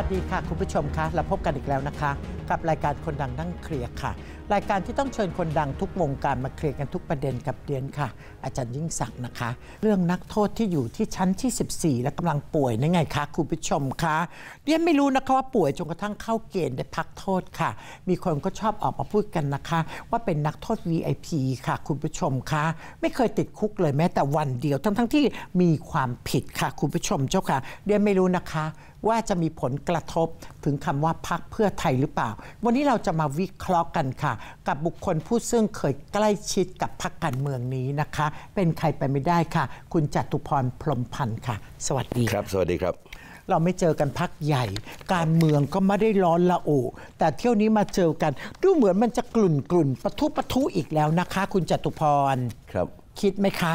วัสดีค่ะคุณผู้ชมคะเราพบกันอีกแล้วนะคะ กับรายการคนดังนั่งเคลียร์ค่ะ รายการที่ต้องเชิญคนดังทุกวงการมาเคลียร์กันทุกประเด็นกับเดียนค่ะ อาจารย์ยิ่งศักดิ์นะคะ เรื่องนักโทษที่อยู่ที่ชั้นที่ 14 และกำลังป่วยนี่นไงคะคุณผู้ชมคะเดียนไม่รู้นะคะว่าป่วยจนกระทั่งเข้าเกณฑ์ได้พักโทษค่ะ มีคนก็ชอบออกมาพูดกันนะคะ ว่าเป็นนักโทษ VIP ค่ะคุณผู้ชมคะไม่เคยติดคุกเลยแม้แต่วันเดียวทั้งๆที่มีความผิดค่ะคุณผู้ชมเจ้าค่ะเดียนไม่รู้นะคะว่าจะมีผลกระทบถึงคำว่าพักเพื่อไทยหรือเปล่า วันนี้เราจะมาวิเคราะห์กันค่ะ กับบุคคลผู้ซึ่งเคยใกล้ชิดกับพักการเมืองนี้นะคะ เป็นใครไปไม่ได้ค่ะ คุณจตุพรพรมพันธ์ค่ะ สวัสดีครับ สวัสดีครับเราไม่เจอกันพักใหญ่ การเมืองก็ไม่ได้ร้อนละอุแต่เที่ยวนี้มาเจอกัน ดูเหมือนมันจะกลุ่นกลุ่นปะทุปะทุอีกแล้วนะคะ คุณจตุพรครับคิดไหมคะ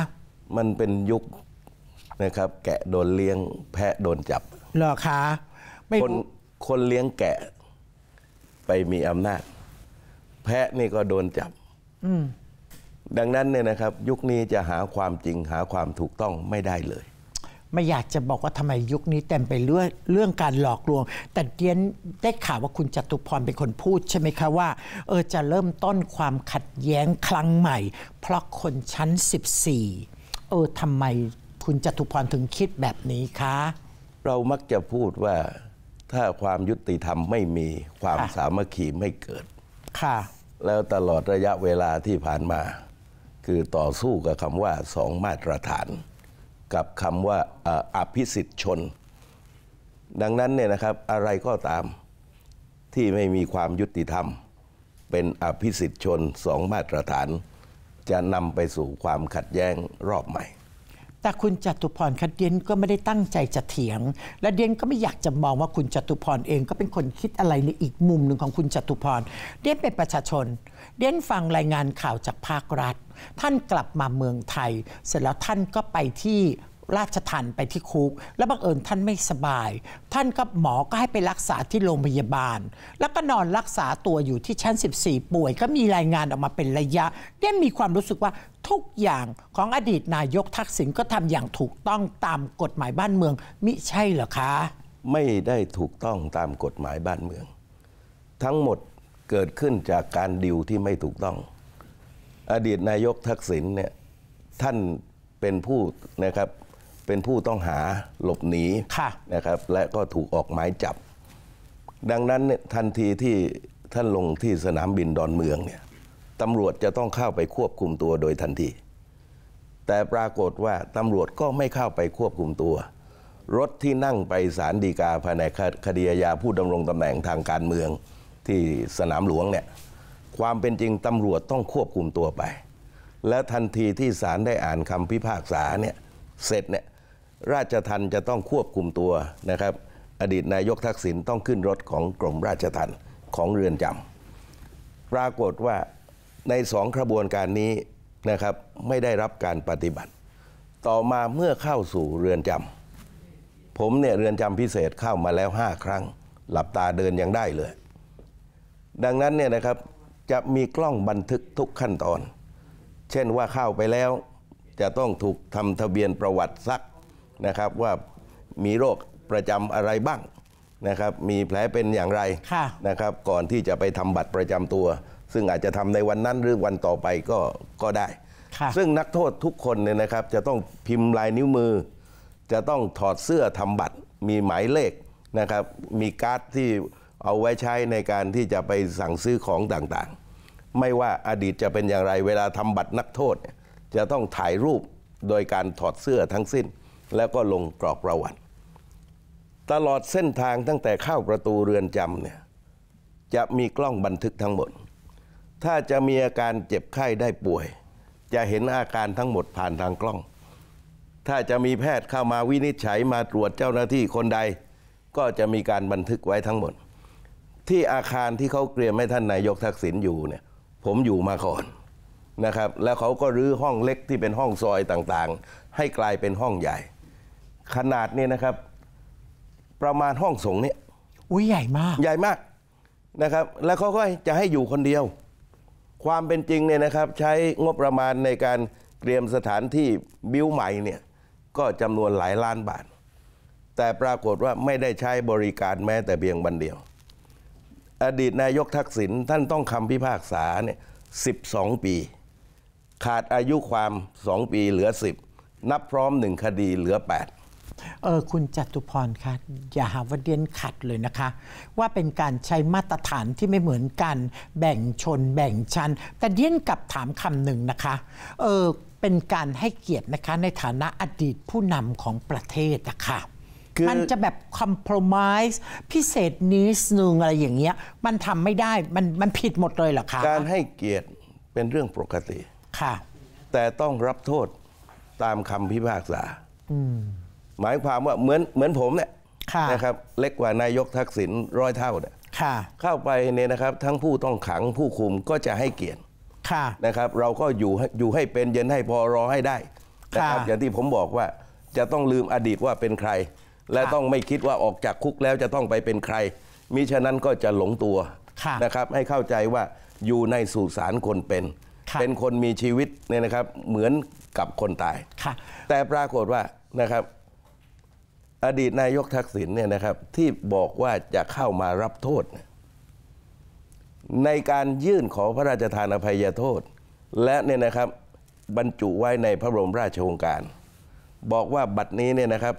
มันเป็นยุคนะครับ แกะโดนเลี้ยง แพะโดนจับหรอคะไม่คนคนเลี้ยงแกะ ไปมีอำนาจ แพะนี่ก็โดนจับ ดังนั้นเนี่ยนะครับ ยุคนี้จะหาความจริงหาความถูกต้องไม่ได้เลย ไม่อยากจะบอกว่าทำไมยุคนี้เต็มไปเรื่องเรื่องการหลอกลวง แต่เดียนได้ข่าวว่าคุณจตุพรเป็นคนพูดใช่ไหมคะว่า เออจะเริ่มต้นความขัดแย้งครั้งใหม่ เพราะคนชั้น14เออทำไม คุณจตุพรถึงคิดแบบนี้คะเรามักจะพูดว่าถ้าความยุติธรรมไม่มีความสามัคคีไม่เกิดค่ะแล้วตลอดระยะเวลาที่ผ่านมา คือต่อสู้กับคำว่าสองมาตรฐาน กับคำว่าอภิสิทธิชน ดังนั้นเนี่ยนะครับอะไรก็ตามที่ไม่มีความยุติธรรม เป็นอภิสิทธิชนสองมาตรฐานจะนำไปสู่ความขัดแย้งรอบใหม่แต่คุณจตุพรคเดียนก็ไม่ได้ตั้งใจจะเถียง และเดียนก็ไม่อยากจะมองว่าคุณจตุพรเองก็เป็นคนคิดอะไรในอีกมุมหนึ่งของคุณจตุพรเดียนเป็นประชาชนเดียนฟังรายงานข่าวจากภาครัฐ ท่านกลับมาเมืองไทย เสร็จแล้วท่านก็ไปที่ราชทันไปที่คุก แล้วบังเอิญท่านไม่สบาย ท่านกับหมอก็ให้ไปรักษาที่โรงพยาบาล แล้วก็นอนรักษาตัวอยู่ที่ชั้น14 ป่วย ก็มีรายงานออกมาเป็นระยะเนี่ยมีความรู้สึกว่าทุกอย่างของอดีตนายกทักษิณก็ทำอย่างถูกต้องตามกฎหมายบ้านเมือง มิใช่เหรอคะ ไม่ได้ถูกต้องตามกฎหมายบ้านเมือง ทั้งหมดเกิดขึ้นจากการดิวที่ไม่ถูกต้อง อดีตนายกทักษิณเนี่ยท่านเป็นผู้นะครับเป็นผู้ต้องหาหลบหนีะนะครับและก็ถูกออกหมายจับ ดังนั้นทันทีที่ท่านลงที่สนามบินดอนเมืองเนี่ยตำรวจจะต้องเข้าไปควบคุมตัวโดยทันที แต่ปรากฏว่าตำรวจก็ไม่เข้าไปควบคุมตัว รถที่นั่งไปสารดีกาภายในคดียาผู้ดำรงตำแหน่งทางการเมืองที่สนามหลวงเนี่ยความเป็นจริงตำรวจต้องควบคุมตัวไป และทันทีที่ศาลได้อ่านคำพิพากษาเนี่ยเสร็จเนี่ยราชทันจะต้องควบคุมตัวนะครับ อดีตนายกทักษิณต้องขึ้นรถของกรมราชทันของเรือนจำ ปรากฏว่าในสองกระบวนการนี้นะครับ ไม่ได้รับการปฏิบัติ ต่อมาเมื่อเข้าสู่เรือนจำผมเนี่ยเรือนจำพิเศษเข้ามาแล้วห้าครั้ง หลับตาเดินยังได้เลย ดังนั้นเนี่ยนะครับจะมีกล้องบันทึกทุกขั้นตอน เช่นว่าเข้าไปแล้วจะต้องถูกทำทะเบียนประวัติซักนะครับว่ามีโรคประจำอะไรบ้างนะครับมีแผลเป็นอย่างไรนะครับก่อนที่จะไปทำบัตรประจำตัว ซึ่งอาจจะทำในวันนั้นหรือวันต่อไปก็ก็ได้ ซึ่งนักโทษทุกคนเนี่ยนะครับจะต้องพิมพ์ลายนิ้วมือ จะต้องถอดเสื้อทำบัตรมีหมายเลขนะครับมีการ์ดที่เอาไว้ใช้ในการที่จะไปสั่งซื้อของต่างๆ ไม่ว่าอดีตจะเป็นอย่างไร เวลาทำบัตรนักโทษจะต้องถ่ายรูปโดยการถอดเสื้อทั้งสิ้นแล้วก็ลงกรอกประวัติตลอดเส้นทางตั้งแต่เข้าประตูเรือนจำเนี่ยจะมีกล้องบันทึกทั้งหมด ถ้าจะมีอาการเจ็บไข้ได้ป่วย จะเห็นอาการทั้งหมดผ่านทางกล้อง ถ้าจะมีแพทย์เข้ามาวินิจฉัยมาตรวจเจ้าหน้าที่คนใดก็จะมีการบันทึกไว้ทั้งหมด ที่อาคารที่เขาเตรียมให้ท่านนายกทักษิณอยู่เนี่ยผมอยู่มาก่อนนะครับแล้วเขาก็รื้อห้องเล็กที่เป็นห้องซอยต่างๆ ให้กลายเป็นห้องใหญ่ขนาดเนี่ยนะครับประมาณห้องสงเนี่ยอุ้ยใหญ่มาก ใหญ่มากนะครับ แล้วเขาก็จะให้อยู่คนเดียว ความเป็นจริงเนี่ยนะครับ ใช้งบประมาณในการเตรียมสถานที่บิ้วใหม่เนี่ยก็จำนวนหลายล้านบาท แต่ปรากฏว่าไม่ได้ใช้บริการแม้แต่เพียงบันเดียว อดีตนายกทักษิณท่านต้องคำพิพากษาเนี่ยสิบสองปี ขาดอายุความสองปีเหลือสิบนับพร้อมหนึ่งคดี เหลือแปดเออคุณจตุพรคะอย่าหาว่าเดียนขัดเลยนะคะ ว่าเป็นการใช้มาตรฐานที่ไม่เหมือนกัน แบ่งชน แบ่งชั้นแต่เดียนกลับถามคำหนึ่งนะคะเออเป็นการให้เกียรตินะคะ ในฐานะอดีตผู้นำของประเทศนะคะมันจะแบบคอมเพลมไพร์พิเศษนิสนึงอะไรอย่างเงี้ย มันทำไม่ได้ มันมันผิดหมดเลยเหรอคะการให้เกียรติเป็นเรื่องปกติค่ะ แต่ต้องรับโทษตามคำพิพากษาหมายความว่าเหมือนเหมือนผมเนี่ยนะครับ เล็กกว่านายกทักษิณร้อยเท่าเนี่ยเข้าไปเนี่ยนะครับ ทั้งผู้ต้องขังผู้คุมก็จะให้เกียรตินะครับ เราก็อยู่อยู่ให้เป็นเย็นให้พอรอให้ได้นะครับอย่างที่ผมบอกว่าจะต้องลืมอดีตว่าเป็นใคร และต้องไม่คิดว่าออกจากคุกแล้วจะต้องไปเป็นใคร มิฉะนั้นก็จะหลงตัวนะครับ ให้เข้าใจว่าอยู่ในสุสานคนเป็น เป็นคนมีชีวิตเนี่ยนะครับ เหมือนกับคนตายแต่ปรากฏว่านะครับอดีตนายกทักษิณเนี่ยนะครับที่บอกว่าจะเข้ามารับโทษ ในการยื่นขอพระราชทานอภัยโทษ และเนี่ยนะครับบรรจุไว้ในพระบรมราชโองการ บอกว่าบัตรนี้เนี่ยนะครับ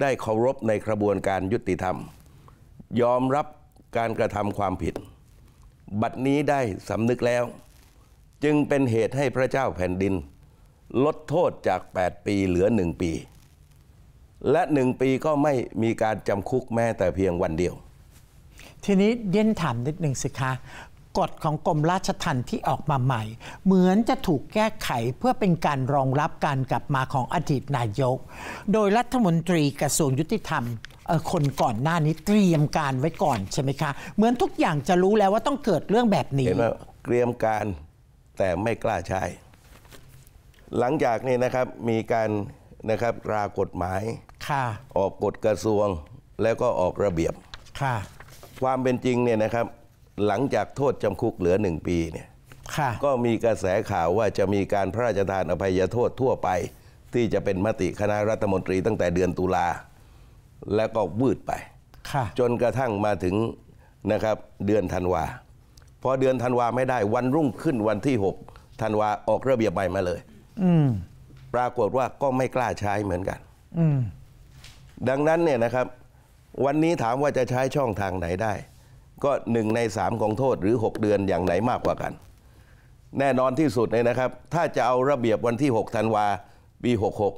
ได้เคารพในกระบวนการยุติธรรม ยอมรับการกระทำความผิด บัตรนี้ได้สำนึกแล้ว จึงเป็นเหตุให้พระเจ้าแผ่นดิน ลดโทษจาก 8 ปีเหลือ 1 ปีและหนึ่งปีก็ไม่มีการจำคุกแม้แต่เพียงวันเดียว ทีนี้เย็นถามนิดหนึ่งสิคะกฎของกรมราชทัณฑ์ที่ออกมาใหม่ เหมือนจะถูกแก้ไขเพื่อเป็นการรองรับการกลับมาของอดีตนายก โดยรัฐมนตรีกระทรวงยุติธรรม คนก่อนหน้านี้เตรียมการไว้ก่อนใช่ไหมคะ เหมือนทุกอย่างจะรู้แล้วว่าต้องเกิดเรื่องแบบนี้เห็นไหมเตรียมการแต่ไม่กล้าใช้หลังจากนี้นะครับมีการนะครับรากฎหมายค่ะออกกฎกระทรวงแล้วก็ออกระเบียบค่ะความเป็นจริงเนี่ยนะครับ หลังจากโทษจำคุกเหลือหนึ่งปีเนี่ยก็มีกระแสข่าวว่าจะมีการพระราชทานอภัยโทษทั่วไป ที่จะเป็นมติคณะรัฐมนตรีตั้งแต่เดือนตุลาแล้วก็วืดไปจนกระทั่งมาถึงนะครับเดือนธันวาพอเดือนธันวาไม่ได้วันรุ่งขึ้นวันที่หกธันวาออกระเบียบใหม่มาเลยปรากฏว่าก็ไม่กล้าใช้เหมือนกันดังนั้นเนี่ยนะครับวันนี้ถามว่าจะใช้ช่องทางไหนได้ ก็หนึ่งในสามของโทษหรือ 6 เดือนอย่างไหนมากกว่ากัน แน่นอนที่สุดเลยนะครับถ้าจะเอาระเบียบวันที่6ธันวาปี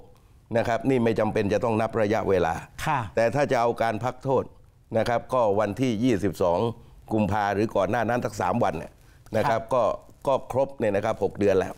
66นะครับนี่ไม่จำเป็นจะต้องนับระยะเวลา แต่ถ้าจะเอาการพักโทษนะครับก็วันที่ 22 กุมภาหรือก่อนหน้านั้นทักสามวันเนี่ยนะครับก็ก็ครบเนี่ยนะครับ6 เดือนแล้ว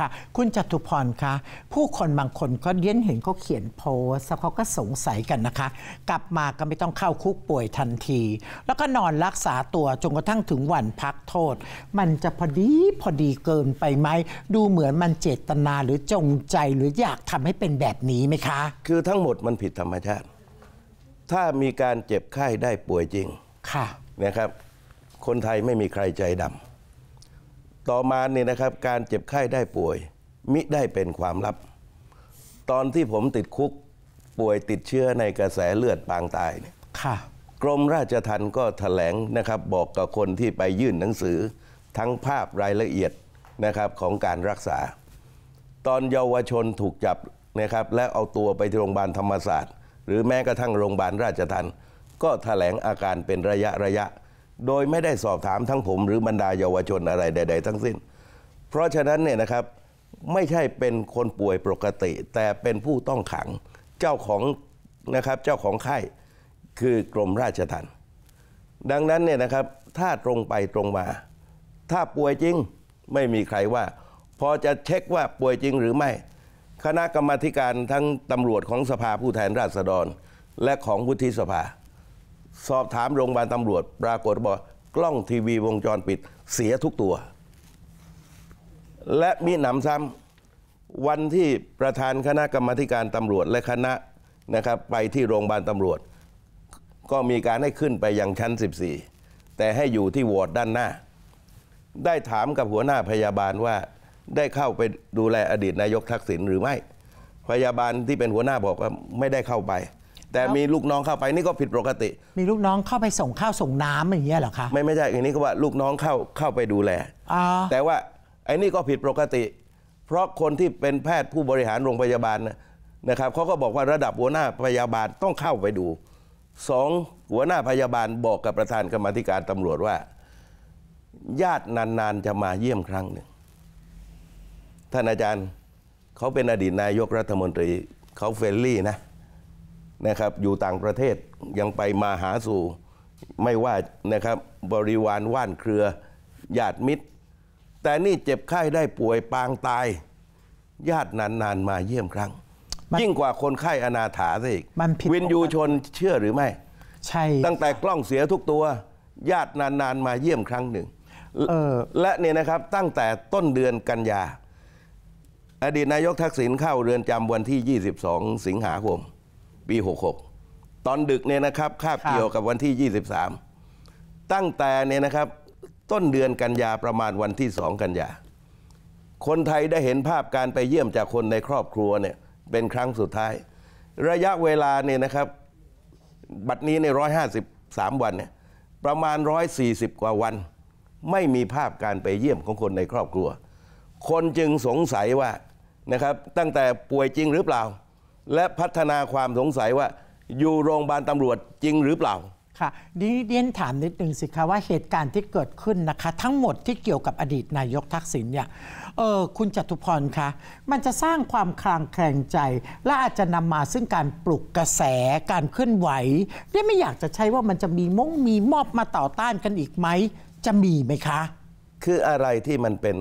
ค่ะคุณจตุพรคะผู้คนบางคนก็เลี้ยนเห็นเขาเขียนโพสเขาก็สงสัยกันนะคะ กลับมาก็ไม่ต้องเข้าคุกป่วยทันที แล้วก็นอนรักษาตัวจนกระทั่งถึงวันพักโทษ มันจะพอดีพอดีเกินไปไหม ดูเหมือนมันเจตนาหรือจงใจหรืออยากทำให้เป็นแบบนี้ไหมคะ คือทั้งหมดมันผิดธรรมชาติ ถ้ามีการเจ็บไข้ได้ป่วยจริงค่ะนะครับคนไทยไม่มีใครใจดำต่อมาเนี่ยนะครับการเจ็บไข้ได้ป่วย มิได้เป็นความลับ ตอนที่ผมติดคุกป่วยติดเชื้อในกระแสเลือดปางตายเนี่ยค่ะกรมราชทัณฑ์ก็ถแถลงนะครับบอกกับคนที่ไปยื่นหนังสือ ทั้งภาพรายละเอียดนะครับของการรักษา ตอนเยาวชนถูกจับนะครับและเอาตัวไปที่โรงพยาบาลธรรมศาสตร์ หรือแม้กระทั่งโรงพยาบาลราชทัณฑ์ก็ถแถลงอาการเป็นระยะระยะโดยไม่ได้สอบถามทั้งผมหรือบรรดาเยาวชนอะไรใดๆทั้งสิ้น เพราะฉะนั้นเนี่ยนะครับไม่ใช่เป็นคนป่วยปกติ แต่เป็นผู้ต้องขังเจ้าของนะครับเจ้าของไข้คือกรมราชทัณฑ์ดังนั้นเนี่ยนะครับถ้าตรงไปตรงมา ถ้าป่วยจริงไม่มีใครว่า พอจะเช็คว่าป่วยจริงหรือไม่ คณะกรรมการทั้งตำรวจของสภาผู้แทนราษฎรและของวุฒิสภาสอบถามโรงพยาบาลตำรวจ ปรากฏบอกกล้องทีวีวงจรปิดเสียทุกตัว และมีหนำซ้ำวันที่ประธานคณะกรรมการตำรวจและคณะนะครับไปที่โรงพยาบาลตำรวจ ก็มีการให้ขึ้นไปยังชั้น 14 แต่ให้อยู่ที่วอร์ดด้านหน้า ได้ถามกับหัวหน้าพยาบาลว่าได้เข้าไปดูแลอดีตนายกทักษิณหรือไม่ พยาบาลที่เป็นหัวหน้าบอกว่าไม่ได้เข้าไปแต่มีลูกน้องเข้าไปนี่ก็ผิดปกติ มีลูกน้องเข้าไปส่งข้าวส่งน้ำอย่างเงี้ยเหรอคะ ไม่ไม่ใช่อย่างนี้ก็ว่าลูกน้องเข้าเข้าไปดูแลอแต่ว่าไอ้นี่ก็ผิดปกติ เพราะคนที่เป็นแพทย์ผู้บริหารโรงพยาบาลนะครับเขาก็บอกว่าระดับหัวหน้าพยาบาลต้องเข้าไปดู สองหัวหน้าพยาบาลบอกกับประธานกรรมธิการตำรวจว่า ญาตินานๆจะมาเยี่ยมครั้งหนึ่งท่านอาจารย์เขาเป็นอดีตนายกรัฐมนตรีเขาเฟรนลี่นะนะครับอยู่ต่างประเทศยังไปมาหาสู่ไม่ว่านะครับบริวารว่านเครือญาติมิตร แต่นี่เจ็บไข้ได้ป่วยปางตาย ญาตินานนานมาเยี่ยมครั้ง ยิ่งกว่าคนไข้อนาถาซะอีก วินยูชนเชื่อหรือไม่ ใช่ตั้งแต่กล้องเสียทุกตัว ญาตินานนานมาเยี่ยมครั้งหนึ่ง และเนี่ยนะครับ ตั้งแต่ต้นเดือนกันยาอดีตนายกทักษิณเข้าเรือนจำวันที่ 22 สิงหาคมปี66 ตอนดึกเนี่ยนะครับ คาบเกี่ยวกับวันที่ 23 ตั้งแต่เนี่ยนะครับต้นเดือนกันยาประมาณวันที่สองกันยา คนไทยได้เห็นภาพการไปเยี่ยมจากคนในครอบครัวเนี่ยเป็นครั้งสุดท้าย ระยะเวลาเนี่ยนะครับบัดนี้ในร้3อยหาสิบสามวันเนี่ยประมาณร้อยสี่ิบกว่าวัน ไม่มีภาพการไปเยี่ยมของคนในครอบครัว คนจึงสงสัยว่านะครับตั้งแต่ป่วยจริงหรือเปล่าและพัฒนาความสงสัยว่า อยู่โรงพยาบาลตำรวจจริงหรือเปล่า ค่ะนี่เดียนถามนิดนึงสิคะว่าเหตุการณ์ที่เกิดขึ้นนะคะ ทั้งหมดที่เกี่ยวกับอดีตนายกทักษิณเนี่ยเออคุณจตุพรคะมันจะสร้างความคลางแคลงใจ และอาจจะนำมาซึ่งการปลุกกระแส การเคลื่อนไหวได้ไม่อยากจะใช้ว่ามันจะมีมงมีมอบมาต่อต้านกันอีกไหมจะมีไหมคะ คืออะไรที่มันเป็น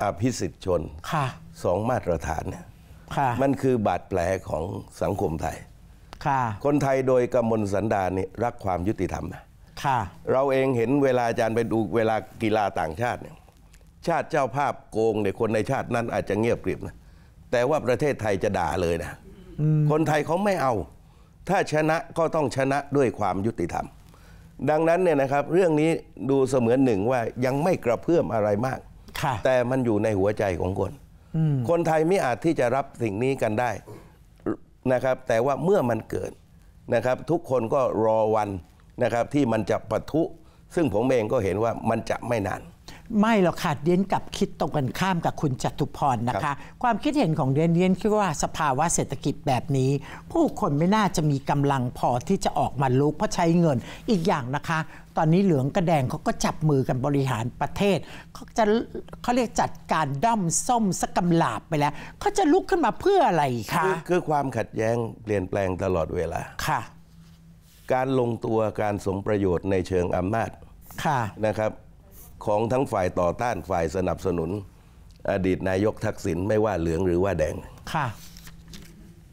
อภิสิทธิชนค่ะสองมาตรฐานเนี่ยมันคือบาดแผลของสังคมไทย คนไทยโดยกำมลสันดานนี่รักความยุติธรรมนะเราเองเห็นเวลาอาจารย์ไปดูเวลากีฬาต่างชาติเนี่ย ชาติเจ้าภาพโกงเนี่ยคนในชาตินั้นอาจจะเงียบกริบนะ แต่ว่าประเทศไทยจะด่าเลยนะ คนไทยเขาไม่เอา ถ้าชนะก็ต้องชนะด้วยความยุติธรรม ดังนั้นเนี่ยนะครับเรื่องนี้ดูเสมือนหนึ่งว่ายังไม่กระเพื่อมอะไรมาก แต่มันอยู่ในหัวใจของคนคนไทยไม่อาจที่จะรับสิ่งนี้กันได้นะครับแต่ว่าเมื่อมันเกิดนะครับ ทุกคนก็รอวันนะครับที่มันจะปะทุ ซึ่งผมเองก็เห็นว่ามันจะไม่นานไม่หรอกค่ะ เดียนกับคิดตรงกันข้ามกับคุณจตุพรนะคะ ความคิดเห็นของเดียนเดียนคิดว่าสภาวะเศรษฐกิจแบบนี้ ผู้คนไม่น่าจะมีกำลังพอที่จะออกมาลุกเพราะใช้เงิน อีกอย่างนะคะ ตอนนี้เหลืองกระแดงเขาก็จับมือกันบริหารประเทศ เขาจะเขาเรียกจัดการด้อมส้มสกำลาบไปแล้วเขาจะลุกขึ้นมาเพื่ออะไรคะคือความขัดแย้งเปลี่ยนแปลงตลอดเวลาค่ะ การลงตัวการสมประโยชน์ในเชิงอำนาจค่ะนะครับของ ทั้งฝ่ายต่อต้านฝ่ายสนับสนุน อดีตนายกทักษิณไม่ว่าเหลืองหรือว่าแดง ค่ะ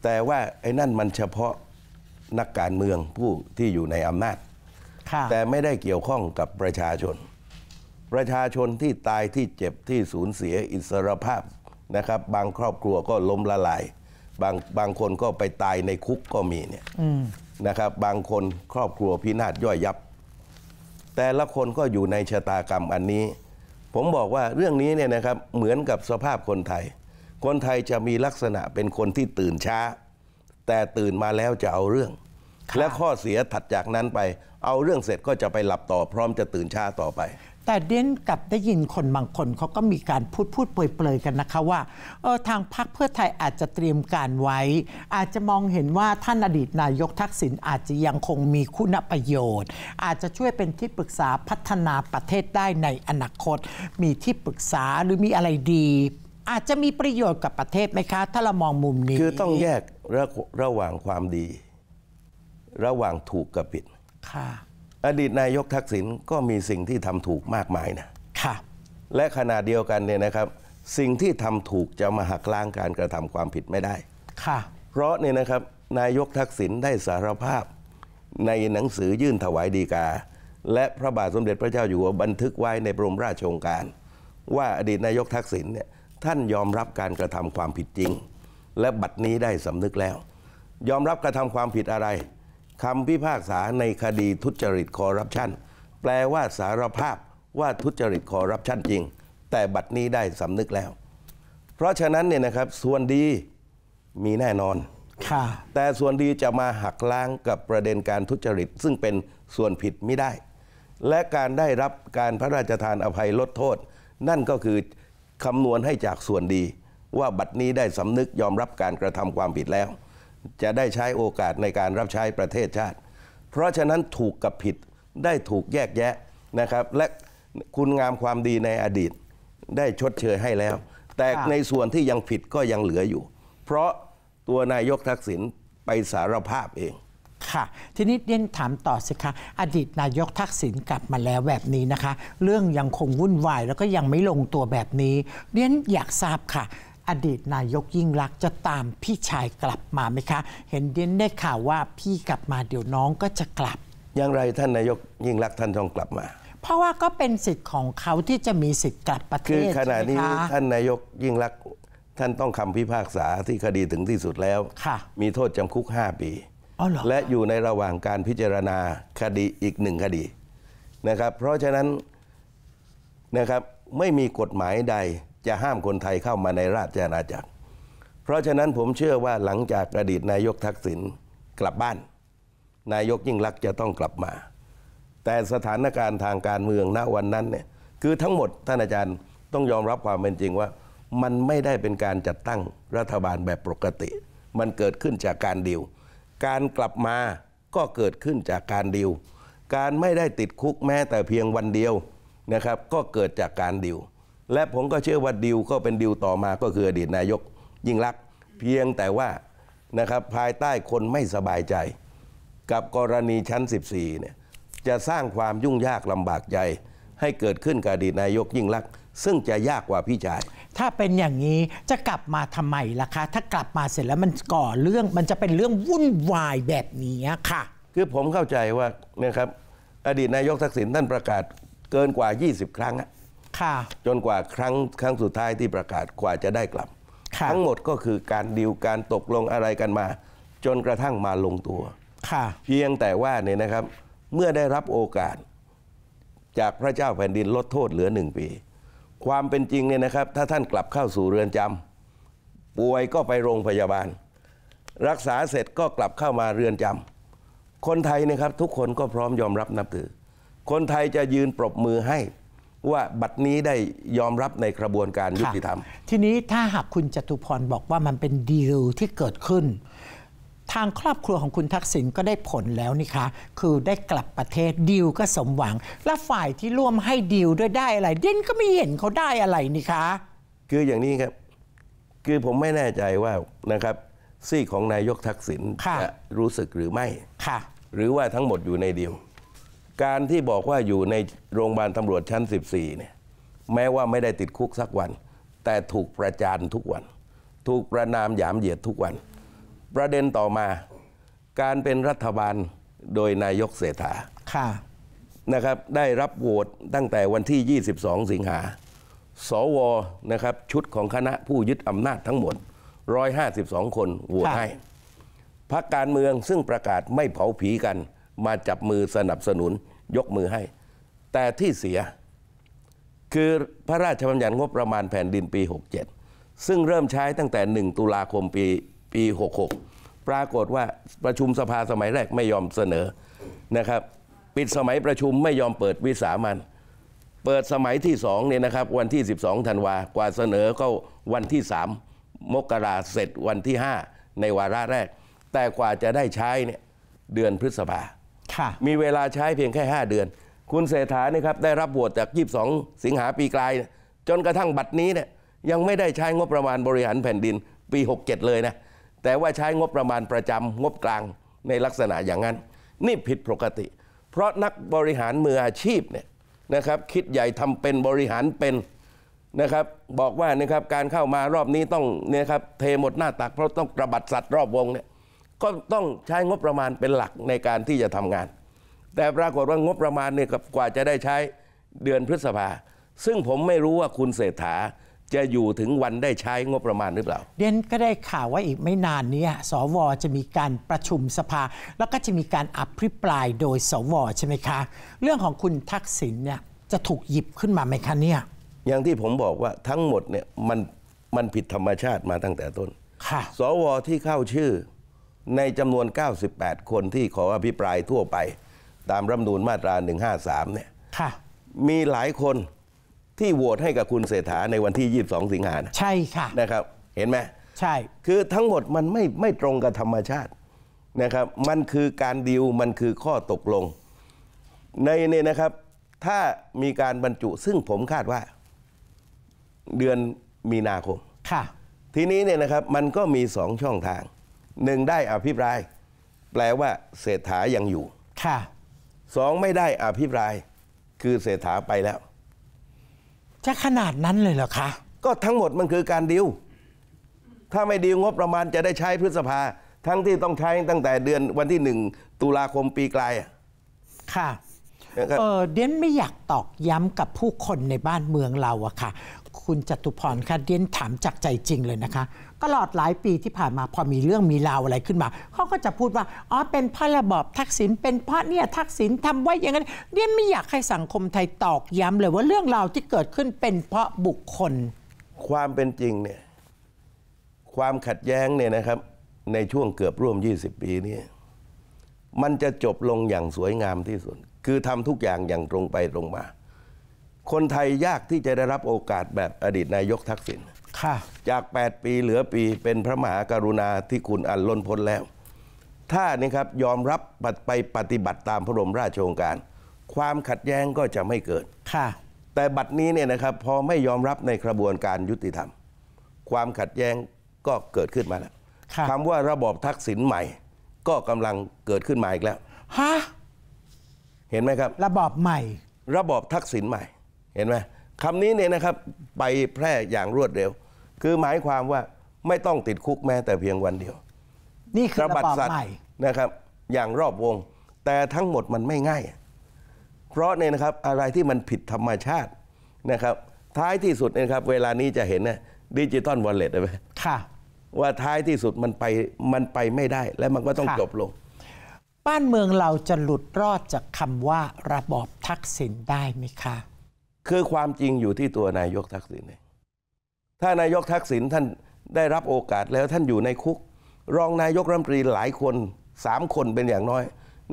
แต่ว่า ไอ้นั่นมันเฉพาะนักการเมืองผู้ที่อยู่ในอำนาจ ค่ะ แต่ไม่ได้เกี่ยวข้องกับประชาชน ประชาชนที่ตายที่เจ็บที่สูญเสียอิสรภาพนะครับ บางครอบครัวก็ล้มละลาย บางบางคนก็ไปตายในคุกก็มีเนี่ยนะครับ บางคนครอบครัวพินาศย่อยยับแต่ละคนก็อยู่ในชะตากรรมอันนี้ ผมบอกว่าเรื่องนี้เนี่ยนะครับเหมือนกับสภาพคนไทย คนไทยจะมีลักษณะเป็นคนที่ตื่นช้า แต่ตื่นมาแล้วจะเอาเรื่อง และข้อเสียถัดจากนั้นไป เอาเรื่องเสร็จก็จะไปหลับต่อพร้อมจะตื่นช้าต่อไปแต่เด่นกับได้ยินคนบางคนเขาก็มีการพูดพูดเปลยๆกันนะคะว่าเออทางพรรคเพื่อไทยอาจจะเตรียมการไว้ อาจจะมองเห็นว่าท่านอดีตนายกทักษิณอาจจะยังคงมีคุณประโยชน์ อาจจะช่วยเป็นที่ปรึกษาพัฒนาประเทศได้ในอนาคต มีที่ปรึกษาหรือมีอะไรดี อาจจะมีประโยชน์กับประเทศไหมคะ ถ้าเรามองมุมนี้คือต้องแยกระระหว่างความดี ระหว่างถูกกับผิดค่ะอดีตนายกทักษิณก็มีสิ่งที่ทำถูกมากมายนะค่ะและขณะเดียวกันเนี่ยนะครับ สิ่งที่ทำถูกจะมาหักล้างการกระทำความผิดไม่ได้ค่ะเพราะเนี่ยนะครับนายกทักษิณได้สารภาพ ในหนังสือยื่นถวายดีกา และพระบาทสมเด็จพระเจ้าอยู่หัวบันทึกไว้ในบรมราชโองการ ว่าอดีตนายกทักษิณเนี่ยท่านยอมรับการกระทำความผิดจริง และบัดนี้ได้สำนึกแล้ว ยอมรับกระทำความผิดอะไรคำพิพากษาในคดีทุจริตคอร์รัปชันแปลว่าสารภาพว่าทุจริตคอร์รัปชันจริง แต่บัดนี้ได้สำนึกแล้ว เพราะฉะนั้นเนี่ยนะครับส่วนดีมีแน่นอนแต่ส่วนดีจะมาหักล้างกับประเด็นการทุจริตซึ่งเป็นส่วนผิดไม่ได้ และการได้รับการพระราชทานอภัยลดโทษ นั่นก็คือคำนวณให้จากส่วนดี ว่าบัดนี้ได้สำนึกยอมรับการกระทำความผิดแล้วจะได้ใช้โอกาสในการรับใช้ประเทศชาติ เพราะฉะนั้นถูกกับผิดได้ถูกแยกแยะนะครับ และคุณงามความดีในอดีตได้ชดเชยให้แล้ว แต่ในส่วนที่ยังผิดก็ยังเหลืออยู่ เพราะตัวนายกทักษิณไปสารภาพเอง ค่ะทีนี้เรียนถามต่อสิคะอดีตนายกทักษิณกลับมาแล้วแบบนี้นะคะ เรื่องยังคงวุ่นวายแล้วก็ยังไม่ลงตัวแบบนี้เรียนอยากทราบค่ะอดีตนายกยิ่งรักจะตามพี่ชายกลับมาไหมคะเห็นเด่นได้ข่าวว่าพี่กลับมาเดี๋ยวน้องก็จะกลับ อย่างไรท่านนายกยิ่งรักท่านต้องกลับมา เพราะว่าก็เป็นสิทธิ์ของเขาที่จะมีสิทธิ์กลับประเทศคือขณะนี้ท่านนายกยิ่งรักท่านต้องคำพิพากษาที่คดีถึงที่สุดแล้ว มีโทษจำคุก 5 ปีและอยู่ในระหว่างการพิจารณาคดีอีกหนึ่งคดีนะครับเพราะฉะนั้นนะครับไม่มีกฎหมายใดจะห้ามคนไทยเข้ามาในราชอาณาจักร เพราะฉะนั้นผมเชื่อว่าหลังจากอดีตนายกทักษิณกลับบ้าน นายกยิ่งลักษณ์จะต้องกลับมา แต่สถานการณ์ทางการเมืองณวันนั้นเนี่ยคือทั้งหมดท่านอาจารย์ต้องยอมรับความเป็นจริงว่ามันไม่ได้เป็นการจัดตั้งรัฐบาลแบบปกติ มันเกิดขึ้นจากการดิวการกลับมาก็เกิดขึ้นจากการดิวการไม่ได้ติดคุกแม้แต่เพียงวันเดียวนะครับ ก็เกิดจากการดิวและผมก็เชื่อว่าดิวก็เป็นดิวต่อมาก็คืออดีตนายกยิ่งรักเพียงแต่ว่านะครับภายใต้คนไม่สบายใจ กับกรณีชั้น 14 เนี่ยจะสร้างความยุ่งยากลำบากใจให้เกิดขึ้นกับอดีตนายกยิ่งรักซึ่งจะยากกว่าพี่ชายถ้าเป็นอย่างนี้จะกลับมาทำไมล่ะคะ ถ้ากลับมาเสร็จแล้วมันก่อเรื่องมันจะเป็นเรื่องวุ่นวายแบบนี้ค่ะคือผมเข้าใจว่านะครับอดีตนายกทักษิณท่านประกาศเกินกว่า 20 ครั้งอะจนกว่าครั้งครั้งสุดท้ายที่ประกาศกว่าจะได้กลับ ทั้งหมดก็คือการดีลการตกลงอะไรกันมา จนกระทั่งมาลงตัวเพียงแต่ว่าเนี่ยนะครับเมื่อได้รับโอกาส จากพระเจ้าแผ่นดินลดโทษเหลือหนึ่งปี ความเป็นจริงเนี่ยนะครับถ้าท่านกลับเข้าสู่เรือนจำป่วยก็ไปโรงพยาบาล รักษาเสร็จก็กลับเข้ามาเรือนจำคนไทยนะครับทุกคนก็พร้อมยอมรับนับถือ คนไทยจะยืนปรบมือให้ว่าบัตรนี้ได้ยอมรับในกระบวนการยุติธรรม ทีนี้ถ้าหากคุณจตุพรบอกว่ามันเป็นดีลที่เกิดขึ้น ทางครอบครัวของคุณทักษิณก็ได้ผลแล้วนี่คะ คือได้กลับประเทศดีลก็สมหวัง และฝ่ายที่ร่วมให้ดีลด้วยได้อะไรเด่นก็ไม่เห็นเขาได้อะไรนี่คะ คืออย่างนี้ครับ คือผมไม่แน่ใจว่านะครับซี่ของนายกทักษิณจะรู้สึกหรือไม่หรือว่าทั้งหมดอยู่ในดีลการที่บอกว่าอยู่ในโรงพยาบาลตำรวจชั้น 14เนี่ยแม้ว่าไม่ได้ติดคุกสักวัน แต่ถูกประจานทุกวัน ถูกประนามหยามเหยียดทุกวัน ประเด็นต่อมาการเป็นรัฐบาลโดยนายกเศรษฐาค่ะนะครับได้รับโหวตตั้งแต่วันที่ 22 สิงหาสวนะครับชุดของคณะผู้ยึดอำนาจทั้งหมด 152 คนโหวตให้ พรรคการเมืองซึ่งประกาศไม่เผาผีกัน มาจับมือสนับสนุนยกมือให้ แต่ที่เสียคือพระราชบัญญัติงบประมาณแผ่นดินปี 67 ซึ่งเริ่มใช้ตั้งแต่ 1 ตุลาคมปีปี 66 ปรากฏว่าประชุมสภาสมัยแรกไม่ยอมเสนอนะครับ ปิดสมัยประชุมไม่ยอมเปิดวิสามัน เปิดสมัยที่สองเนี่ยนะครับวันที่ 12ธันวากว่าเสนอก็วันที่ 3 มกราเสร็จวันที่ 5 ในวาระแรก แต่กว่าจะได้ใช้เนี่ยเดือนพฤษภามีเวลาใช้เพียงแค่ 5 เดือน คุณเศรษฐานี่ครับได้รับโหวตจาก 22 สิงหาปีกลาย จนกระทั่งบัตรนี้เนี่ยยังไม่ได้ใช้งบประมาณบริหารแผ่นดินปี 67 เลยนะแต่ว่าใช้งบประมาณประจำงบกลางในลักษณะอย่างนั้น นี่ผิดปกติ เพราะนักบริหารมืออาชีพเนี่ยนะครับคิดใหญ่ทำเป็นบริหารเป็นนะครับบอกว่านะครับการเข้ามารอบนี้ต้องเนี่ยครับเทหมดหน้าตัก เพราะต้องกระบัดสัตว์รอบวงเนี่ยก็ต้องใช้งบประมาณเป็นหลักในการที่จะทำงาน แต่ปรากฏว่างบประมาณเนี่ยกว่าจะได้ใช้เดือนพฤษภาซึ่งผมไม่รู้ว่าคุณเศรษฐาจะอยู่ถึงวันได้ใช้งบประมาณหรือเปล่า เดนก็ได้ข่าวว่าอีกไม่นานนี้สวจะมีการประชุมสภา แล้วก็จะมีการอภิปรายโดยสว ใช่ไหมคะ เรื่องของคุณทักษิณเนี่ยจะถูกหยิบขึ้นมาไหมคะเนี่ยอย่างที่ผมบอกว่าทั้งหมดเนี่ยมันมันผิดธรรมชาติมาตั้งแต่ต้นค่ะ สว ที่เข้าชื่อในจำนวน 98 คนที่ขออภิปรายทั่วไป ตามรัฐมนูลมาตรา 153เนี่ยมีหลายคนที่โหวตให้กับคุณเศรษฐาในวันที่ 22 สิงหาใช่ค่ะนะครับเห็นไหมใช่คือทั้งหมดมันไม่ไม่ตรงกับธรรมชาตินะครับ มันคือการดีลมันคือข้อตกลง ในเนี่ยนะครับ ถ้ามีการบรรจุซึ่งผมคาดว่า เดือนมีนาคม ค่ะ ทีนี้เนี่ยนะครับมันก็มีสองช่องทางหนึ่งได้อภิปราย แปลว่าเศรษฐายังอยู่ ค่ะ สองไม่ได้อภิปราย คือเศรษฐาไปแล้ว จะขนาดนั้นเลยเหรอคะ ก็ทั้งหมดมันคือการดิว ถ้าไม่ดีวงบประมาณจะได้ใช้พฤษภา ทั้งที่ต้องใช้ตั้งแต่เดือนวันที่หนึ่งตุลาคมปีกลายค่ะเออเดนไม่อยากตอกย้ำกับผู้คนในบ้านเมืองเราอะค่ะ คุณจตุพรค่ะ เดนถามจากใจจริงเลยนะคะตลอดหลายปีที่ผ่านมาพอมีเรื่องมีราวอะไรขึ้นมาเขาก็จะพูดว่าอ๋อเป็นพระระบอบทักษิณเป็นเพราะเนี่ยทักษิณทำไว้อย่างนั้นเรียนไม่อยากให้สังคมไทยตอกย้ำเลยว่าเรื่องราวที่เกิดขึ้นเป็นเพราะบุคคล ความเป็นจริงเนี่ยความขัดแย้งเนี่ยนะครับ ในช่วงเกือบร่วม 20 ปีนี้มันจะจบลงอย่างสวยงามที่สุดคือทำทุกอย่างอย่างตรงไปตรงมา คนไทยยากที่จะได้รับโอกาสแบบอดีตนายกทักษิณจาก 8 ปีเหลือปีเป็นพระมหากรุณาที่คุณอันล้นพ้นแล้ว ถ้านี่ครับยอมรับไปปฏิบัติตามพระบรมราชโองการ ความขัดแย้ง ก็จะไม่เกิดค่ะแต่บัดนี้เนี่ยนะครับพอไม่ยอมรับในกระบวนการยุติธรรม ความขัดแย้งก็เกิดขึ้นมาแล้วคำว่าระบอบทักษิณใหม่ ก็กำลังเกิดขึ้นมาอีกแล้วฮะเห็นไหมครับ ระบอบใหม่ ระบอบทักษิณใหม่ เห็นไหมคำนี้เนี่ยนะครับ ไปแพร่อย่างรวดเร็ว คือหมายความว่าไม่ต้องติดคุกแม้แต่เพียงวันเดียว นี่คือระบาดใหม่นะครับ อย่างรอบวง แต่ทั้งหมดมันไม่ง่าย เพราะเนี่ยนะครับอะไรที่มันผิดธรรมชาตินะครับ ท้ายที่สุดนะครับ เวลานี้จะเห็นนะดิจิตอลวอลเล็ตใช่ไหมค่ะว่าท้ายที่สุดมันไปมันไปไม่ได้ และมันก็ต้องจบลง บ้านเมืองเราจะหลุดรอดจากคำว่าระบอบทักษิณได้ไหมคะคือความจริงอยู่ที่ตัวนายกทักษิณเองถ้านายกทักษิณท่านได้รับโอกาสแล้วท่านอยู่ในคุก รองนายกรัฐมนตรีหลายคนสามคนเป็นอย่างน้อย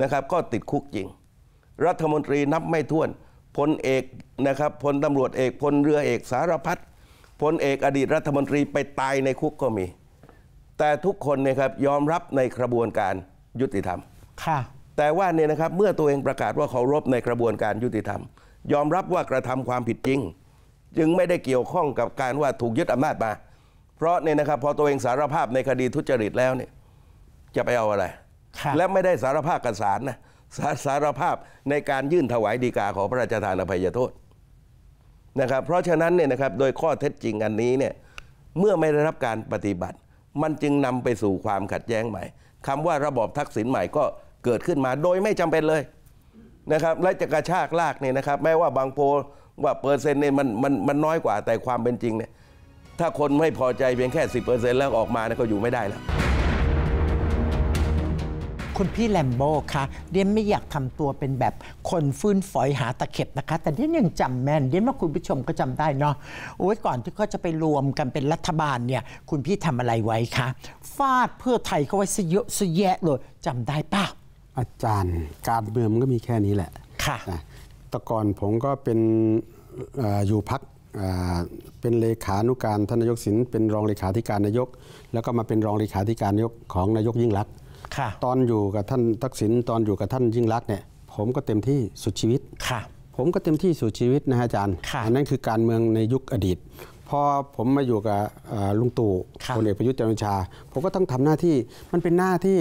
นะครับก็ติดคุกจริง รัฐมนตรีนับไม่ถ้วนพลเอกนะครับพลตำรวจเอกพลเรือเอกสารพัดพลเอกอดีตรัฐมนตรีไปตายในคุกก็มี แต่ทุกคนนะครับยอมรับในกระบวนการยุติธรรมค่ะแต่ว่าเนี่ยนะครับเมื่อตัวเองประกาศว่าเคารพในกระบวนการยุติธรรมยอมรับว่ากระทำความผิดจริง จึงไม่ได้เกี่ยวข้องกับการว่าถูกยึดอำนาจมา เพราะเนี่ยนะครับพอตัวเองสารภาพในคดีทุจริตแล้วเนี่ยจะไปเอาอะไร และไม่ได้สารภาพกับศาลนะสาสารภาพในการยื่นถวายดีกาขอพระราชทานอภัยโทษนะครับ เพราะฉะนั้นเนี่ยนะครับโดยข้อเท็จจริงอันนี้เนี่ยเมื่อไม่ได้รับการปฏิบัติ มันจึงนำไปสู่ความขัดแย้งใหม่ คำว่าระบอบทักษิณใหม่ก็เกิดขึ้นมาโดยไม่จำเป็นเลยนะครับและจะกระชากลากเนี่ยนะครับแม้ว่าบางโพว่าเปอร์เซ็นต์เนี่ยมันมันมันน้อยกว่าแต่ความเป็นจริงเนี่ยถ้าคนไม่พอใจเพียงแค่ 10%แล้วออกมาเนี่ยก็อยู่ไม่ได้แล้วคุณพี่แลมโบ้คะเดียนไม่อยากทำตัวเป็นแบบคนฟื้นฝอยหาตะเข็บนะคะแต่เดียนยังจำแม่นเดียนว่าคุณผู้ชมก็จำได้เนาะโอ้ยก่อนที่เขาจะไปรวมกันเป็นรัฐบาลเนี่ยคุณพี่ทำอะไรไว้คะฟาดเพื่อไทยเขาไว้ซะเยอะซะแยะเลยจำได้ป่าวอาจารย์การเมืองมันก็มีแค่นี้แหละ ค่ะะแต่ก่อนผมก็เป็นออยู่พักเป็นเลขานุการท่านนายกสินเป็นรองเลขาธิการนายกแล้วก็มาเป็นรองเลขาธิการนายกของนายกยิ่งรักค่ะ ตอนอยู่กับท่านทักษิณตอนอยู่กับท่านยิ่งรักเนี่ยผมก็เต็มที่สุดชีวิต ค่ะ ผมก็เต็มที่สุดชีวิตนะฮะอาจารย์ อันนั้นคือการเมืองในยุคอดีตพอผมมาอยู่กับลุงตู่พลเอกประยุทธ์จันทร์โอชา ผมก็ต้องทำหน้าที่มันเป็นหน้าที่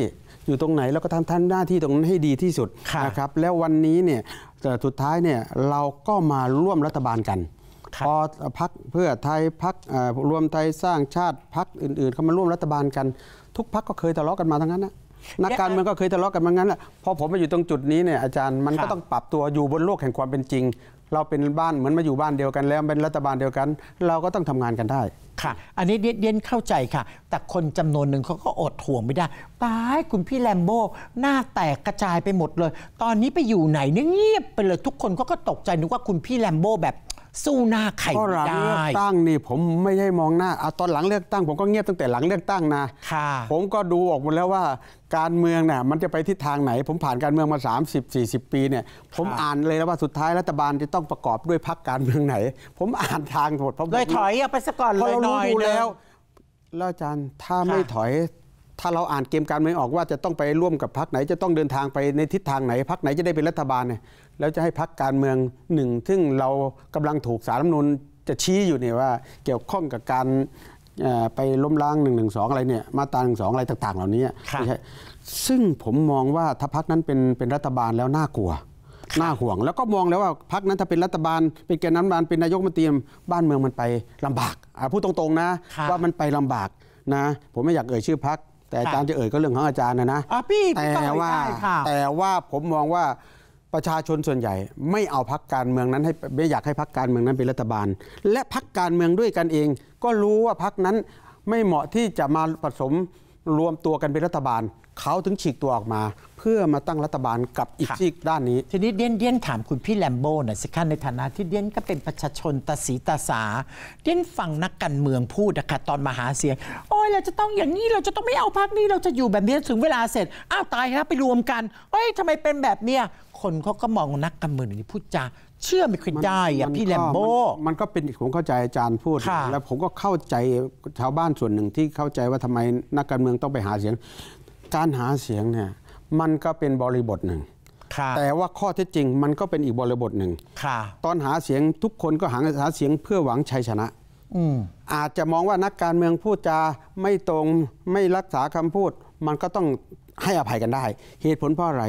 อยู่ตรงไหนเราก็ทำท่านหน้าที่ตรงนั้นให้ดีที่สุดนะครับแล้ววันนี้เนี่ยสุดท้ายเนี่ยเราก็มาร่วมรัฐบาลกัน พอพักเพื่อไทยพักรวมไทยสร้างชาติพักอื่น ๆเขามาร่วมรัฐบาลกันทุกพักก็เคยทะเลาะกันมาทั้งนั้นนะนักการเมืองก็เคยทะเลาะกันมางั้นแหละพอผมมาอยู่ตรงจุดนี้เนี่ยอาจารย์มันก็ต้องปรับตัวอยู่บนโลกแห่งความเป็นจริงเราเป็นบ้าน เหมือนมาอยู่บ้านเดียวกันแล้ว เป็นรัฐบาลเดียวกัน เราก็ต้องทำงานกันได้ค่ะ อันนี้เดยนเข้าใจค่ะ แต่คนจำนวนหนึ่งเขาก็อดห่วงไม่ได้ตายคุณพี่แลมโบ้หน้าแตกกระจายไปหมดเลย ตอนนี้ไปอยู่ไหนเนี่ยเงียบไปเลยทุกคนก็ตกใจนึกว่าคุณพี่แลมโบ้แบบสู้หน้าใครไม่ได้หลังเลือกตั้งนี่ผมไม่ได้มอง หน้าเอาตอนหลังเลือกตั้ง ผมก็เงียบตั้งแต่หลังเลือกตั้งนะผมก็ดูออกหมดแล้วว่าการเมืองเนี่ยมันจะไปทิศทางไหน ผมผ่านการเมืองมา30 40 ปีเนี่ย ผมอ่านเลยแล้วว่าสุดท้ายรัฐบาลจะต้องประกอบด้วยพรรคการเมืองไหน ผมอ่านทางหมดผมเลยถอยไปซะก่อนเลยหน่อยแล้วแล้วอาจารย์ถ้าไม่ถอย ถ้าเราอ่านเกมการเมืองออกว่าจะต้องไปร่วมกับพรรคไหนจะต้องเดินทางไปในทิศทางไหนพรรคไหนจะได้เป็นรัฐบาลเนี่ยแล้วจะให้พักการเมืองหนึ่งซึ่งเรากำลังถูกสารรัฐมนุนจะชี้อยู่เนี่ยว่า เกี่ยวข้องกับการไปล้มล้างหนึ่่งงหนึสองอะไรเนี่ยมาตราหนึ่งสองอะไรต่างๆ เหล่านี้ ซึ่งผมมองว่าถ้าพักนั้นเป็นเป็นรัฐบาลแล้วน่ากลัวน่าห่วงแล้วก็มองแล้วว่าพักนั้นถ้าเป็นรัฐบาล เป็นแกนนำบานเป็นนายกมเตรีบ้านเมืองมันไปลำบากพูดตรงๆนะว่ามันไปลำบากนะผมไม่อยากเอ่ยชื่อพัก แต่อาจารย์จะเอ่ยก็เรื่องของอาจารย์นะนะแต่ว่า แต่ว่าผมมองว่าประชาชนส่วนใหญ่ไม่เอาพักการเมืองนั้นให้ไม่อยากให้พักการเมืองนั้นเป็นรัฐบาล และพักการเมืองด้วยกันเอง ก็รู้ว่าพักนั้นไม่เหมาะที่จะมาผสมรวมตัวกันเป็นรัฐบาล เขาถึงฉีกตัวออกมา เพื่อมาตั้งรัฐบาลกับอีกซีกด้านนี้ ทีนี้เดียนเดียนถามคุณพี่แลมโบ้หน่อยสิคะในฐานะที่เดียนก็เป็นประชาชนตาสีตาสาเดียนฟังนักการเมืองพูดนะคะตอนมาหาเสียงโอ้ยเราจะต้องอย่างนี้เราจะต้องไม่เอาพรรคนี้เราจะอยู่แบบนี้ถึงเวลาเสร็จอ้าวตายแล้วไปรวมกันเอ้ยทำไมเป็นแบบเนี้ยคนเขาก็มองนักการเมืองนี่พูดจาเชื่อไม่ค่อยได้อะพี่แลมโบ้มันก็เป็นผมเข้าใจอาจารย์พูดแล้วผมก็เข้าใจชาวบ้านส่วนหนึ่งที่เข้าใจว่าทำไมนักการเมืองต้องไปหาเสียง การหาเสียงเนี่ยมันก็เป็นบริบทหนึ่งแต่ว่าข้อเท็จจริงมันก็เป็นอีกบริบทหนึ่งตอนหาเสียงทุกคนก็หาหาเสียงเพื่อหวังชัยชนะอาจจะมองว่านักการเมืองพูดจาไม่ตรงไม่รักษาคำพูด มันก็ต้องให้อภัยกันได้ เหตุผลเพราะอะไร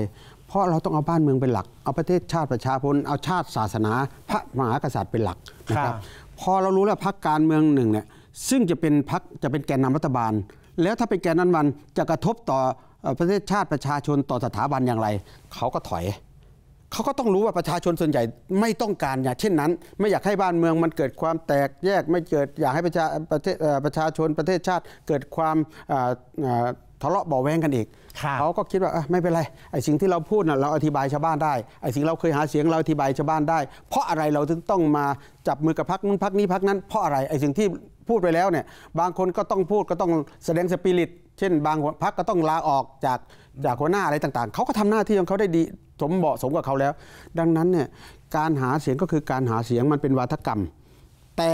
เพราะเราต้องเอาบ้านเมืองเป็นหลัก เอาประเทศชาติประชาชนเอาชาติศาสนาพระมหากษัตริย์เป็นหลักนะครับพอเรารู้แล้วพักการเมืองหนึ่งเนี่ยซึ่งจะเป็นพักจะเป็นแกนนำรัฐบาล แล้วถ้าเป็นแกนนั้นวันจะกระทบต่อประเทศชาติประชาชนต่อสถาบันอย่างไร เขาก็ถอย เขาก็ต้องรู้ว่าประชาชนส่วนใหญ่ไม่ต้องการอย่างเช่นนั้น ไม่อยากให้บ้านเมืองมันเกิดความแตกแยกไม่เกิดอยากให้ประชาประเทศประชาชนประเทศชาติเกิดความทะเลาะเบาแวงกันอีกเขาก็คิดว่าไม่เป็นไร ไอ้สิ่งที่เราพูดนะเราอธิบายชาวบ้านได้ ไอ้สิ่งเราเคยหาเสียงเราอธิบายชาวบ้านได้ เพราะอะไรเราถึงต้องมาจับมือกับพักนู้นพักนี้พักนั้น เพราะอะไรไอ้สิ่งที่พูดไปแล้วเนี่ย บางคนก็ต้องพูดก็ต้องแสดงสปิริต เช่นบางพักก็ต้องลาออกจากจากหัวหน้า อะไรต่าง ๆ เขาก็ทำหน้าที่ของเขาได้ดีสมเหมาะสมกับเขาแล้ว ดังนั้นเนี่ยการหาเสียงก็คือการหาเสียงมันเป็นวาทกรรม แต่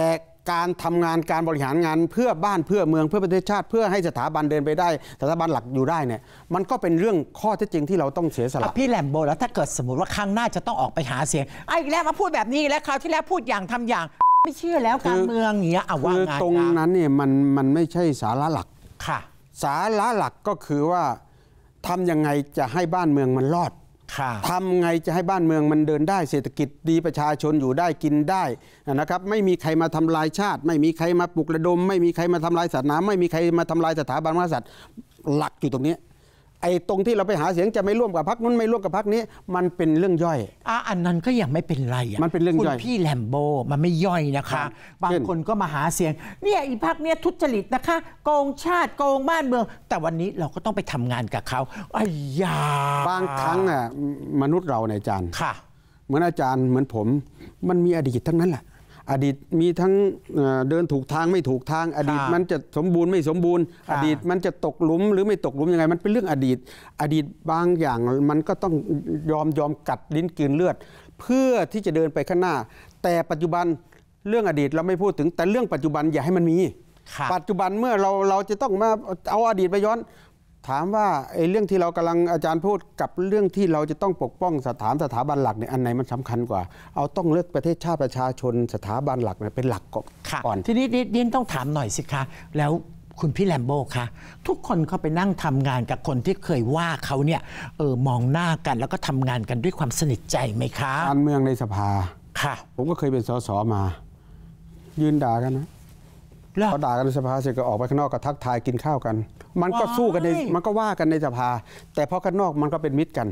การทำงานการบริหารงานเพื่อบ้านเพื่อเมือง เพื่อประเทศชาติเพื่อให้สถาบันเดินไปได้สถาบันหลักอยู่ได้เนี่ย มันก็เป็นเรื่องข้อเท็จจริงที่เราต้องเสียสละพี่แหลมโบแล้วถ้าเกิดสมมติว่าครั้งหน้าจะต้องออกไปหาเสียงไอ้แล้วมาพูดแบบนี้แล้วคราวที่แล้วพูดอย่างทำอย่าง ไม่เชื่อแล้วการเมืองเงี้ยเอาว่างานตรงนั้นเนี่ยมันมันไม่ใช่สาระหลักค่ะสาระหลักก็คือว่าทำยังไงจะให้บ้านเมืองมันรอดทำไงจะให้บ้านเมืองมันเดินได้ เศรษฐกิจดีประชาชนอยู่ได้กินได้นะครับ ไม่มีใครมาทำลายชาติ ไม่มีใครมาปลุกระดม ไม่มีใครมาทำลายศาสนาไม่มีใครมาทำลายสถาบันพระกษัตริย์หลักอยู่ตรงนี้ไอ้ตรงที่เราไปหาเสียงจะไม่ร่วมกับพักนู้นไม่ร่วมกับพักนี้มันเป็นเรื่องย่อยอ่ะอันนั้นก็ยังไม่เป็นไรอ่ะ มันเป็นเรื่องย่อยคุณพี่แลมโบมันไม่ย่อยนะคะ บางคนก็มาหาเสียง เนี่ยอีพักเนี่ยทุจริตนะคะโกงชาติโกงบ้านเมือง แต่วันนี้เราก็ต้องไปทำงานกับเขาอ้ยา บางครั้งอ่ะมนุษย์เราในอาจารย์ค่ะเหมือนอาจารย์เหมือนผมมันมีอดีตทั้งนั้นแหละอดีตมีทั้งเดินถูกทางไม่ถูกทางอดีตมันจะสมบูรณ์ไม่สมบูรณ์ อดีตมันจะตกหลุมหรือไม่ตกหลุมยังไงมันเป็นเรื่องอดีต อดีตบางอย่างมันก็ต้องยอมยอมกัดลิ้นกินเลือด เพื่อที่จะเดินไปข้างหน้า แต่ปัจจุบันเรื่องอดีตเราไม่พูดถึง แต่เรื่องปัจจุบันอย่าให้มันมี ปัจจุบันเมื่อเราเราจะต้องมาเอาอดีตไปย้อนถามว่าไอ้เรื่องที่เรากำลังอาจารย์พูดกับเรื่องที่เราจะต้องปกป้องสถานสถาบันหลักเนี่ยอันไหนมันสำคัญกว่า เอาต้องเลือกประเทศชาติประชาชนสถาบันหลักเนี่ยเป็นหลักก่อนทีนี้เดียนต้องถามหน่อยสิคะ แล้วคุณพี่แลมโบ้คะทุกคนเขาไปนั่งทำงานกับคนที่เคยว่าเขาเนี่ยเออมองหน้ากันแล้วก็ทำงานกันด้วยความสนิทใจไหมคะการเมืองในสภาค่ะ ผมก็เคยเป็นสสมา ยืนด่ากันนะพอด่ากันในสภาเสร็จก็ออกไปข้างนอกก็ทักทายกินข้าวกันมันก็สู้กันในมันก็ว่ากันในสภา แต่พอข้างนอกมันก็เป็นมิตรกัน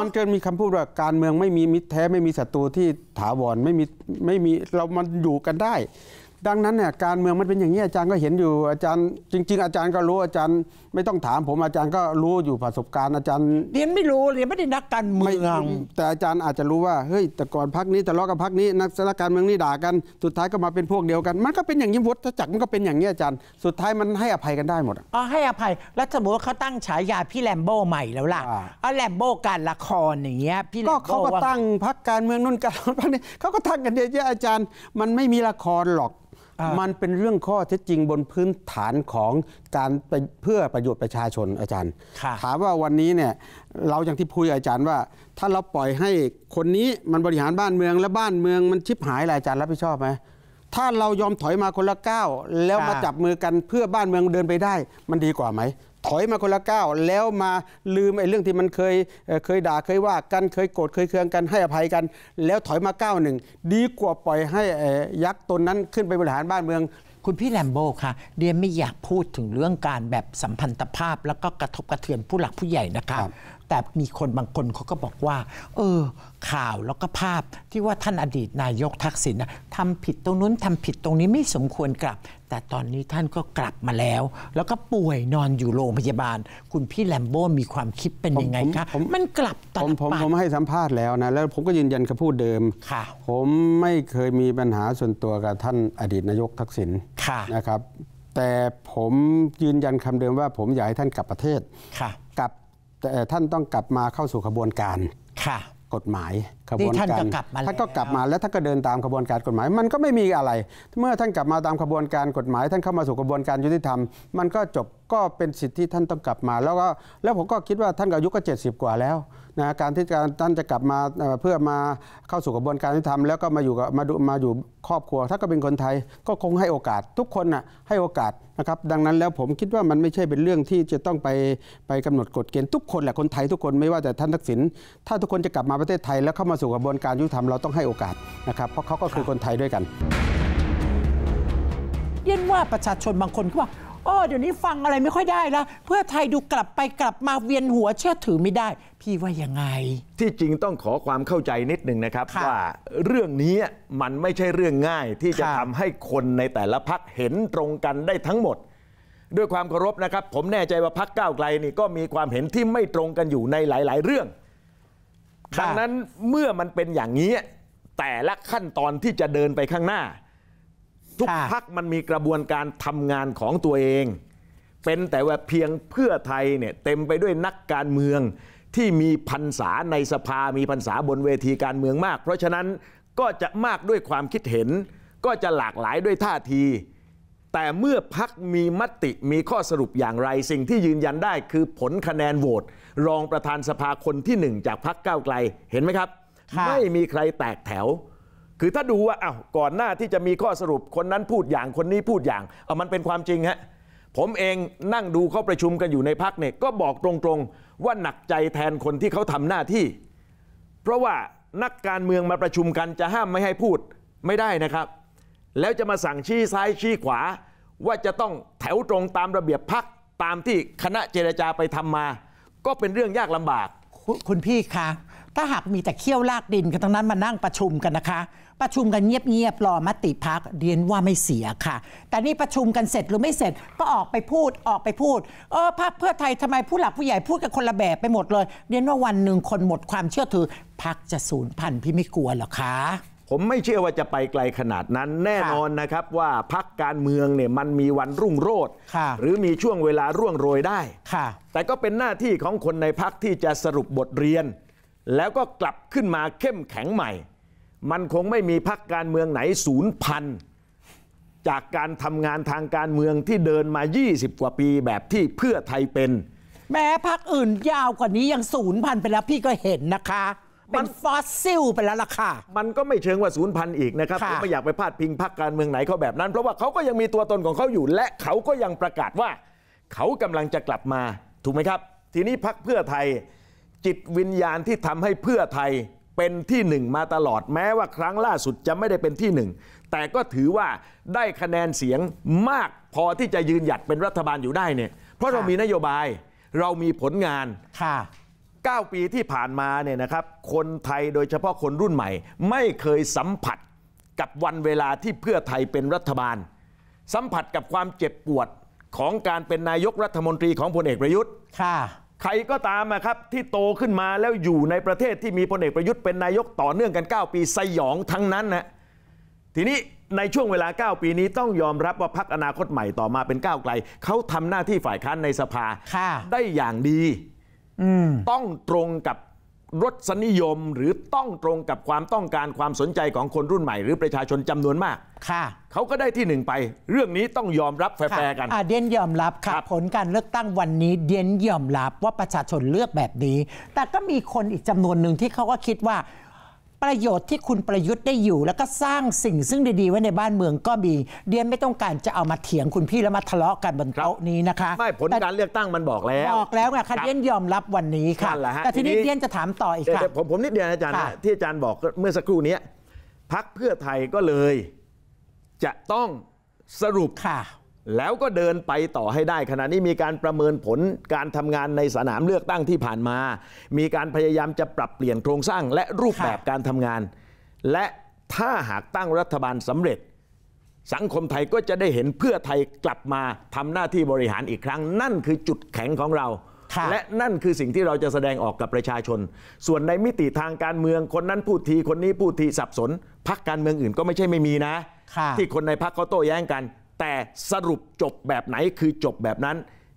มันเกินมีคำพูดว่าการเมืองไม่มีมิตรแท้ไม่มีศัตรูที่ถาวรไม่มีไม่มีเรามันอยู่กันได้ดังนั้นเนี่ยการเมืองมันเป็นอย่างนี้อาจารย์ก็เห็นอยู่อาจารย์ จริงๆ อาจารย์ก็รู้อาจารย์ไม่ต้องถามผมอาจารย์ก็รู้อยู่ประสบการณ์อาจารย์เรียนไม่รู้เรียนไม่ได้นักการเมืองแต่อาจารย์อาจจะรู้ว่าเฮ้ยแต่ก่อนพักนี้ทะเลาะกับพักนี้นักสารการเมืองนี่ด่ากันสุดท้ายก็มาเป็นพวกเดียวกัน มันก็เป็นอย่างนี้วัฏจักรมันก็เป็นอย่างนี้อาจารย์สุดท้ายมันให้อภัยกันได้หมดอ๋อให้อภัยแล้วสมมติว่าเขาตั้งฉายาพี่แลมโบ้ใหม่แล้วล่ะเอาแลมโบ้การละครอย่างเงี้ยพี่แลมโบก็เขาก็ตั้งพักการเมืองนู่นกันพักนี้เขาก็ตั้งกันเยอะๆอาจารย์มันไม่มีละครหรอกมันเป็นเรื่องข้อเท็จจริงบนพื้นฐานของการเพื่อประโยชน์ประชาชนอาจารย์ถามว่าวันนี้เนี่ยเราอย่างที่พูดอาจารย์ว่า ถ้าเราปล่อยให้คนนี้มันบริหารบ้านเมืองและบ้านเมือง มันชิบหายอะไรอาจารย์รับผิดชอบไหมถ้าเรายอมถอยมาคนละก้าวแล้วมาจับมือกันเพื่อบ้านเมืองเดินไปได้ มันดีกว่าไหมถอยมาคนละก้าวแล้วมาลืมไอ้เรื่องที่มันเคยเคยด่าเคยว่า กันเคยโกรธเคยเคืองกันให้อภัยกัน แล้วถอยมาก้าวหนึ่ง ดีกว่าปล่อยให้ยักษ์ตนนั้นขึ้นไปบริหารบ้านเมือง คุณพี่แลมโบค่ะเดียไม่อยากพูดถึงเรื่องการแบบสัมพันธภาพ แล้วก็กระทบกระเทือนผู้หลักผู้ใหญ่นะคะแต่มีคนบางคนเขาก็บอกว่า เออ ข่าวแล้วก็ภาพที่ว่าท่านอดีตนายกทักษิณทำผิดตรงนู้นทำผิดตรงนี้ไม่สมควรกลับแต่ตอนนี้ท่านก็กลับมาแล้ว แล้วก็ป่วยนอนอยู่โรงพยาบาล คุณพี่แลมโบ้มีความคิดเป็นยังไงคะมันกลับตอนผมผมให้สัมภาษณ์แล้วนะแล้วผมก็ยืนยันคำพูดเดิมค่ะ ผมไม่เคยมีปัญหาส่วนตัวกับท่านอดีตนายกทักษิณนะครับ แต่ผมยืนยันคำเดิมว่า ผมอยากให้ท่านกลับประเทศแต่ท่านต้องกลับมาเข้าสู่ขบวนการ ค่ะ กฎหมายขบวนการ ท่านก็กลับมาแล้วท่านก็เดินตามขบวนการกฎหมาย มันก็ไม่มีอะไร เมื่อท่านกลับมาตามขบวนการกฎหมาย ท่านเข้ามาสู่กระบวนการยุติธรรม มันก็จบก็เป็นสิทธิท่านต้องกลับมา แล้วก็แล้วผมก็คิดว่าท่านอายุก็70 กว่าแล้วนะการที่การท่านจะกลับมาเพื่อมาเข้าสู่กระบวนการยุติธรรมแล้วก็มาอยู่กับมาดูมาอยู่ครอบครัว ถ้าก็เป็นคนไทยก็คงให้โอกาสทุกคนนะ่ะให้โอกาสนะครับดังนั้นแล้วผมคิดว่ามันไม่ใช่เป็นเรื่องที่จะต้องไปไปกำหนดกฎเกณฑ์ทุกคนแหละคนไทยทุกคนไม่ว่าแต่ท่านทักษิณถ้าทุกคนจะกลับมาประเทศไทย แล้วเข้ามาสู่กระบวนการยุติธรรมเราต้องให้โอกาสนะครับเพราะเขาก็คือคนไทยด้วยกันย็นว่าประชาชนบางคนก็ว่าโอ้เดี๋ยวนี้ฟังอะไรไม่ค่อยได้ละ เพื่อไทยดูกลับไปกลับมาเวียนหัวเชื่อถือไม่ได้ พี่ว่ายังไง ที่จริงต้องขอความเข้าใจนิดนึงนะครับ ว่าเรื่องนี้มันไม่ใช่เรื่องง่ายที่จะทำให้คนในแต่ละพักเห็นตรงกันได้ทั้งหมด ด้วยความเคารพนะครับ ผมแน่ใจว่าพักก้าวไกลนี่ก็มีความเห็นที่ไม่ตรงกันอยู่ในหลายๆ เรื่องดังนั้นเมื่อมันเป็นอย่างนี้ แต่ละขั้นตอนที่จะเดินไปข้างหน้าทุกพักมันมีกระบวนการทำงานของตัวเองเป็นแต่ว่าเพียงเพื่อไทยเนี่ยเต็มไปด้วยนักการเมือง ที่มีพรรษาในสภามีพรรษาบนเวทีการเมืองมาก เพราะฉะนั้นก็จะมากด้วยความคิดเห็น ก็จะหลากหลายด้วยท่าที แต่เมื่อพักมีมติมีข้อสรุปอย่างไรสิ่งที่ยืนยันได้คือผลคะแนนโหวตรองประธานสภาคนที่หนึ่งจากพักเก้าไกลเห็นไหมครับไม่มีใครแตกแถวคือถ้าดูว่าอ้าวก่อนหน้าที่จะมีข้อสรุป คนนั้นพูดอย่างคนนี้พูดอย่าง เอามันเป็นความจริงฮะ ผมเองนั่งดูเขาประชุมกันอยู่ในพักเนี่ย ก็บอกตรงๆ ว่าหนักใจแทนคนที่เขาทำหน้าที่ เพราะว่านักการเมืองมาประชุมกันจะห้ามไม่ให้พูดไม่ได้นะครับ แล้วจะมาสั่งชี้ซ้ายชี้ขวา ว่าจะต้องแถวตรงตามระเบียบพักตามที่คณะเจรจาไปทำมา ก็เป็นเรื่องยากลำบากคุณพี่คะถ้าหากมีแต่เขี้ยวลากดินกันทั้งนั้นมานั่งประชุมกันนะคะประชุมกันเงียบๆรอมติพักเรียนว่าไม่เสียค่ะ แต่นี่ประชุมกันเสร็จหรือไม่เสร็จก็ออกไปพูดออกไปพูด เออพักเพื่อไทยทำไมผู้หลักผู้ใหญ่พูดกันคนละแบบไปหมดเลยเรียนว่าวันหนึ่งคนหมด ความเชื่อถือพักจะสูญพันธุ์พี่ไม่กลัวหรอคะ ผมไม่เชื่อว่าจะไปไกลขนาดนั้นแน่นอนนะครับว่าพักการเมืองเนี่ยมันมีวันรุ่งโรจน์หรือมีช่วงเวลาร่วงโรยได้แต่ก็เป็นหน้าที่ของคนในพักที่จะสรุปบทเรียน แล้วก็กลับขึ้นมาเข้มแข็งใหม่มันคงไม่มีพักการเมืองไหนศูนย์พัน จากการทำงานทางการเมืองที่เดินมา 20 กว่าปีแบบที่เพื่อไทยเป็น แม้พักอื่นยาวกว่านี้ยังศูนย์พันไปแล้วพี่ก็เห็นนะคะมัเป็นฟอสซิลไปแล้วล่ะค่ะ มันก็ไม่เชิงว่าศูนย์พันอีกนะครับ ผมไม่อยากไปพาดพิงพักการเมืองไหนเขาแบบนั้น เพราะว่าเขาก็ยังมีตัวตนของเขาอยู่ และเขาก็ยังประกาศว่าเขากำลังจะกลับมาถูกไหมครับ ทีนี้พักเพื่อไทยจิตวิญญาณที่ทำให้เพื่อไทยเป็นที่หนึ่งมาตลอดแม้ว่าครั้งล่าสุดจะไม่ได้เป็นที่หนึ่งแต่ก็ถือว่าได้คะแนนเสียงมาก พอที่จะยืนหยัดเป็นรัฐบาลอยู่ได้เนี่ยเพราะเรามีนโยบายเรามีผลงานค่ะ 9 ปีที่ผ่านมาเนี่ยนะครับ คนไทยโดยเฉพาะคนรุ่นใหม่ ไม่เคยสัมผัสกับวันเวลาที่เพื่อไทยเป็นรัฐบาล สัมผัสกับความเจ็บปวดของการเป็นนายกรัฐมนตรีของพลเอกประยุทธ์ค่ะใครก็ตามนะครับ ที่โตขึ้นมาแล้วอยู่ในประเทศที่มีพลเอกประยุทธ์เป็นนายกต่อเนื่องกัน 9 ปี สยองทั้งนั้นนะทีนี้ในช่วงเวลา 9 ปีนี้ต้องยอมรับว่าพักอนาคตใหม่ต่อมาเป็นก้าวไกล เขาทำหน้าที่ฝ่ายค้านในสภาได้อย่างดีต้องตรงกับรสนิยมหรือต้องตรงกับความต้องการความสนใจของคนรุ่นใหม่ หรือประชาชนจำนวนมาก ค่ะเขาก็ได้ที่หนึ่งไปเรื่องนี้ต้องยอมรับแฟร์กันเดียนยอมรับค่ะผลการเลือกตั้งวันนี้เดียนยอมรับว่าประชาชนเลือกแบบนี้ แต่ก็มีคนอีกจำนวนหนึ่งที่เขาก็คิดว่าประโยชน์ที่คุณประยุทธ์ได้อยู่ แล้วก็สร้างสิ่งซึ่งดีๆไว้ในบ้านเมืองก็มี เดียนไม่ต้องการจะเอามาเถียงคุณพี่แล้วมาทะเลาะกันบนโต๊ะนี้นะคะไม่ผลการเลือกตั้งมันบอกแล้ว บอกแล้วไงคะเดียนยอมรับวันนี้ค่ะแต่ทีนี้เดียนจะถามต่ออีกค่ะผมผมนิดเดียวอาจารย์ที่อาจารย์บอกเมื่อสักครู่นี้พักเพื่อไทยก็เลยจะต้องสรุปค่ะแล้วก็เดินไปต่อให้ได้ขณะนี้มีการประเมินผลการทำงานในสนามเลือกตั้งที่ผ่านมา มีการพยายามจะปรับเปลี่ยนโครงสร้างและรูปแบบการทำงาน และถ้าหากตั้งรัฐบาลสำเร็จ สังคมไทยก็จะได้เห็นเพื่อไทยกลับมาทำหน้าที่บริหารอีกครั้ง นั่นคือจุดแข็งของเรา และนั่นคือสิ่งที่เราจะแสดงออกกับประชาชน ส่วนในมิติทางการเมืองคนนั้นพูดทีคนนี้พูดทีสับสนพักการเมืองอื่นก็ไม่ใช่ไม่มีนะ ที่คนในพักเขาโต้แย้งกันแต่สรุปจบแบบไหนคือจบแบบนั้น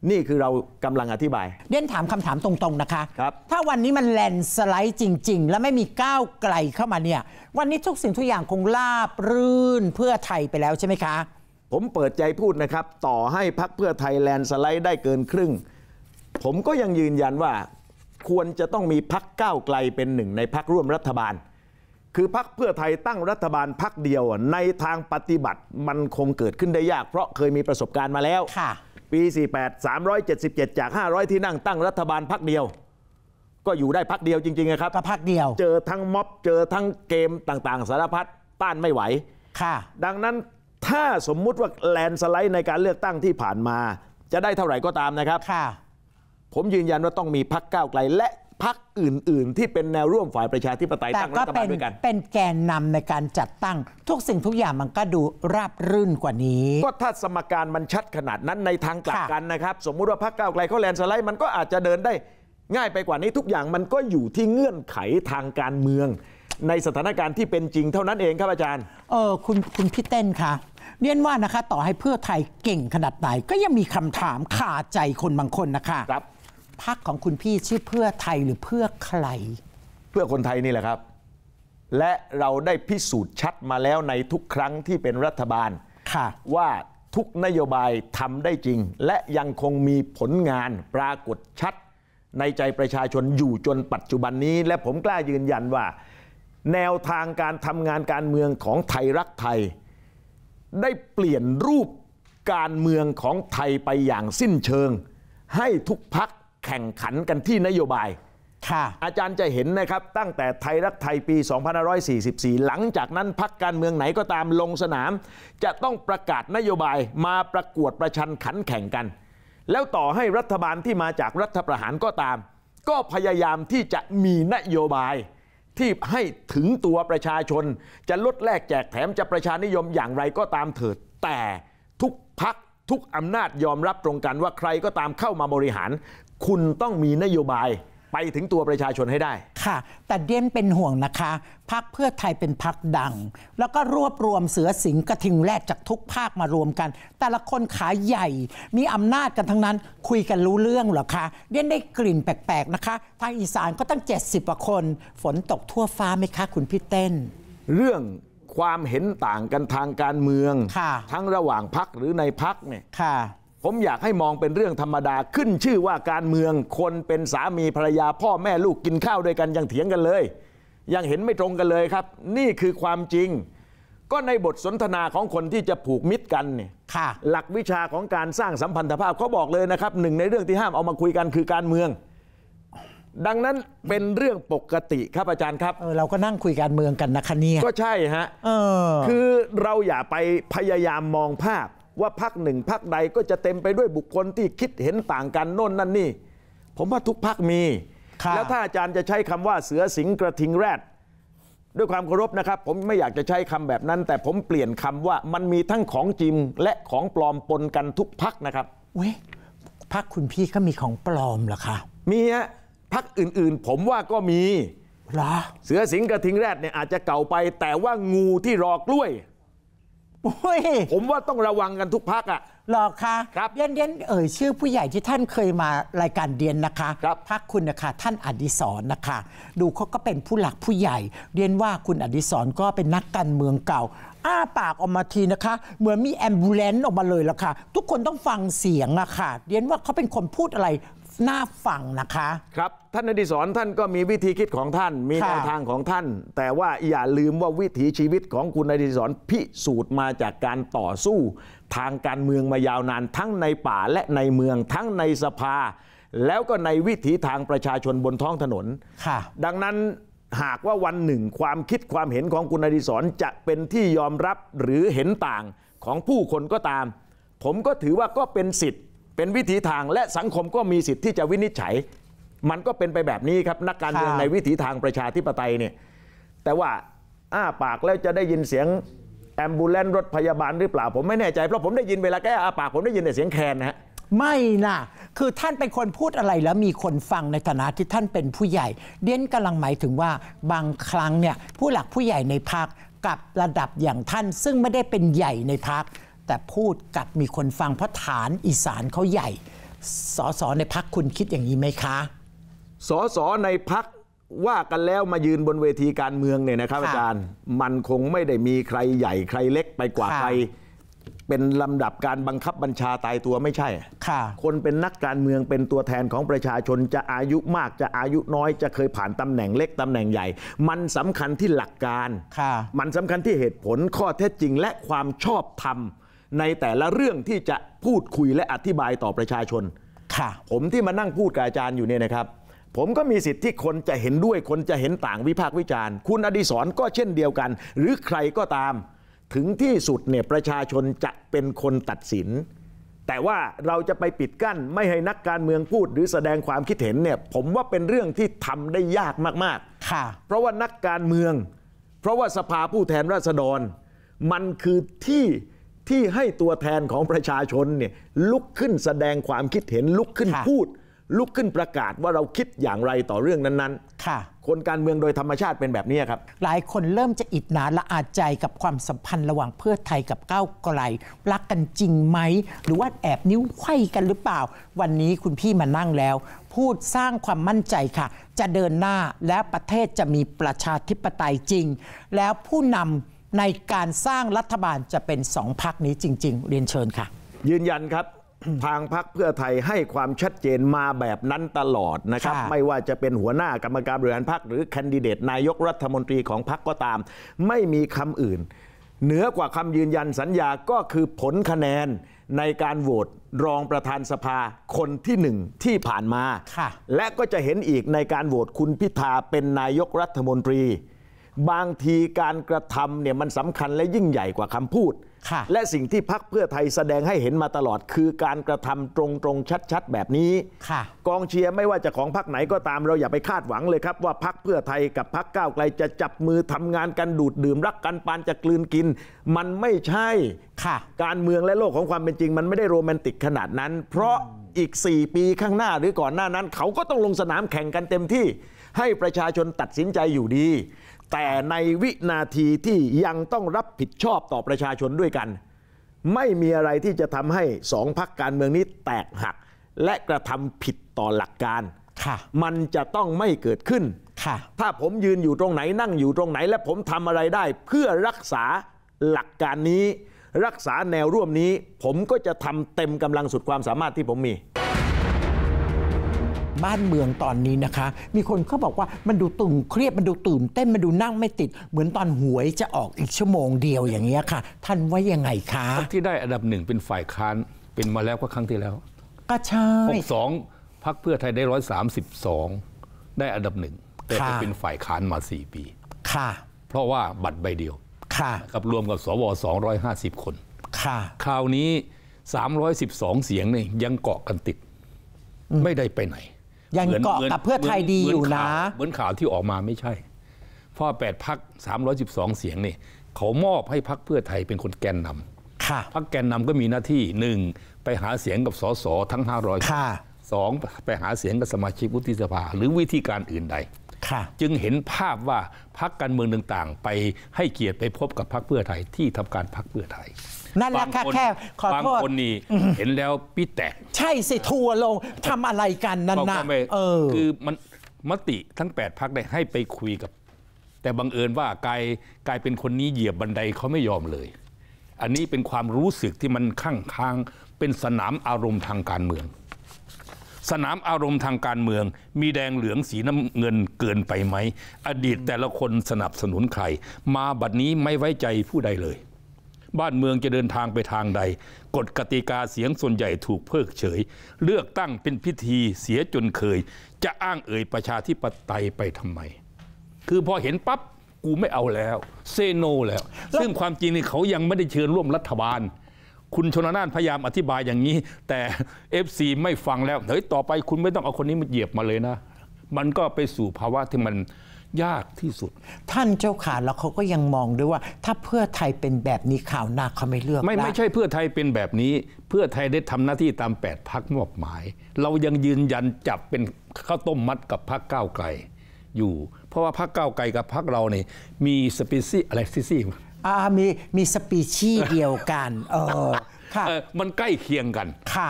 นี่คือเรากำลังอธิบายเดียนถามคำถามตรงๆนะคะครับถ้าวันนี้มันแลนสไลด์จริงๆ แล้วไม่มีก้าวไกลเข้ามาเนี่ยวันนี้ทุกสิ่งทุกอย่างคงราบรื่นเพื่อไทยไปแล้วใช่ไหมคะ ผมเปิดใจพูดนะครับ ต่อให้พักเพื่อไทยแลนสไลด์ได้เกินครึ่ง ผมก็ยังยืนยันว่า ควรจะต้องมีพักก้าวไกลเป็นหนึ่งในพักร่วมรัฐบาลคือพักเพื่อไทยตั้งรัฐบาลพักเดียว ในทางปฏิบัติมันคงเกิดขึ้นได้ยากเพราะเคยมีประสบการณ์มาแล้วปี 48 377 จาก 500 ที่นั่งตั้งรัฐบาลพักเดียว ก็อยู่ได้พักเดียวจริงๆนะครับก็พักเดียว เจอทั้งม็อบ เจอทั้งเกมต่างๆ สารพัดต้านไม่ไหวค่ะ ดังนั้นถ้าสมมุติว่าแลนสไลด์ในการเลือกตั้งที่ผ่านมา จะได้เท่าไหร่ก็ตามนะครับค่ะ ผมยืนยันว่าต้องมีพักก้าวไกลและพักอื่นๆ ที่เป็นแนวร่วมฝ่ายประชาธิปไตยตั้งรัก็ฐบาเป็ลนด้วยกันเป็นแกนนำในการจัดตั้ง ทุกสิ่งทุกอย่างมันก็ดูราบรื่นกว่านี้ก็ถ้าสมการมันชัดขนาดนั้นในทางกลับกันนะครับสมมุติว่าพรรคก้าวไกลเขาแลนสไลด์มันก็อาจจะเดินได้ง่ายไปกว่านี้ทุกอย่างมันก็อยู่ที่เงื่อนไขทางการเมือง ในสถานการณ์ที่เป็นจริงเท่านั้นเองครับอาจารย์ เออคุณคุณพี่เต้นคะเรียนว่านะคะ ต่อให้เพื่อไทยเก่งขนาดไหนก็ยังมีคำถามคาใจคนบางคนนะคะครับพักของคุณพี่ชื่อเพื่อไทยหรือเพื่อใคร เพื่อคนไทยนี่แหละครับ และเราได้พิสูจน์ชัดมาแล้วในทุกครั้งที่เป็นรัฐบาลว่าทุกนโยบายทำได้จริง และยังคงมีผลงานปรากฏชัด ในใจประชาชนอยู่จนปัจจุบันนี้ และผมกล้ายืนยันว่า แนวทางการทำงานการเมืองของไทยรักไทย ได้เปลี่ยนรูปการเมืองของไทยไปอย่างสิ้นเชิง ให้ทุกพักแข่งขันกันที่นโยบายอาจารย์จะเห็นนะครับตั้งแต่ไทย รักไทยปี2544 หลังจากนั้นพักการเมืองไหนก็ตามลงสนาม จะต้องประกาศนโยบายมาประกวดประชันขันแข่งกัน แล้วต่อให้รัฐบาลที่มาจากรัฐประหารก็ตาม ก็พยายามที่จะมีนโยบาย ที่ให้ถึงตัวประชาชน จะลดแลกแจกแถมจะประชานิยมอย่างไรก็ตามเถิดแต่ทุกพักทุกอำนาจยอมรับตรงกันว่าใครก็ตามเข้ามาบริหารคุณต้องมีนโยบายไปถึงตัวประชาชนให้ได้ ค่ะ แต่เดียนเป็นห่วงนะคะ พักเพื่อไทยเป็นพักดัง แล้วก็รวบรวมเสือสิงกระทิงแรดจากทุกภาคมารวมกัน แต่ละคนขาใหญ่ มีอำนาจกันทั้งนั้น คุยกันรู้เรื่องหรอคะ เดียนได้กลิ่นแปลกๆนะคะ ทางอีสานก็ตั้ง 70กว่าคน ฝนตกทั่วฟ้าไหมคะคุณพี่เต้น เรื่องความเห็นต่างกันทางการเมืองทั้งระหว่างพักหรือในพักเนี่ยผมอยากให้มองเป็นเรื่องธรรมดาขึ้นชื่อว่าการเมือง คนเป็นสามีภรรยาพ่อแม่ลูกกินข้าวด้วยกันยังเถียงกันเลย ยังเห็นไม่ตรงกันเลยครับ นี่คือความจริง ก็ในบทสนทนาของคนที่จะผูกมิตรกันเนี่ยค่ะ หลักวิชาของการสร้างสัมพันธภาพเขาบอกเลยนะครับหนึ่งในเรื่องที่ห้ามเอามาคุยกันคือการเมือง ดังนั้นเป็นเรื่องปกติครับอาจารย์ครับเออเราก็นั่งคุยการเมืองกันนะคะเนี่ยก็ใช่ฮะคือเราอย่าไปพยายามมองภาพว่าพักหนึ่งพักใดก็จะเต็มไปด้วยบุคคลที่คิดเห็นต่างกันโน่นนั่นนี่ ผมว่าทุกพักมีแล้วถ้าอาจารย์จะใช้คำว่าเสือสิงกระทิงแรด ด้วยความเคารพนะครับ ผมไม่อยากจะใช้คำแบบนั้น แต่ผมเปลี่ยนคำว่ามันมีทั้งของจริง และของปลอมปนกันทุกพักนะครับเว้ยพักคุณพี่ก็มีของปลอมเหรอคะมีฮะพักอื่นๆผมว่าก็มีเหรอเสือสิงกระทิงแรดเนี่ยอาจจะเก่าไปแต่ว่างูที่รอกล้วยผมว่าต้องระวังกันทุกพักอ่ะหรอคะครับเรียนเรียนเอ่ยชื่อผู้ใหญ่ที่ท่านเคยมารายการเรียนนะคะครับพักคุณนะคะท่านอดิศรนะคะ ดูเขาก็เป็นผู้หลักผู้ใหญ่ เรียนว่าคุณอดิศรก็เป็นนักการเมืองเก่า อ้าปากออกมาทีนะคะเหมือนมีแอมบูเลนต์ออกมาเลยละค่ะ ทุกคนต้องฟังเสียงอะค่ะ เรียนว่าเขาเป็นคนพูดอะไรน่าฟังนะคะครับท่านนดิศรท่านก็มีวิธีคิดของท่าน มีแนวทางของท่าน แต่ว่าอย่าลืมว่าวิถีชีวิตของคุณนดิศรพิสูจน์มาจากการต่อสู้ ทางการเมืองมายาวนานทั้งในป่าและในเมืองทั้งในสภา แล้วก็ในวิถีทางประชาชนบนท้องถนนค่ะ ดังนั้นหากว่าวันหนึ่งความคิดความเห็นของคุณอดิศรจะเป็นที่ยอมรับหรือเห็นต่างของผู้คนก็ตาม ผมก็ถือว่าก็เป็นสิทธิเป็นวิถีทางและสังคมก็มีสิทธิ์ที่จะวินิจฉัย มันก็เป็นไปแบบนี้ครับ นักการเมืองในวิถีทางประชาธิปไตยเนี่ยแต่ว่าอ้าปากแล้วจะได้ยินเสียงแอมบูเลนรถพยาบาลหรือเปล่า ผมไม่แน่ใจเพราะผมได้ยินเวลาแกอ้าปาก ผมได้ยินแต่เสียงแคนนะฮะไม่นะคือท่านเป็นคนพูดอะไรแล้ว มีคนฟังในฐานะที่ท่านเป็นผู้ใหญ่เด่นกำลังหมายถึงว่าบางครั้งเนี่ยผู้หลักผู้ใหญ่ในพักกับระดับอย่างท่าน ซึ่งไม่ได้เป็นใหญ่ในพักแต่พูดกับมีคนฟังเพราะฐานอีสานเขาใหญ่สอสอในพักคุณคิดอย่างนี้ไหมคะสอสอในพักว่ากันแล้วมายืนบนเวทีการเมืองเนี่ยนะครับ อาจารย์ มันคงไม่ได้มีใครใหญ่ ใครเล็กไปกว่าใคร เป็นลำดับการบังคับบัญชาตายตัวไม่ใช่ ค่ะ คนเป็นนักการเมืองเป็นตัวแทนของประชาชนจะอายุมากจะอายุน้อยจะเคยผ่านตำแหน่งเล็กตำแหน่งใหญ่ มันสำคัญที่หลักการค่ะ มันสำคัญที่เหตุผลข้อเท็จจริงและความชอบธรรมในแต่ละเรื่องที่จะพูดคุยและอธิบายต่อประชาชน ค่ะ ผมที่มานั่งพูดกับอาจารย์อยู่เนี่ยนะครับ ผมก็มีสิทธิ์ที่คนจะเห็นด้วย คนจะเห็นต่างวิพากษ์วิจารณ์ คุณอดิศรก็เช่นเดียวกัน หรือใครก็ตาม ถึงที่สุดเนี่ยประชาชนจะเป็นคนตัดสิน แต่ว่าเราจะไปปิดกั้น ไม่ให้นักการเมืองพูด หรือแสดงความคิดเห็นเนี่ย ผมว่าเป็นเรื่องที่ทำได้ยากมาก ๆ ค่ะ เพราะว่านักการเมือง เพราะว่าสภาผู้แทนราษฎร มันคือที่ที่ให้ตัวแทนของประชาชนเนี่ยลุกขึ้นแสดงความคิดเห็นลุกขึ้นพูด ลุกขึ้นประกาศว่าเราคิดอย่างไรต่อเรื่องนั้นๆ ค่ะคนการเมืองโดยธรรมชาติเป็นแบบนี้ครับหลายคนเริ่มจะอิดนาละอาใจกับความสัมพันธ์ระหว่างเพื่อไทยกับก้าวไกลรักกันจริงไหมหรือว่าแอบนิ้วไขว้กันหรือเปล่า วันนี้คุณพี่มานั่งแล้ว พูดสร้างความมั่นใจค่ะ จะเดินหน้าและประเทศจะมีประชาธิปไตยจริง แล้วผู้นำในการสร้างรัฐบาลจะเป็นสองพักนี้จริงๆ เรียนเชิญค่ะ ยืนยันครับทางพักเพื่อไทยให้ความชัดเจนมาแบบนั้นตลอดนะครับ ไม่ว่าจะเป็นหัวหน้ากรรมการบริหารพักหรือแคนดิเดตนายกรัฐมนตรีของพักก็ตาม ไม่มีคำอื่น เหนือกว่าคำยืนยันสัญญาก็คือผลคะแนน ในการโหวตรองประธานสภาคนที่หนึ่งที่ผ่านมาและก็จะเห็นอีกในการโหวตคุณพิธาเป็นนายกรัฐมนตรีบางทีการกระทำเนี่ยมันสำคัญและยิ่งใหญ่กว่าคำพูด และสิ่งที่พักเพื่อไทยแสดงให้เห็นมาตลอดคือการกระทำตรงๆ ชัดๆแบบนี้กองเชียร์ไม่ว่าจะของพักไหนก็ตามเราอย่าไปคาดหวังเลยครับ ว่าพักเพื่อไทยกับพักก้าวไกลจะจับมือทำงานกันดูดดื่มรักกันปานจะกลืนกิน มันไม่ใช่การเมืองและโลกของความเป็นจริง มันไม่ได้โรแมนติกขนาดนั้น เพราะอีก 4 ปีข้างหน้าหรือก่อนหน้านั้น เขาก็ต้องลงสนามแข่งกันเต็มที่ ให้ประชาชนตัดสินใจอยู่ดีแต่ในวินาทีที่ยังต้องรับผิดชอบต่อประชาชนด้วยกัน ไม่มีอะไรที่จะทำให้สองพักการเมืองนี้แตกหัก และกระทำผิดต่อหลักการมันจะต้องไม่เกิดขึ้นถ้าผมยืนอยู่ตรงไหนนั่งอยู่ตรงไหนและผมทำอะไรได้เพื่อรักษาหลักการนี้ รักษาแนวร่วมนี้ ผมก็จะทำเต็มกำลังสุดความสามารถที่ผมมีบ้านเมืองตอนนี้นะคะ มีคนเขาบอกว่ามันดูตึงเครียดมันดูตื่นเต้นมันดูนั่งไม่ติด เหมือนตอนหวยจะออกอีกชั่วโมงเดียวอย่างเงี้ยค่ะ ท่านว่ายังไงคะที่ได้อันดับหนึ่งเป็นฝ่ายค้านเป็นมาแล้วก็ครั้งที่แล้ว ก็ใช่หกสองพักเพื่อไทยได้ร้อยสามสิบสองได้อันดับหนึ่งแต่จะเป็นฝ่ายค้านมาสี่ปี ค่ะ เพราะว่าบัตรใบเดียว ค่ะ กับรวมกับสวสองร้อยห้าสิบคน ค่ะ คราวนี้ 312 เสียงเนี่ยยังเกาะกันติดไม่ได้ไปไหนยังเกาะกับเพื่อไทยดีอยู่นะ เหมือนข่าวที่ออกมาไม่ใช่เพราะแปดพักสามร้อยสิบสองเสียงนี่เขามอบให้พักเพื่อไทยเป็นคนแกนนำค่ะพักแกนนำก็มีหน้าที่หนึ่งไปหาเสียงกับสสทั้งห้าร้อยสองไปหาเสียงกับสมาชิกวุฒิสภาหรือวิธีการอื่นใดจึงเห็นภาพว่าพักการเมืองต่างๆ ไปให้เกียรติไปพบกับพักเพื่อไทยที่ทำการพักเพื่อไทยนั่นแหละค่ะแค่ขอโทษบางคนนี่เห็นแล้วพี่แตกใช่สิทัวลงทำอะไรกันนั่นนะคือมันมติทั้ง8พักได้ให้ไปคุยกับ แต่บังเอิญว่ากายกายเป็นคนนี้เหยียบบันไดเขาไม่ยอมเลย อันนี้เป็นความรู้สึกที่มันข้างค้างเป็นสนามอารมณ์ทางการเมือง สนามอารมณ์ทางการเมือง มีแดงเหลืองสีน้ำเงินเกินไปไหม อดีตแต่ละคนสนับสนุนใครมาบัดนี้ไม่ไว้ใจผู้ใดเลยบ้านเมืองจะเดินทางไปทางใด กฎกติกาเสียงส่วนใหญ่ถูกเพิกเฉย เลือกตั้งเป็นพิธีเสียจนเคย จะอ้างเอ่ยประชาธิปไตยไปทำไม คือพอเห็นปั๊บกูไม่เอาแล้วเซโนแล้ว ซึ่งความจริงนี่เขายังไม่ได้เชิญร่วมรัฐบาล คุณชนน่านพยายามอธิบายอย่างนี้ แต่ FC ไม่ฟังแล้ว เฮ้ยต่อไปคุณไม่ต้องเอาคนนี้มาเหยียบมาเลยนะ มันก็ไปสู่ภาวะที่มันยากที่สุด ท่านเจ้าขาแล้วเขาก็ยังมองด้วยว่า ถ้าเพื่อไทยเป็นแบบนี้ข่าวหน้าเขาไม่เลือก ไม่ไม่ใช่เพื่อไทยเป็นแบบนี้ เพื่อไทยได้ทำหน้าที่ตาม8ปดพักมอบหมาย เรายังยืนยันจับเป็นข้าวต้มมัดกับพักก้าวไกลอยู่ เพราะว่าพักก้าวไกลกับพักเราเนี่ยมีสปีซี่อะไรซีซี่อ่ามีมีสปีชีเดียวกันเออค่ะมันใกล้เคียงกัน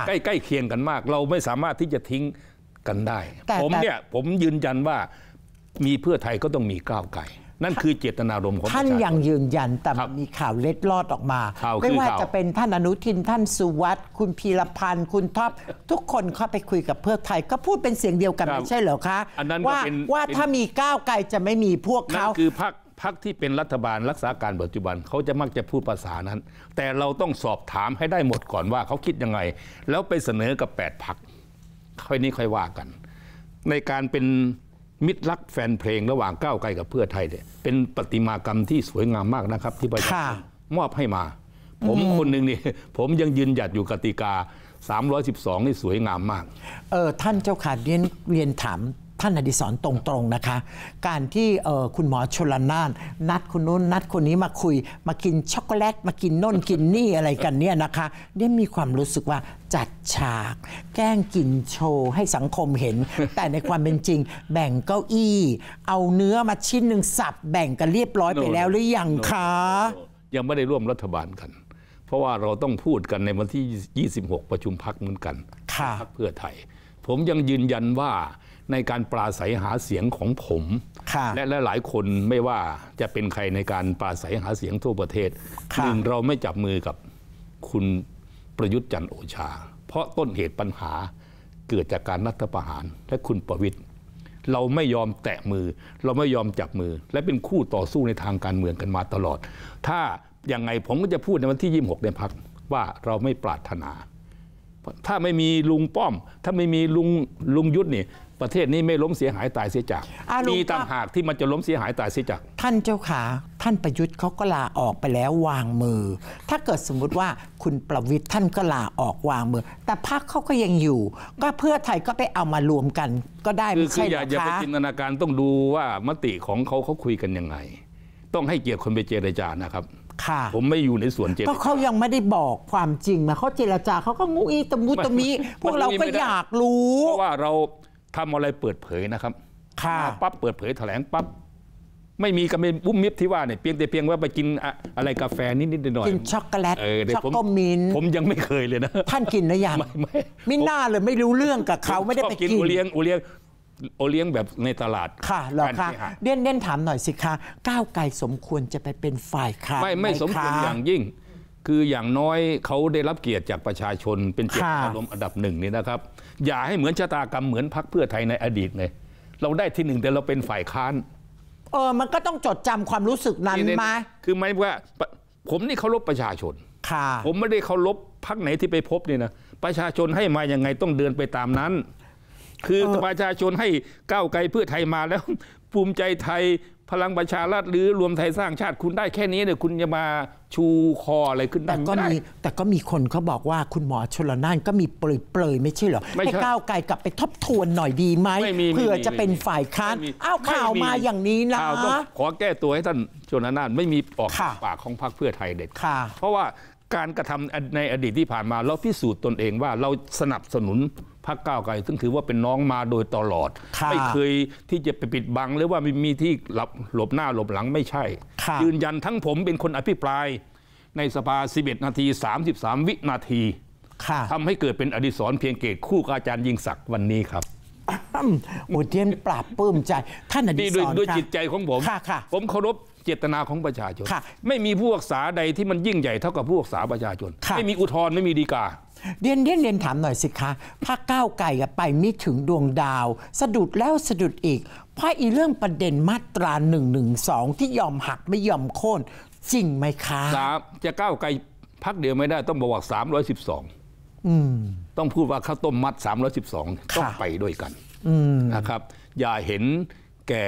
ใกล้ใกล้เคียงกันมาก เราไม่สามารถที่จะทิ้งกันได้ ผมเนี่ยผมยืนยันว่ามีเพื่อไทยก็ต้องมีก้าวไกลนั่นคือเจตนารมณ์ของท่านยังยืนยันแต่มีข่าวเล็ดลอดออกมาไม่ว่าจะเป็นท่านอนุทินท่านสุวัสด์คุณพีรพันธ์คุณท็อปทุกคนเข้าไปคุยกับเพื่อไทย ก็พูดเป็นเสียงเดียวกันไม่ใช่เหรอคะว่าว่าถ้ามีก้าวไกลจะไม่มีพวกเขาคือพรรคพรรคที่เป็นรัฐบาลรักษาการปัจจุบันเขาจะมักจะพูดภาษานั้น แต่เราต้องสอบถามให้ได้หมดก่อนว่าเขาคิดยังไง แล้วไปเสนอกับ8ปดพรรคค่อยนี้ค่อยว่ากัน ในการเป็นมิตรรักแฟนเพลงระหว่างก้าวไกลกับเพื่อไทยเนี่ยเป็นปฏิมากรรมที่สวยงามมากนะครับ ที่ประชาชนมอบให้มา ผมคนหนึ่งนี่ผมยังยืนหยัดอยู่กติกา 312 นี่สวยงามมากเออท่านเจ้าขาะเรียนเรียนถามท่านอดิศรตรงๆนะคะ การที่คุณหมอชลนาน นัดคนนู้นนัดคนนี้มาคุย มากินช็อกโกแลตมากินน่นกินนี่อะไรกันเนี่ยนะคะเนี่ยมีความรู้สึกว่าจัดฉาก แกล้งกินโชว์ให้สังคมเห็น แต่ในความเป็นจริงแบ่งเก้าอี้ เอาเนื้อมาชิ้นหนึ่งสับ แบ่งกันเรียบร้อยไปแล้วหรือยังคะ ยังไม่ได้ร่วมรัฐบาลกัน เพราะว่าเราต้องพูดกันในวันที่ 26 ประชุมพักเหมือนกันพักเพื่อไทย ผมยังยืนยันว่าในการปราศัยหาเสียงของผมและและหลายคนไม่ว่าจะเป็นใครในการปราศัยหาเสียงทั่วประเทศหนึ่งเราไม่จับมือกับคุณประยุทธ์จันโอชา เพราะต้นเหตุปัญหาเกิดจากการรัฐประหารและคุณประวิทย์เราไม่ยอมแตะมือ เราไม่ยอมจับมือ และเป็นคู่ต่อสู้ในทางการเมืองกันมาตลอด ถ้าอย่างไงผมก็จะพูดในวันที่ 26ในพักว่าเราไม่ปรารถนา ถ้าไม่มีลุงป้อม ถ้าไม่มีลุงลุงยุทธนี่ประเทศนี้ไม่ล้มเสียหายตายเสียจาก มีต่างหากที่มันจะล้มเสียหายตายเสียจาก ท่านเจ้าขาท่านประยุทธ์เขาก็ลาออกไปแล้ววางมือ ถ้าเกิดสมมุติว่าคุณประวิทย์ท่านก็ลาออกวางมือ แต่พรรคเขาก็ยังอยู่ ก็เพื่อไทยก็ไปเอามารวมกันก็ได้ไม่ใช่หรอคะอย่าอย่าไปจินตนาการต้องดูว่ามติของเขาเขาคุยกันยังไง ต้องให้เกียรติคนไปเจรจานะครับ ผมไม่อยู่ในส่วนเจรจา ก็เขายังไม่ได้บอกความจริงมาเขาเจรจาเขาก็งูอีตะมุตะมิพวกเราก็อยากรู้เพราะว่าเราทำอะไรเปิดเผยนะครับ ค่ะ ปั๊บเปิดเผยแถลงปั๊บ ไม่มีก็ไม่บุ้มมิบที่ว่าเนี่ยเพียงแต่เพียงว่าไปกินอะไรกาแฟนิดนิดหน่อยกินช็อกโกแลตช็อกโกมิน ผมยังไม่เคยเลยนะ ท่านกินนะยังไม่ไม่ ไม่น่าเลยไม่รู้เรื่องกับเขาไม่ได้ไปกินอุเลี้ยงอุเลี้ยง โอเลี้ยงแบบในตลาด ค่ะหรอคะเด่นเด่นถามหน่อยสิคะ ก้าวไกลสมควรจะไปเป็นฝ่ายค้านไม่ ไม่สมควรอย่างยิ่ง คืออย่างน้อยเขาได้รับเกียรติจากประชาชนเป็นเกียรติอารมณ์อันดับหนึ่งนี่นะครับอย่าให้เหมือนชะตากรรมเหมือนพรรคเพื่อไทยในอดีตเลย เราได้ที่หนึ่ง แต่เราเป็นฝ่ายค้าน เออมันก็ต้องจดจำความรู้สึกนั้นมาคือไม่ว่าผมนี่เคารพประชาชน ค่ะ ผมไม่ได้เคารพพรรคไหนที่ไปพบนี่นะ ประชาชนให้มาอย่างไงต้องเดินไปตามนั้น คือประชาชนให้ก้าวไกลเพื่อไทยมาแล้ว ภูมิใจไทยพลังประชารัฐหรือรวมไทยสร้างชาติคุณได้แค่นี้เนี่ยคุณจะมาชูคออะไรขึ้นได้แต่ก็มีแต่ก็มีคนเขาบอกว่าคุณหมอชลน่าน ก็มีเปลยเปลยไม่ใช่เหรอให้ก้าวไกลกลับไปทบทวนหน่อยดีไหมเพื่อจะเป็นฝ่ายค้านอ้าวข่าวมาอย่างนี้นะขอแก้ตัวให้ท่านชลน่าน ไม่มีออกปากของพรรคเพื่อไทยเด็ดเพราะว่าการกระทำในอดีตที่ผ่านมาเราพิสูจน์ตนเองว่าเราสนับสนุนพรรคก้าวไกลซึ่งถือว่าเป็นน้องมาโดยตลอด ไม่เคยที่จะไปปิดบังหรือว่ามีที่หลบหลบหน้าหลบหลังไม่ใช่ ยืนยันทั้งผมเป็นคนอภิปรายในสภา 11 นาที 33 วินาทีทำให้เกิดเป็นอดิศรเพียงเกตคู่กับอาจารย์ยิงศักดิ์วันนี้ครับโอดเทียนปราบปื้มใจ ท่านอดิศรด้วยจิตใจของผมผมเคารพเจตนาของประชาชนไม่มีผู้รักษาใดที่มันยิ่งใหญ่เท่ากับผู้รักษาประชาชนไม่มีอุทธรณ์ไม่มีดีกาเรียนเรียนเรียนถามหน่อยสิคะพักก้าวไก่ไปไม่ถึงดวงดาว สะดุดแล้วสะดุดอีกเพราะอีเรื่องประเด็นมาตรา1นึที่ยอมหักไม่ยอมโค่นจริงไหมคะสามจะก้าวไกลพักเดียวไม่ได้ต้องบอกว่า312 อืมต้องพูดว่าข้าวต้มมัด 312 ต้องไปด้วยกันนะครับ อย่าเห็นแก่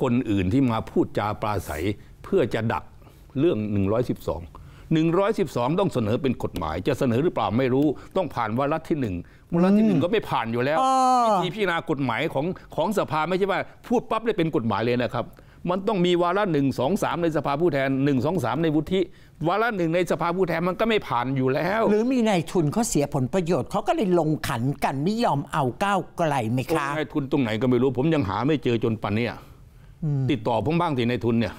คนอื่นที่มาพูดจาปลาใสเพื่อจะดักเรื่อง 112 112 ต้องเสนอเป็นกฎหมาย จะเสนอหรือเปล่าไม่รู้ต้องผ่านวาระที่หนึ่งวาระที่หนึ่งก็ไม่ผ่านอยู่แล้ววิธีพิจารณากฎหมายของของสภาไม่ใช่ว่าพูดปั๊บได้เป็นกฎหมายเลยนะครับ มันต้องมีวาระหนึ่งสองสามในสภาผู้แทนหนึ่งสองสามในวุฒิวาระหนึ่งในสภาผู้แทนมันก็ไม่ผ่านอยู่แล้ว หรือมีนายทุนเขาเสียผลประโยชน์เขาก็เลยลงขันกันไม่ยอมเอาก้าวไกลไหมคะนายทุนตรงไหนก็ไม่รู้ผมยังหาไม่เจอจนปันเนี่ยติดต่อผมบ้างสินายทุนเนี่ย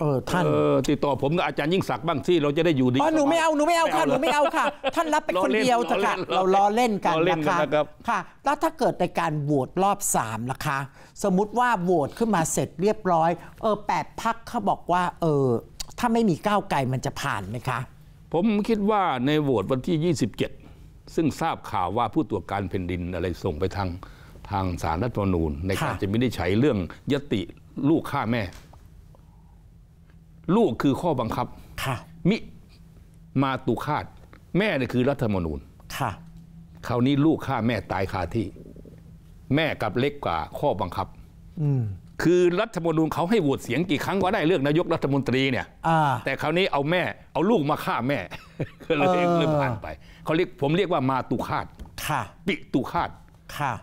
เออท่านออติดต่อผมกับอาจารย์ยิ่งศักดิ์บ้างสิเราจะได้อยู่ดีอ๋อหนูไม่เอา หนูไม่เอาค่ะหนูไม่เอาค่ะ ท่านรับไปคนเดียวเถอะค่ะเราล้อเล่นกันนะคะค่ะ แล้วถ้าเกิดในการโหวตรอบสามนะคะ สมมุติว่าโหวตขึ้นมาเสร็จเรียบร้อย เออแปดพักเขาบอกว่า เออถ้าไม่มีก้าวไกลมันจะผ่านไหมคะ ผมคิดว่าในโหวตวันที่ 27 ซึ่งทราบข่าวว่าผู้ตรวจการแผ่นดินอะไรส่งไปทางทางสารรัฐธรรมนูญในการจะไม่ได้ใช้เรื่องยติลูกฆ่าแม่ลูกคือข้อบังคับ ค่ะ มิ มาตุคาดแม่เนี่ยคือรัฐธรรมนูญค่ะคราวนี้ลูกฆ่าแม่ตายคาที่ แม่กับเล็กกว่าข้อบังคับอคือ รัฐธรรมนูญเขาให้โหวตเสียงกี่ครั้งก็ได้เลือกนายกรัฐมนตรีเนี่ยอแต่คราวนี้เอาแม่เอาลูกมาฆ่าแม่ก็เลยเอืเลนผ่านไปเขาเรียกผมเรียกว่ามาตุคาดค่ะ ปิตุคาด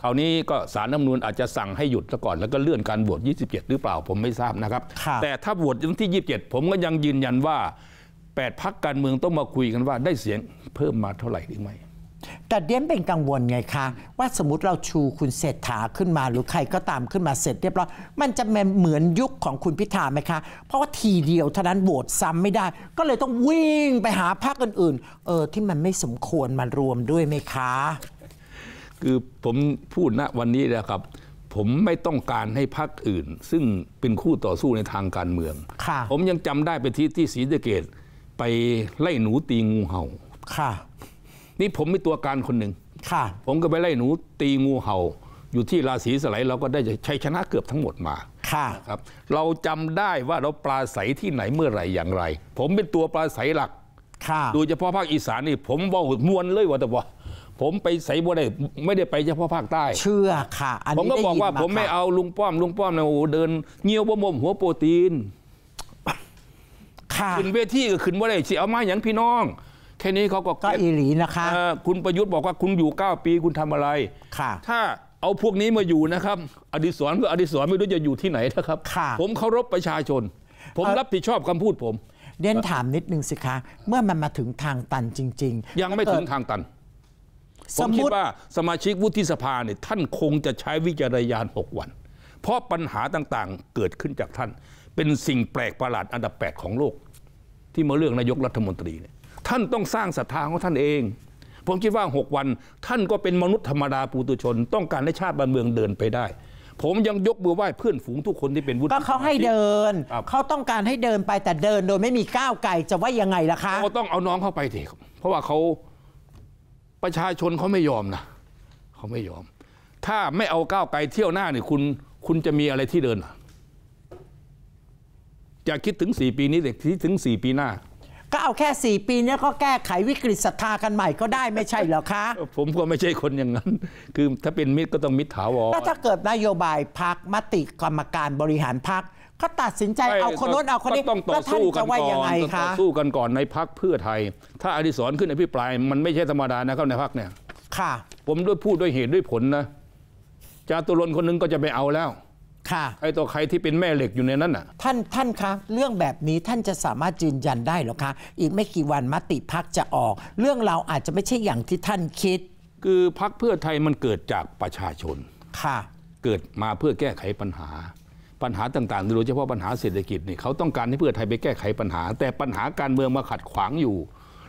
คราวนี้ก็สารน้ำนูลอาจจะสั่งให้หยุดซะก่อนแล้วก็เลื่อนการโหวต27 หรือเปล่าผมไม่ทราบนะครับ แต่ถ้าโหวตวันที่ 27 ผมก็ยังยืนยันว่า 8 พักการเมืองต้องมาคุยกันว่าได้เสียงเพิ่มมาเท่าไหร่หรือไม่แต่เดียนเป็นกังวลไงคะ ว่าสมมติเราชูคุณเศรษฐาขึ้นมาหรือใครก็ตามขึ้นมาเสร็จเรียบร้อยมันจะเหมือนยุคของคุณพิธาไหมคะเพราะว่าทีเดียวเท่านั้นโหวตซ้ำไม่ได้ ก็เลยต้องวิ่งไปหาพรรคอื่นๆเออที่มันไม่สมควรมารวมด้วยไหมคะคือผมพูดณวันนี้นะครับ ผมไม่ต้องการให้พรรคอื่น ซึ่งเป็นคู่ต่อสู้ในทางการเมืองผมยังจำได้ไปที่ที่ศรีสะเกดไปไล่หนูตีงูเห่า่านี่ผมมีตัวการคนหนึ่งผมก็ไปไล่หนูตีงูเห่า อยู่ที่ราศีสไลเราก็ได้ชัยชนะเกือบทั้งหมดมาค่ะครับ เราจำได้ว่าเราปลาใสที่ไหนเมื่อไหร่อย่างไร ผมเป็นตัวปลาใสหลักค่ะ โดยเฉพาะภาคอีสานนี่ ผมว่าหมวนเลยว่าแต่ว่าผมไปใส่บัวได้ไม่ได้ไปเฉพาะภาคใต้ เชื่อค่ะอันนี้ผมก็บอกว่าผมไม่เอาลุงป้อม ลุงป้อมนยโอ้เดิน เงี้ยวบวมมหัวโปรตีนขึ้นเวทีก็ขึ้นบวได้สิเอามาอย่างพี่น้องแค่นี้เขาก็ก็อีหลีนะคะ คุณประยุทธ์บอกว่าคุณอยู่ 9 ปีคุณทำอะไรค่ะ ถ้าเอาพวกนี้มาอยู่นะครับอดิศรก็อดิศรไม่รู้จะอยู่ที่ไหนนะครับผมเคารพประชาชน ผมรับผิดชอบคำพูดผมเดนถามนิดนึงสิคะ เมื่อมันมาถึงทางตันจริง ๆ ยังไม่ถึงทางตันผมคิดว่า สมาชิกวุฒิสภาเนี่ยท่านคงจะใช้วิจารยาณหกวัน เพราะปัญหาต่าง ๆ เกิดขึ้นจากท่าน เป็นสิ่งแปลกประหลาดอันดับ8ของโลก ที่มาเลือกนายกรัฐมนตรีเนี่ยท่านต้องสร้างศรัทธาของท่านเอง ผมคิดว่า 6 วันท่านก็เป็นมนุษย์ธรรมดาปูตุชนต้องการให้ชาติบ้านเมืองเดินไปได้ ผมยังยกมือไหว้เพื่อนฝูงทุกคนที่เป็นวุฒิก็เขาให้เดินเขาต้องการให้เดินไปแต่เดินโดยไม่มีก้าวไกลจะว่ายังไงล่ะคะเขาต้องเอาน้องเข้าไปเถอะเพราะว่าเขาประชาชนเขาไม่ยอมนะเขาไม่ยอม ถ้าไม่เอาก้าวไกลเที่ยวหน้าเนี่ยคุณคุณจะมีอะไรที่เดินจะคิดถึงสี่ปีนี้ด็กคิดถึงสี่ปีหน้าก็เอาแค่สี่ปีนี้ก็แก้ไขวิกฤตศรัทธากันใหม่ก็ได้ไม่ใช่เหรอคะ ผมก็ไม่ใช่คนอย่างนั้น คือถ้าเป็นมิตรก็ต้องมิตรถาวรถ้าเกิดนโยบายพักมติกรรมการบริหารพักก็ตัดสินใจเอาคนโน้นเอาคนนี้ต้องต่อสู้กันก่อนต่อสู้กันก่อนในพักเพื่อไทย ถ้าอดิศรขึ้นอภิปราย มันไม่ใช่ธรรมดานะครับในพักเนี่ยค่ะ ผมด้วยพูดด้วยเหตุด้วยผลนะจาตุรนคนนึงก็จะไปเอาแล้ว ค่ะ ไอ้ตัวใครที่เป็นแม่เหล็กอยู่ในนั้นน่ะ ท่านท่านคะ เรื่องแบบนี้ท่านจะสามารถยืนยันได้หรอคะอีกไม่กี่วันมติพักจะออก เรื่องเราอาจจะไม่ใช่อย่างที่ท่านคิด คือพักเพื่อไทยมันเกิดจากประชาชนค่ะ เกิดมาเพื่อแก้ไขปัญหาปัญหาต่างๆ โดยเฉพาะปัญหาเศรษฐกิจนี่เขาต้องการให้เพื่อไทยไปแก้ไขปัญหาแต่ปัญหาการเมืองมาขัดขวางอยู่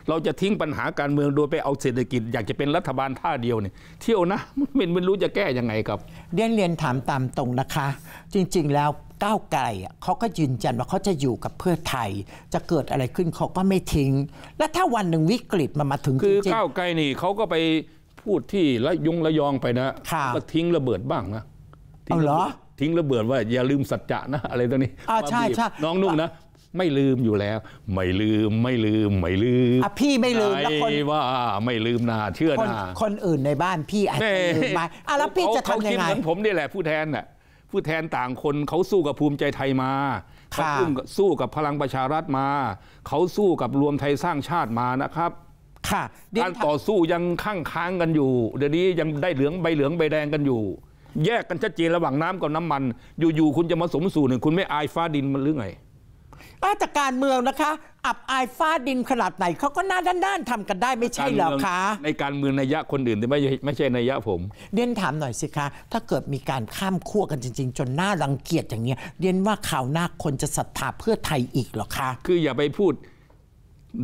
เราจะทิ้งปัญหาการเมืองโดยไปเอาเศรษฐกิจอยากจะเป็นรัฐบาลท่าเดียวเนี่ยเที่ยวนะมันไม่รู้จะแก้ยังไงครับเรียนเรียนถามตามตรงนะคะ จริง ๆแล้วก้าวไกลเขาก็ยืนยันว่าเขาจะอยู่กับเพื่อไทยจะเกิดอะไรขึ้นเขาก็ไม่ทิ้ง และถ้าวันหนึ่งวิกฤตมันมาถึงคือ ก้าวไกลนี่เขาก็ไปพูดที่ละยงละยองไปนะก็ทิ้งระเบิดบ้างนะเอาเหรอทิ้งระเบิดว่าอย่าลืมสัจจะนะอะไรตัวนี้อ่าใช่ใช่น้องนุ่งนะ ไม่ลืมอยู่แล้ว ไม่ลืมไม่ลืมไม่ลืมพี่ไม่ลืมแล้วคนว่าไม่ลืมนาเชื่อนาคนอื่นในบ้านพี่อาจจะลืมไปอ่ะแล้วพี่จะทำยังไงเขาคิดเหมือนผมนี่แหละผู้แทนน่ะผู้แทนต่างคนเขาสู้กับภูมิใจไทยมาเขาสู้กับพลังประชารัฐมาเขาสู้กับรวมไทยสร้างชาติมานะครับการต่อสู้ยังข้างค้างกันอยู่เดี๋ยวนี้ยังได้เหลืองใบเหลืองใบแดงกันอยู่แยกกันชัดเจนระหว่างน้ำกับน้ำมัน อยู่ๆ คุณจะมาสมสู่หนึ่งคุณไม่อายฟ้าดินมันหรือไงอาตการเมืองนะคะ อับอายฟ้าดินขนาดไหนเขาก็หน้าด้านๆทำกันได้ไม่ใช่เหรอคะ ในการเมืองนัยยะคนอื่นแต่ไม่ไม่ใช่นัยยะผมเดียนถามหน่อยสิคะถ้าเกิดมีการข้ามขั้วกันจริง ๆ จนหน้ารังเกียจอย่างเนี้ยเดียนว่าข่าวหน้าคนจะศรัทธาเพื่อไทยอีกหรอคะ คืออย่าไปพูด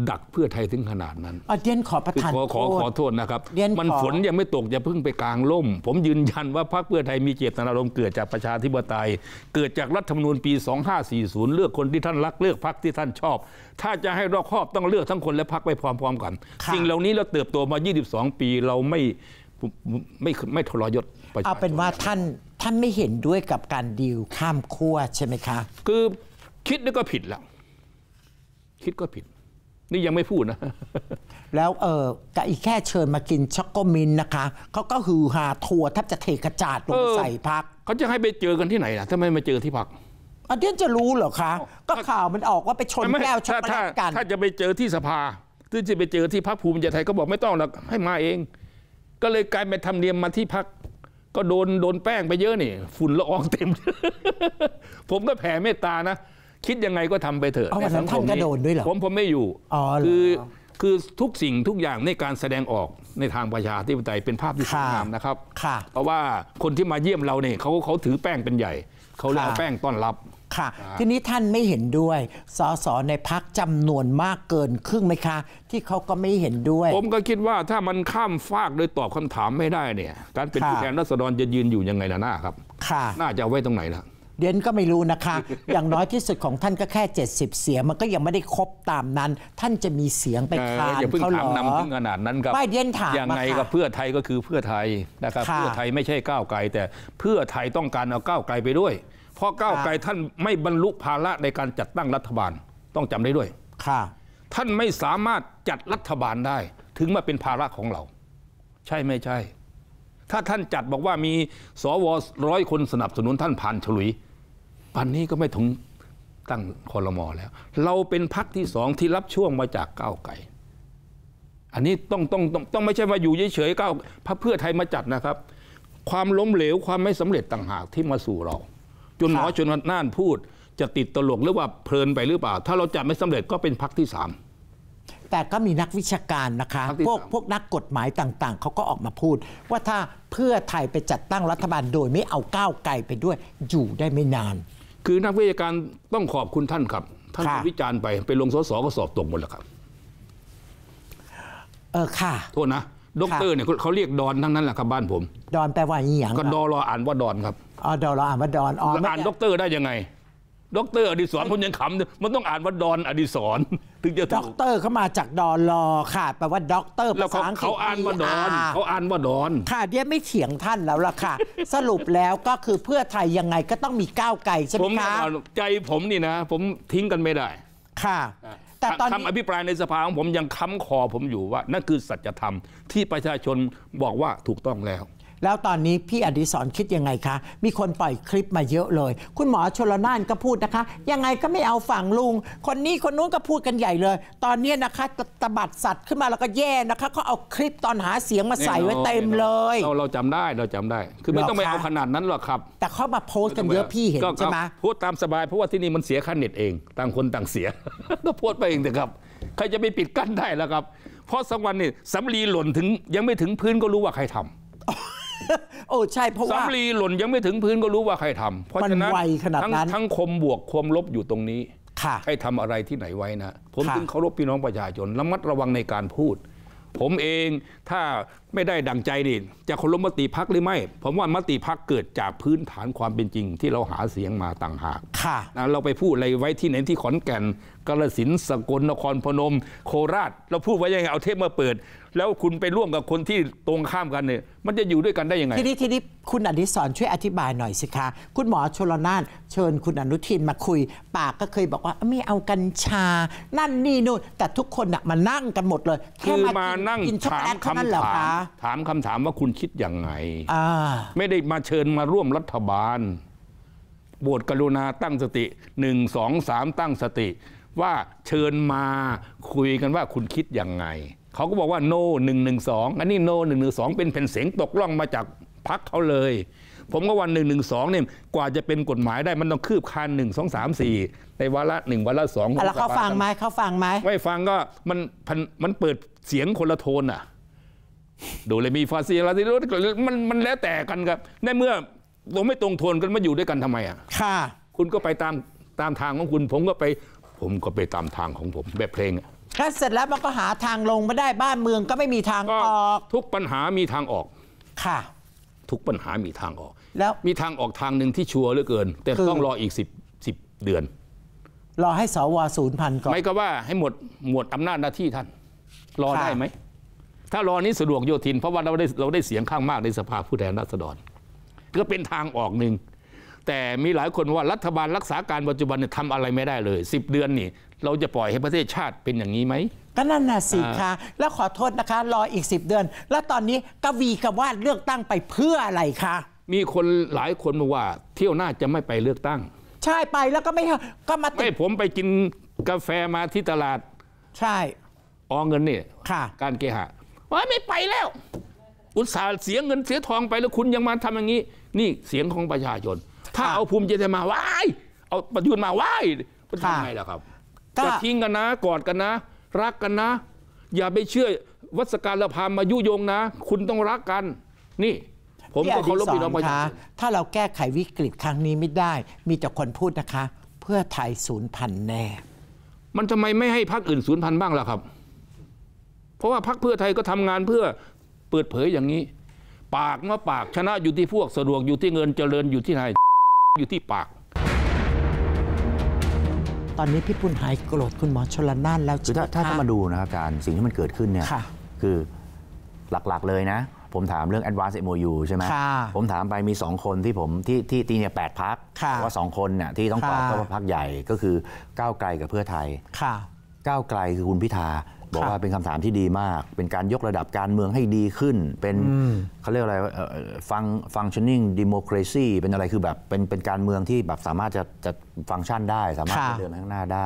ดักเพื่อไทย ถึงขนาดนั้น เดียนขอประทานขอขอขอโทษนะครับ มันฝนยังไม่ตกอย่าเพิ่งไปกลางล่ม ผมยืนยันว่าพรรคเพื่อไทยมีเจตนารมณ์เกิดจากประชาธิปไตย เกิดจากรัฐธรรมนูญปี 2540 เลือกคนที่ท่านรักเลือกพรรคที่ท่านชอบ ถ้าจะให้รอบครอบต้องเลือกทั้งคนและพรรคไปพร้อมๆกัน สิ่งเหล่านี้เราเติบโตมา 22 ปีเราไม่ไม่ไม่ทรยศประชาเอาเป็นว่าท่านท่านไม่เห็นด้วยกับการดีลข้ามขั้วใช่ไหมคะ คือคิดนี่ก็ผิดแล้วคิดก็ผิดนี่ยังไม่พูดนะแล้วเออก็อีกแค่เชิญมากินช็อกโกมินนะคะเขาก็ฮือฮาทัวร์แทบจะเทกระจาดลงใส่พักเขาจะให้ไปเจอกันที่ไหนล่ะถ้าไม่มาเจอที่พักอันนี้จะรู้เหรอคะก็ข่าวมันออกว่าไปชนแก้วช็อกโกแลตกันถ้าจะไปเจอที่สภาหรือจะไปเจอที่พักภูมิใจไทยก็บอกไม่ต้องหรอกให้มาเอง ก็เลยกลายเป็นธรรมเนียมมาที่พักก็โดนโดนแป้งไปเยอะนี่ฝุ่นละอองเต็ม ผมก็แผ่เมตตานะคิดยังไงก็ทำไปเถอะในาสังคมนี้ผมผมไม่อยู่คือคือทุกสิ่งทุกอย่างในการแสดงออกในทางประชาธิปไตยเป็นภาพที่สวยงามนะครับเพราะว่าคนที่มาเยี่ยมเราเนี่ยเขาเขาถือแป้งเป็นใหญ่ เขาเลยเอาแป้งต้อนรับ ค่ะ ทีนี้ท่านไม่เห็นด้วยสสในพักจำนวนมากเกินครึ่งไหมคะ ที่เขาก็ไม่เห็นด้วย ผมก็คิดว่าถ้ามันข้ามฟากโดยตอบคำถามไม่ได้เนี่ย การเป็นผู้แทนรัษฎรจะยืนอยู่ยังไงล่ะหน้าครับน่าจะไว้ตรงไหนล่ะเดนก็ไม่รู้นะคะอย่างน้อยที่สุดของท่านก็แค่70 เสียงมันก็ยังไม่ได้ครบตามนั้น ท่านจะมีเสียงไปคานอย่าเพิ่งถามนำถึงขนาดนั้นครับไม่เดนถามยังไงก็เพื่อไทยก็คือเพื่อไทยนะครับ เพื่อไทยไม่ใช่ก้าวไกลแต่เพื่อไทยต้องการเอาก้าวไกลไปด้วย เพราะก้าวไกลท่านไม่บรรลุภาระในการจัดตั้งรัฐบาลต้องจำได้ด้วยค่ะท่านไม่สามารถจัดรัฐบาลได้ ถึงมาเป็นภาระของเรา ใช่ไม่ใช่ ถ้าท่านจัดบอกว่ามี สวร้อยคนสนับสนุนท่านผ่านฉลุยันนี้ก็ไม่ถึงตั้งคอรมอแล้ว เราเป็นพักที่สองที่รับช่วงมาจากก้าวไกลอันนี้ต้องต้องต้องต้องไม่ใช่ว่าอยู่เฉยๆก้าวพระเพื่อไทยมาจัดนะครับ ความล้มเหลวความไม่สำเร็จต่างหากที่มาสู่เรา จนหมอชนวน่านพูด จะติดตลกหรือว่าเพลินไปหรือเปล่า ถ้าเราจัดไม่สำเร็จก็เป็นพักที่สามแต่ก็มีนักวิชาการนะคะพวกพวกนักกฎหมายต่าง ๆเขาก็ออกมาพูด ว่าถ้าเพื่อไทยไปจัดตั้งรัฐบาล โดยไม่เอาก้าวไกลไปด้วย อยู่ได้ไม่นานคือนักวิชาการต้องขอบคุณท่านครับ ท่านควิจารณ์ไป ไปลงสสก็สอบตกหมดแล้วครับ เออค่ะ โทษนะด็อกเตอร์เนี่ยเขาเรียกดอนทั้งนั้นแหละครับบ้านผม ดอนแปลว่าอีหยงก็ดอรออ่านว่าดอนครับอ๋อดอรออ่านว่าดอนอ๋อ่อ่านด็อกเตอร์ได้ยังไงด็อกเตอร์อดิศรผมยังขำมันต้องอ่านว่าดอนอดิศรถึงจะด็อกเตอร์เขามาจากดอนลอค่ะ แปลว่าด็อกเตอร์ภาษาอังกฤษเขาอ่านว่าดอนเขาอ่านว่าดอนค่ะเดี๋ยวไม่เถียงท่านแล้วล่ะค่ะ สรุปแล้วก็คือเพื่อไทยยังไงก็ต้องมีก้าวไกลใช่ไหมคะใจผมนี่นะ ผมทิ้งกันไม่ได้ ค่ะ แต่ตอนคำอภิปรายในสภาของผมยังค้ำคอผมอยู่ว่านั่นคือสัจธรรมที่ประชาชนบอกว่าถูกต้องแล้วแล้วตอนนี้พี่อดิศรคิดยังไงคะ มีคนปล่อยคลิปมาเยอะเลย คุณหมอชลนานก็พูดนะคะ ยังไงก็ไม่เอาฝั่งลุง คนนี้คนนู้นก็พูดกันใหญ่เลย ตอนนี้นะคะตบัดสัตว์ขึ้นมาแล้วก็แย่นะคะเขาเอาคลิปตอนหาเสียงมาใส่ไว้เต็มเลย เราเราจำได้ เราจำได้ คือไม่ต้องไปเอาขนาดนั้นหรอกครับ แต่เขามาโพสต์กันเยอะพี่เห็นใช่ไหมพูดตามสบาย เพราะว่าที่นี่มันเสียค่าเน็ตเอง ต่างคนต่างเสีย ก็โพสต์ไปเองแต่ครับใครจะไปปิดกั้นได้แล้วครับ เพราะสักวันนี่สำลีหล่นถึง ยังไม่ถึงพื้นก็รู้ว่าใครทำโอ้ใช่เพราะว่าสำลีหล่นยังไม่ถึงพื้นก็รู้ว่าใครทำ เพราะฉะนั้นทั้งทั้งคมบวกคมลบอยู่ตรงนี้ใครทำอะไรที่ไหนไว้นะ ผมจึงเคารพพี่น้องประชาชนระมัดระวังในการพูด ผมเองถ้าไม่ได้ดังใจนี่จะคนลพมติพักหรือไม่ ผมว่ามติพักเกิดจากพื้นฐานความเป็นจริง ที่เราหาเสียงมาต่างหากค่ะเราไปพูดอะไรไว้ที่ไหนที่ขอนแก่นกาฬสินสกลนครพนม โคราชเราพูดไว้ยังไงเอาเทปมาเปิดแล้วคุณไปร่วมกับคนที่ตรงข้ามกันเนี่ยมันจะอยู่ด้วยกันได้ยังไงทีนี้ทีนี้คุณอดิศรช่วยอธิบายหน่อยสิคะ คุณหมอชลนานเชิญคุณอนุทินมาคุยปากก็เคยบอกว่า ไม่เอากัญชา นั่นนี่นู่นแต่ทุกคนอะมานั่งกันหมดเลยแค่มานั่งถามคำถามถามคำถามว่าคุณคิดยังไงไม่ได้มาเชิญมาร่วมรัฐบาลบทกรุณาตั้งสติหนึ่งสองสามตั้งสติ ว่าเชิญมาคุยกันว่าคุณคิดยังไงเขาก็บอกว่าโนหนึ่งหนึ่งสองอันนี้โนหนึ่งหนึ่งสองเป็นแผ่นเสียงตกล่องมาจากพักเขาเลย ผมก็วันหนึ่งหนึ่งสองเนี่ย กว่าจะเป็นกฎหมายได้มันต้องคืบคานหนึ่งสองสามสี่ในวาระหนึ่งวาระสองแล้วเขาฟังไหมเขาฟังไหมไม่ ฟังก็มันมันเปิดเสียงคนละโทนอ่ะ ดูเลยมีฟาซีลาซีโรมันมันแล้วแต่กันครับ ในเมื่อเราไม่ตรงโทนกันมาอยู่ด้วยกันทำไมอ่ะ ค่ะ คุณก็ไปตามตามทางของคุณ ผมก็ไป ผมก็ไปตามทางของผมแบบเพลงอ่ะถ้าเสร็จแล้วมันก็หาทางลงไม่ได้บ้านเมืองก็ไม่มีทางออกทุกปัญหา มีทางออกค่ะทุกปัญหา มีทางออก แล้วมีทางออกทางหนึ่งที่ชัวร์เหลือเกิน แต่ต้องรออีกสิบสิบเดือน รอให้สวศูนย์พันก่อนไม่ก็ว่าให้หมดหมดอำนาจหน้าที่ท่าน รอได้ไหมถ้ารอนี้สะดวกโยธินเพราะว่าเราได้เราได้เสียงข้างมากในสภาผู้แทนราษฎรก็เป็นทางออกหนึ่งแต่มีหลายคนว่ารัฐบาลรักษาการปัจจุบันเนี่ยทำอะไรไม่ได้เลย10เดือนนี่เราจะปล่อยให้ประเทศชาติเป็นอย่างนี้ไหมก็นั่นน่ะสิคะแล้วขอโทษนะคะ รออีก10เดือนแล้วตอนนี้กวีกวาดเลือกตั้งไปเพื่ออะไรคะมีคนหลายคนมาว่า เที่ยวหน้าจะไม่ไปเลือกตั้งใช่ไปแล้วก็ไม่ก็มาไม่ผมไปกินกาแฟมาที่ตลาด ใช่ออเงินนี่ค่ะ การเกหะว่าไม่ไปแล้วอุตสาห์เสียเงินเสียทองไปแล้วคุณยังมาทำอย่างนี้ นี่เสียงของประชาชนถ้าเอาภูมิใจมาว้ายเอาประยุทธ์มาว้ายเป็นทำไงล่ะครับจะทิ้งกันนะกอดกันนะ รักกันนะ อย่าไปเชื่อวัศการละพามายุยงนะ คุณต้องรักกัน นี่ ผมก็เคารพพี่น้องประชาชนถ้าเราแก้ไขวิกฤตครั้งนี้ไม่ได้ มีแต่คนพูดนะคะ เพื่อไทยศูนย์พันแน่ มันทำไมไม่ให้พรรคอื่นศูนย์พันบ้างล่ะครับ เพราะว่าพรรคเพื่อไทยก็ทำงานเพื่อเปิดเผยอย่างนี้ ปากมาปากชนะอยู่ที่พวกสะดวกอยู่ที่เงินเจริญอยู่ที่ไหนอยู่ที่ปากตอนนี้พี่ปุณหายโกรธคุณหมอชลน่านแล้วถ้าถ้าถ้ามาดูนะครับอาจารย์สิ่งที่มันเกิดขึ้นเนี่ยคือหลักๆเลยนะ ผมถามเรื่อง Advance MOU ใช่ไหมผมถามไปมี 2 คนที่ผมที่ที่ตีเนี่ยแปดพักว่าสองคนเนี่ยที่ต้องตอบก็พักใหญ่ก็คือก้าวไกลกับเพื่อไทยก้าวไกลคือคุณพิธาบอกว่าเป็นคำถามที่ดีมาก เป็นการยกระดับการเมืองให้ดีขึ้น เป็นเขาเรียกอะไรฟังฟังชั่นนิ่งดิโมคราซีเป็นอะไรคือแบบเป็นเป็นการเมืองที่แบบสามารถจะจะฟังก์ชันได้ สามารถเดินข้างหน้าได้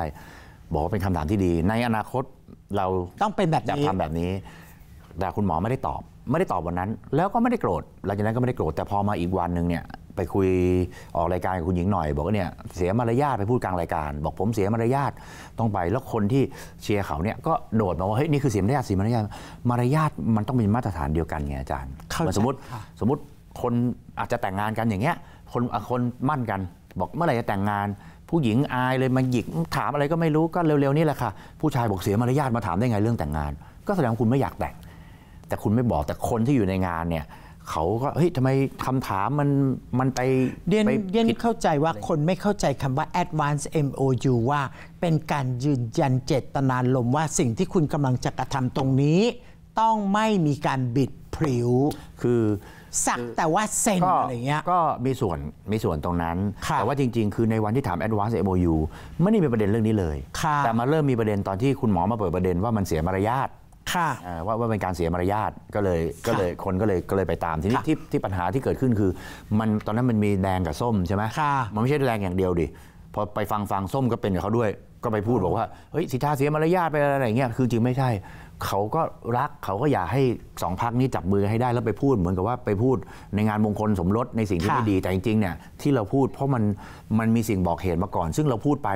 บอกว่าเป็นคำถามที่ดี ในอนาคตเราต้องเป็นแบบนี้ทำแบบนี้แต่คุณหมอไม่ได้ตอบ ไม่ได้ตอบวันนั้น แล้วก็ไม่ได้โกรธหลังจากนั้นก็ไม่ได้โกรธแต่พอมาอีกวันหนึ่งเนี่ยไปคุยออกรายการกับคุณหญิงหน่อย บอกว่าเนี่ยเสียมารยาทไปพูดกลางรายการ บอกผมเสียมารยาทต้องไปแล้วคนที่เชียร์เขาเนี่ยก็โดดมาว่าเฮ้ยนี่คือเสียมารยาทเสียมารยาทมารยาทมันต้องมีมาตรฐานเดียวกันไงอาจารย์สมมติสมมติคนอาจจะแต่งงานกันอย่างเงี้ยคนคนมั่นกัน บอกเมื่อไหร่จะแต่งงาน ผู้หญิงอายเลยมันหยิกถามอะไรก็ไม่รู้ก็เร็วๆ นี่แหละค่ะผู้ชายบอกเสียมารยาทมาถามได้ไงเรื่องแต่งงาน ก็แสดงว่าคุณไม่อยากแต่งแต่คุณไม่บอกแต่คนที่อยู่ในงานเนี่ยเขาก็เฮ้ยทำไมคำถามมันมันไปเดียนเดียนเข้าใจว่าคนไม่เข้าใจคำว่า advance MOU ว่าเป็นการยืนยันเจตนาลม ว่าสิ่งที่คุณกำลังจะกระทำตรงนี้ ต้องไม่มีการบิดพริ้วคือสักแต่ว่าเซ็นอะไรเงี้ยก็มีส่วนมีส่วนตรงนั้น แต่ว่าจริงๆ คือในวันที่ถาม Advance MOU ไม่ได้มีประเด็นเรื่องนี้เลย แต่มาเริ่มมีประเด็นตอนที่คุณหมอมาเปิดประเด็นว่ามันเสียมารยาทว่าว่าเป็นการเสียมารยาทก็เลยก็เลยคนก็เลยก็เลยไปตามทีนี้ที่ที่ปัญหาที่เกิดขึ้นคือ มันตอนนั้นมันมีแดงกับส้มใช่ไหมมันไม่ใช่แดงอย่างเดียวดิ พอไปฟังฟังส้มก็เป็นกับเขาด้วยก็ไปพูดบอกว่าเฮ้ยสิทธาเสียมารยาทไปอะไรเงี้ยคือจริงไม่ใช่เขาก็รักเขาก็อยากให้สองพักนี้จับมือให้ได้แล้วไปพูดเหมือนกับว่าไปพูดในงานมงคลสมรสในสิ่งที่ไม่ดีแต่จริงๆเนี่ย ที่เราพูด เพราะมันมันมีสิ่งบอกเหตุมาก่อน ซึ่งเราพูดไป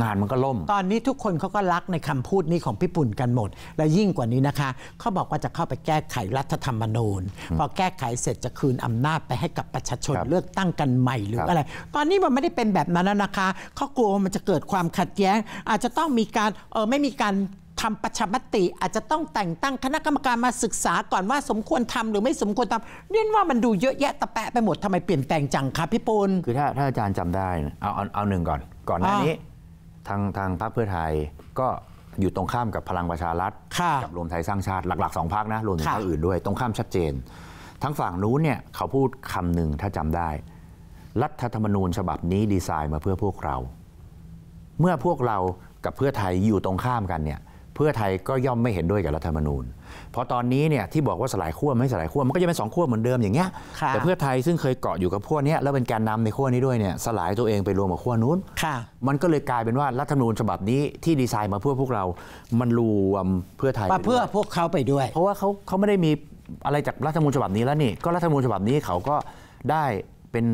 งานมันก็ล่ม ตอนนี้ทุกคนเขาก็รักในคำพูดนี้ของพี่ปุ่นกันหมด และยิ่งกว่านี้นะคะ เขาบอกว่าจะเข้าไปแก้ไขรัฐธรรมนูญ พอแก้ไขเสร็จจะคืนอำนาจไปให้กับประชาชนเลือกตั้งกันใหม่หรืออะไร ตอนนี้มันไม่ได้เป็นแบบนั้นนะคะ เขากลัวมันจะเกิดความขัดแย้ง อาจจะต้องมีการเออไม่มีการทำประชามติ อาจจะต้องแต่งตั้งคณะกรรมการมาศึกษาก่อนว่าสมควรทำหรือไม่สมควรทำเรียนว่ามันดูเยอะแยะตะแปะไปหมด ทำไมเปลี่ยนแปลงจังคะพี่ปูนคือถ้าถ้าอาจารย์จำได้เอาเอาเอาหนึ่งก่อนก่อนหน้านี้ทางทางพรรคเพื่อไทยก็อยู่ตรงข้ามกับพลังประชารัฐกับรวมไทยสร้างชาติ หลักๆสองพรรคนะรวมถึงพรรคอื่นด้วยตรงข้ามชัดเจน ทั้งฝั่งนู้นเนี่ยเขาพูดคำหนึ่งถ้าจำได้ รัฐธรรมนูญฉบับนี้ดีไซน์มาเพื่อพวกเรา เมื่อพวกเรากับเพื่อไทยอยู่ตรงข้ามกันเนี่ยเพื่อไทยก็ย่อมไม่เห็นด้วยกับรัฐธรรมนูญพอตอนนี้เนี่ยที่บอกว่าสลายขั้วไม่สลายขั้วมันก็จะเป็นสองขั้วเหมือนเดิมอย่างเงี้ยแต่เพื่อไทยซึ่งเคยเกาะอยู่กับขั้วนี้แล้วเป็นแกนนำในขั้วนี้ด้วยเนี่ยสลายตัวเองไปรวมกับขั้วนู้นมันก็เลยกลายเป็นว่ารัฐธรรมนูญฉบับนี้ที่ดีไซน์มาเพื่อพวกเรามันรวมเพื่อไทยมาเพื่อพวกเขาไปด้วย เพราะว่าเขาเขาไม่ได้มีอะไรจากรัฐธรรมนูญฉบับนี้แล้วนี่ก็รัฐธรรมนูญฉบับนี้เขาก็ได้เป็น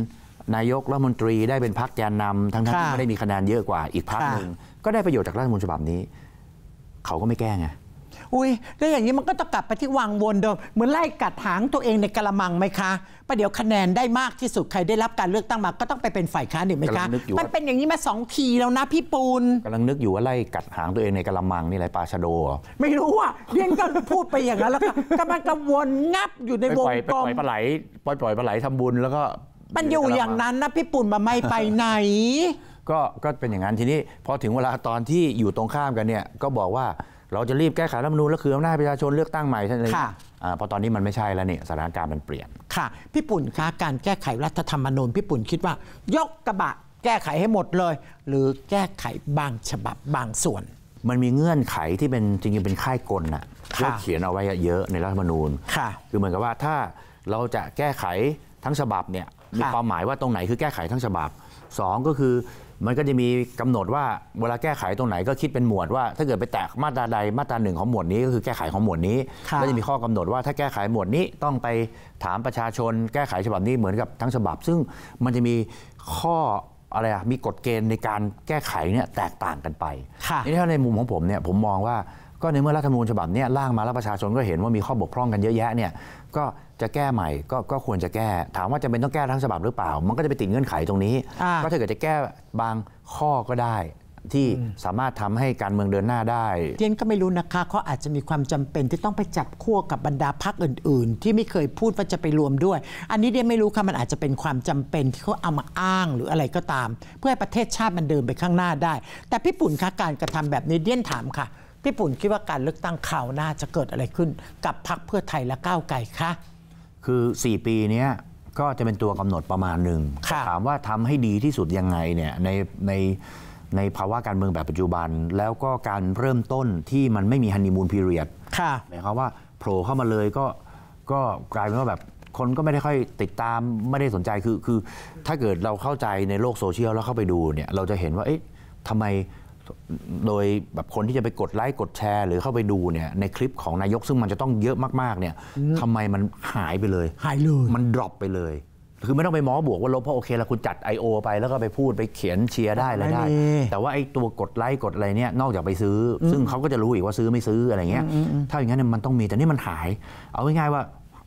นายกรัฐมนตรีได้เป็นพรรคแกนนำทั้งที่ไม่ได้มีคะแนนเยอะกว่าอีกพรรคหนึ่งก็ได้ประโยชน์จากรัฐธรรมนูญฉบับนี้เขาก็ไม่แก้ไงอุ้ยแล้วอย่างนี้มันก็ต้องกลับไปที่วังวนเดิมเหมือนไล่กัดหางตัวเองในกระมังไหมคะประเดี๋ยวคะแนนได้มากที่สุดใครได้รับการเลือกตั้งมาก็ต้องไปเป็นฝ่ายค้านหึ่งไหมคะมันเป็นอย่างนี้มาสองทีแล้วนะพี่ปูนกำลังนึกอยู่ว่าไล่กัดหางตัวเองในกระมังนี่อะไรปลาชโด ไม่รู้อ่ะเรียนก็พูดไปอย่างนั้นแล้วก็กำลังกังวลงับอยู่ในวงกลมปล่อยปลาไหลปล่อยปล่อยปลาไหลทำบุญแล้วก็ มันอยู่อย่างนั้นนะพี่ปุ่นมาไม่ไปไหน ก็ก็เป็นอย่างนั้นทีนี้พอถึงเวลาตอนที่อยู่ตรงข้ามกันเนี่ยก็บอกว่าเราจะรีบแก้ไขรัฐมนูลแล้วคืออำนาจประชาชนเลือกตั้งใหม่ใช่ไหมค่ะพอตอนนี้มันไม่ใช่แล้วเนี่ยสถานการณ์มันเปลี่ยน ค่ะ พี่ปุ่นคะการแก้ไขรัฐธรรมนูญพี่ปุ่นคิดว่ายกกระบะแก้ไขให้หมดเลย หรือแก้ไขบางฉบับบางส่วน มันมีเงื่อนไขที่เป็นจริงๆเป็นค่ายกลน่ะเเขียนเอาไว้เยอะในรัฐธรรมนูญค่ะ คือเหมือนกับว่าถ้าเราจะแก้ไขทั้งฉบับเนี่ยมีความหมายว่าตรงไหนคือแก้ไขทั้งฉบับ 2 ก็คือมันก็จะมีกำหนดว่าเวลาแก้ไขตรงไหนก็คิดเป็นหมวดว่า ถ้าเกิดไปแตะมาตราใดมาตราหนึ่งของหมวดนี้ ก็คือแก้ไขของหมวดนี้ก็จะมีข้อกำหนดว่าถ้าแก้ไขหมวดนี้ต้องไปถามประชาชนแก้ไขฉบับนี้เหมือนกับทั้งฉบับ ซึ่งมันจะมีข้ออะไรอะมีกฎเกณฑ์ในการแก้ไขเนี่ยแตกต่างกันไปนี่ถ้าในมุมของผมเนี่ยผมมองว่าก็ในเมื่อรัฐมนูญฉบับนี้ร่างมาแล้วประชาชนก็เห็นว่ามีข้อบกพร่องกันเยอะแยะเนี่ยก็จะแก้ใหม่ก็ก็ควรจะแก้ถามว่าจะเป็นต้องแก้ทั้งฉบับหรือเปล่า มันก็จะไปติดเงื่อนไขตรงนี้ก็ถ้าเกิดจะแก้บาง ข้อก็ได้ ที่สามารถทำให้การเมืองเดินหน้าได้เรียนก็ไม่รู้นะคะเขาอาจจะมีความจำเป็นที่ต้องไปจับคั่วกับบรรดาพักอื่น ๆ ที่ไม่เคยพูดว่าจะไปรวมด้วย อันนี้เดียนไม่รู้ค่ะมันอาจจะเป็นความจำเป็น ที่เขาเอามาอ้างหรืออะไรก็ตาม เพื่อให้ประเทศชาติมันเดินไปข้างหน้าได้ แต่พี่ปุ่นคะการกระทำแบบนี้เดียนถามค่ะพี่ปุ่นคิดว่าการเลือกตั้งข่าวหน้าจะเกิดอะไรขึ้นกับพรรคเพื่อไทยและก้าวไกลคะ คือ 4 ปีนี้ก็จะเป็นตัวกำหนดประมาณหนึ่งถามว่าทำให้ดีที่สุดยังไงเนี่ยในในในภาวะการเมืองแบบปัจจุบัน แล้วก็การเริ่มต้นที่มันไม่มีฮันนีมูนพีเรียดหมายความว่าโผล่เข้ามาเลยก็ก็กลายเป็นว่าแบบคนก็ไม่ได้ค่อยติดตามไม่ได้สนใจคือคือถ้าเกิดเราเข้าใจในโลกโซเชียลแล้วเข้าไปดูเนี่ยเราจะเห็นว่าเอ๊ะทำไมโดยแบบคนที่จะไปกดไลค์กดแชร์ หรือเข้าไปดูเนี่ยในคลิปของนายกซึ่งมันจะต้องเยอะมากๆเนี่ยทำไมมันหายไปเลยหายเลยมันดรอปไปเลย คือไม่ต้องไปมอบวกว่าลบเพราะโอเคละคุณจัด I.O. ไปแล้วก็ไปพูดไปเขียนเชียร์ได้อะไรได้ แต่ว่าไอ้ตัวกดไลค์กดอะไรเนี่ยนอกจากไปซื้อ ซึ่งเขาก็จะรู้อีกว่าซื้อไม่ซื้ออะไรเงี้ยถ้าอย่างนั้นมันต้องมี แต่นี่มันหาย เอาง่ายๆว่า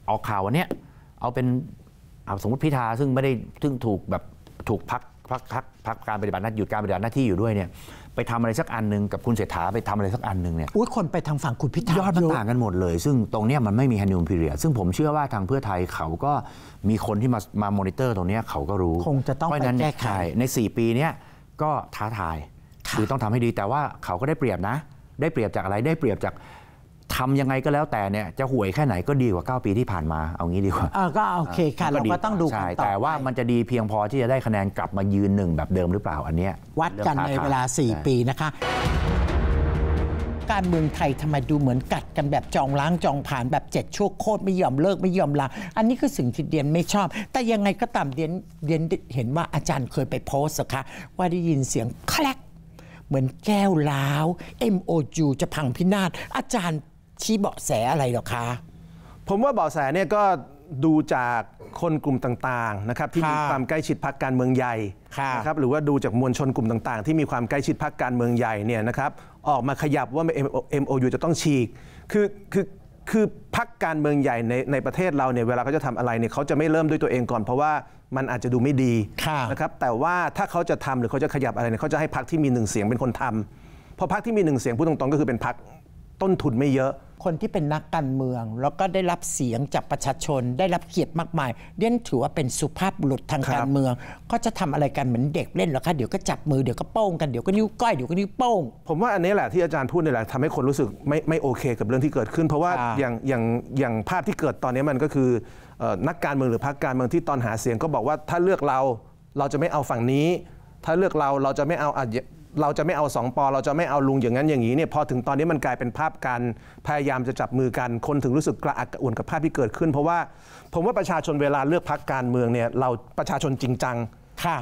ออกข่าววันเนี้ยเอาเป็นเอาสมมติพิธาซึ่งไม่ได้ซึ่งถูกแบบถูกพักพักพักพักการปฏิบัติหน้าหยุดการปฏิบัติหน้าที่อยู่ด้วยเนี่ยไปทำอะไรสักอันหนึ่งกับคุณเศรษฐาไปทำอะไรสักอันหนึ่งเนี่ยอุ้ยคนไปทางฝั่งคุณพิธายอดมันต่างกันหมดเลย ซึ่งตรงนี้มันไม่มีฮันนิมพิเรียซึ่งผมเชื่อว่าทางเพื่อไทยเขาก็มีคนที่มามามอนิเตอร์ตรงนี้เขาก็รู้คงจะต้องไปแก้ไขใน 4 ปีเนี้ยก็ท้าทายคือต้องทำให้ดีแต่ว่าเขาก็ได้เปรียบนะ ได้เปรียบจากอะไรได้เปรียบจากทำยังไงก็แล้วแต่เนี่ย จะห่วยแค่ไหนก็ดีกว่า 9 ปีที่ผ่านมา เอางี้ดีกว่าก็โอเคค่ะ เราก็ต้องดูกันใช่ต่อแต่ว่ามันจะดีเพียงพอที่จะได้คะแนนกลับมายืนหนึ่งแบบเดิมหรือเปล่าอันเนี้ยวัดกันในเวลา 4 ปีนะคะ การเมืองไทยทำไมดูเหมือนกัดกันแบบจองล้างจองผ่านแบบเจ็ดชั่วโคตรไม่ยอมเลิกไม่ยอมลาอันนี้คือสิ่งที่เดียนไม่ชอบ แต่ยังไงก็ตามเดียนเดียนเห็นว่าอาจารย์เคยไปโพสต์อะคะว่าได้ยินเสียงแคลกเหมือนแก้วล้าว MOU จะพังพินาศอาจารย์ชี้เบาะแสอะไรหรอคะ ผมว่าเบาะแสเนี่ยก็ดูจากคนกลุ่มต่างๆนะครับที่มีความใกล้ชิดพักการเมืองใหญ่นะครับหรือว่าดูจากมวลชนกลุ่มต่างๆ ที่มีความใกล้ชิดพักการเมืองใหญ่เนี่ยนะครับออกมาขยับว่า MOU จะต้องฉีกคือคือคือพักการเมืองใหญ่ในในประเทศเราเนี่ยเวลาเขาจะทำอะไรเนี่ยเขาจะไม่เริ่มด้วยตัวเองก่อนเพราะว่ามันอาจจะดูไม่ดีนะครับแต่ว่าถ้าเขาจะทำหรือเขาจะขยับอะไรเนี่ยเขาจะให้พักที่มีหนึ่งเสียงเป็นคนทำพอพักที่มีหนึ่งเสียงพูดตรงๆก็คือเป็นพักต้นทุนไม่เยอะคนที่เป็นนักการเมืองแล้วก็ได้รับเสียงจากประชาชนได้รับเกียรติมากมายเรียนถือว่าเป็นสุภาพบุรุษทางการเมือง ก็จะทำอะไรกันเหมือนเด็กเล่นหรอคะเดี๋ยวก็จับมือเดี๋ยวก็โป้งกันเดี๋ยวก็นิ้วก้อยเดี๋ยวก็นิ้วโป้ง ผมว่าอันนี้แหละที่อาจารย์พูดนี่แหละทำให้คนรู้สึกไม่ไม่โอเคกับเรื่องที่เกิดขึ้น เพราะว่าอย่างอย่างอย่างภาพที่เกิดตอนนี้มันก็คือนักการเมืองหรือพรรคการเมืองที่ตอนหาเสียงก็บอกว่าถ้าเลือกเราเราจะไม่เอาฝั่งนี้ ถ้าเลือกเราเราจะไม่เอาอเราจะไม่เอาสองปอเราจะไม่เอาลุงอย่างนั้นอย่างนี้เนี่ยพอถึงตอนนี้มันกลายเป็นภาพการพยายามจะจับมือกันคนถึงรู้สึกกระอักกระอ่วนกับภาพที่เกิดขึ้น เพราะว่าผมว่าประชาชนเวลาเลือกพักการเมืองเนี่ย เราประชาชนจริงจัง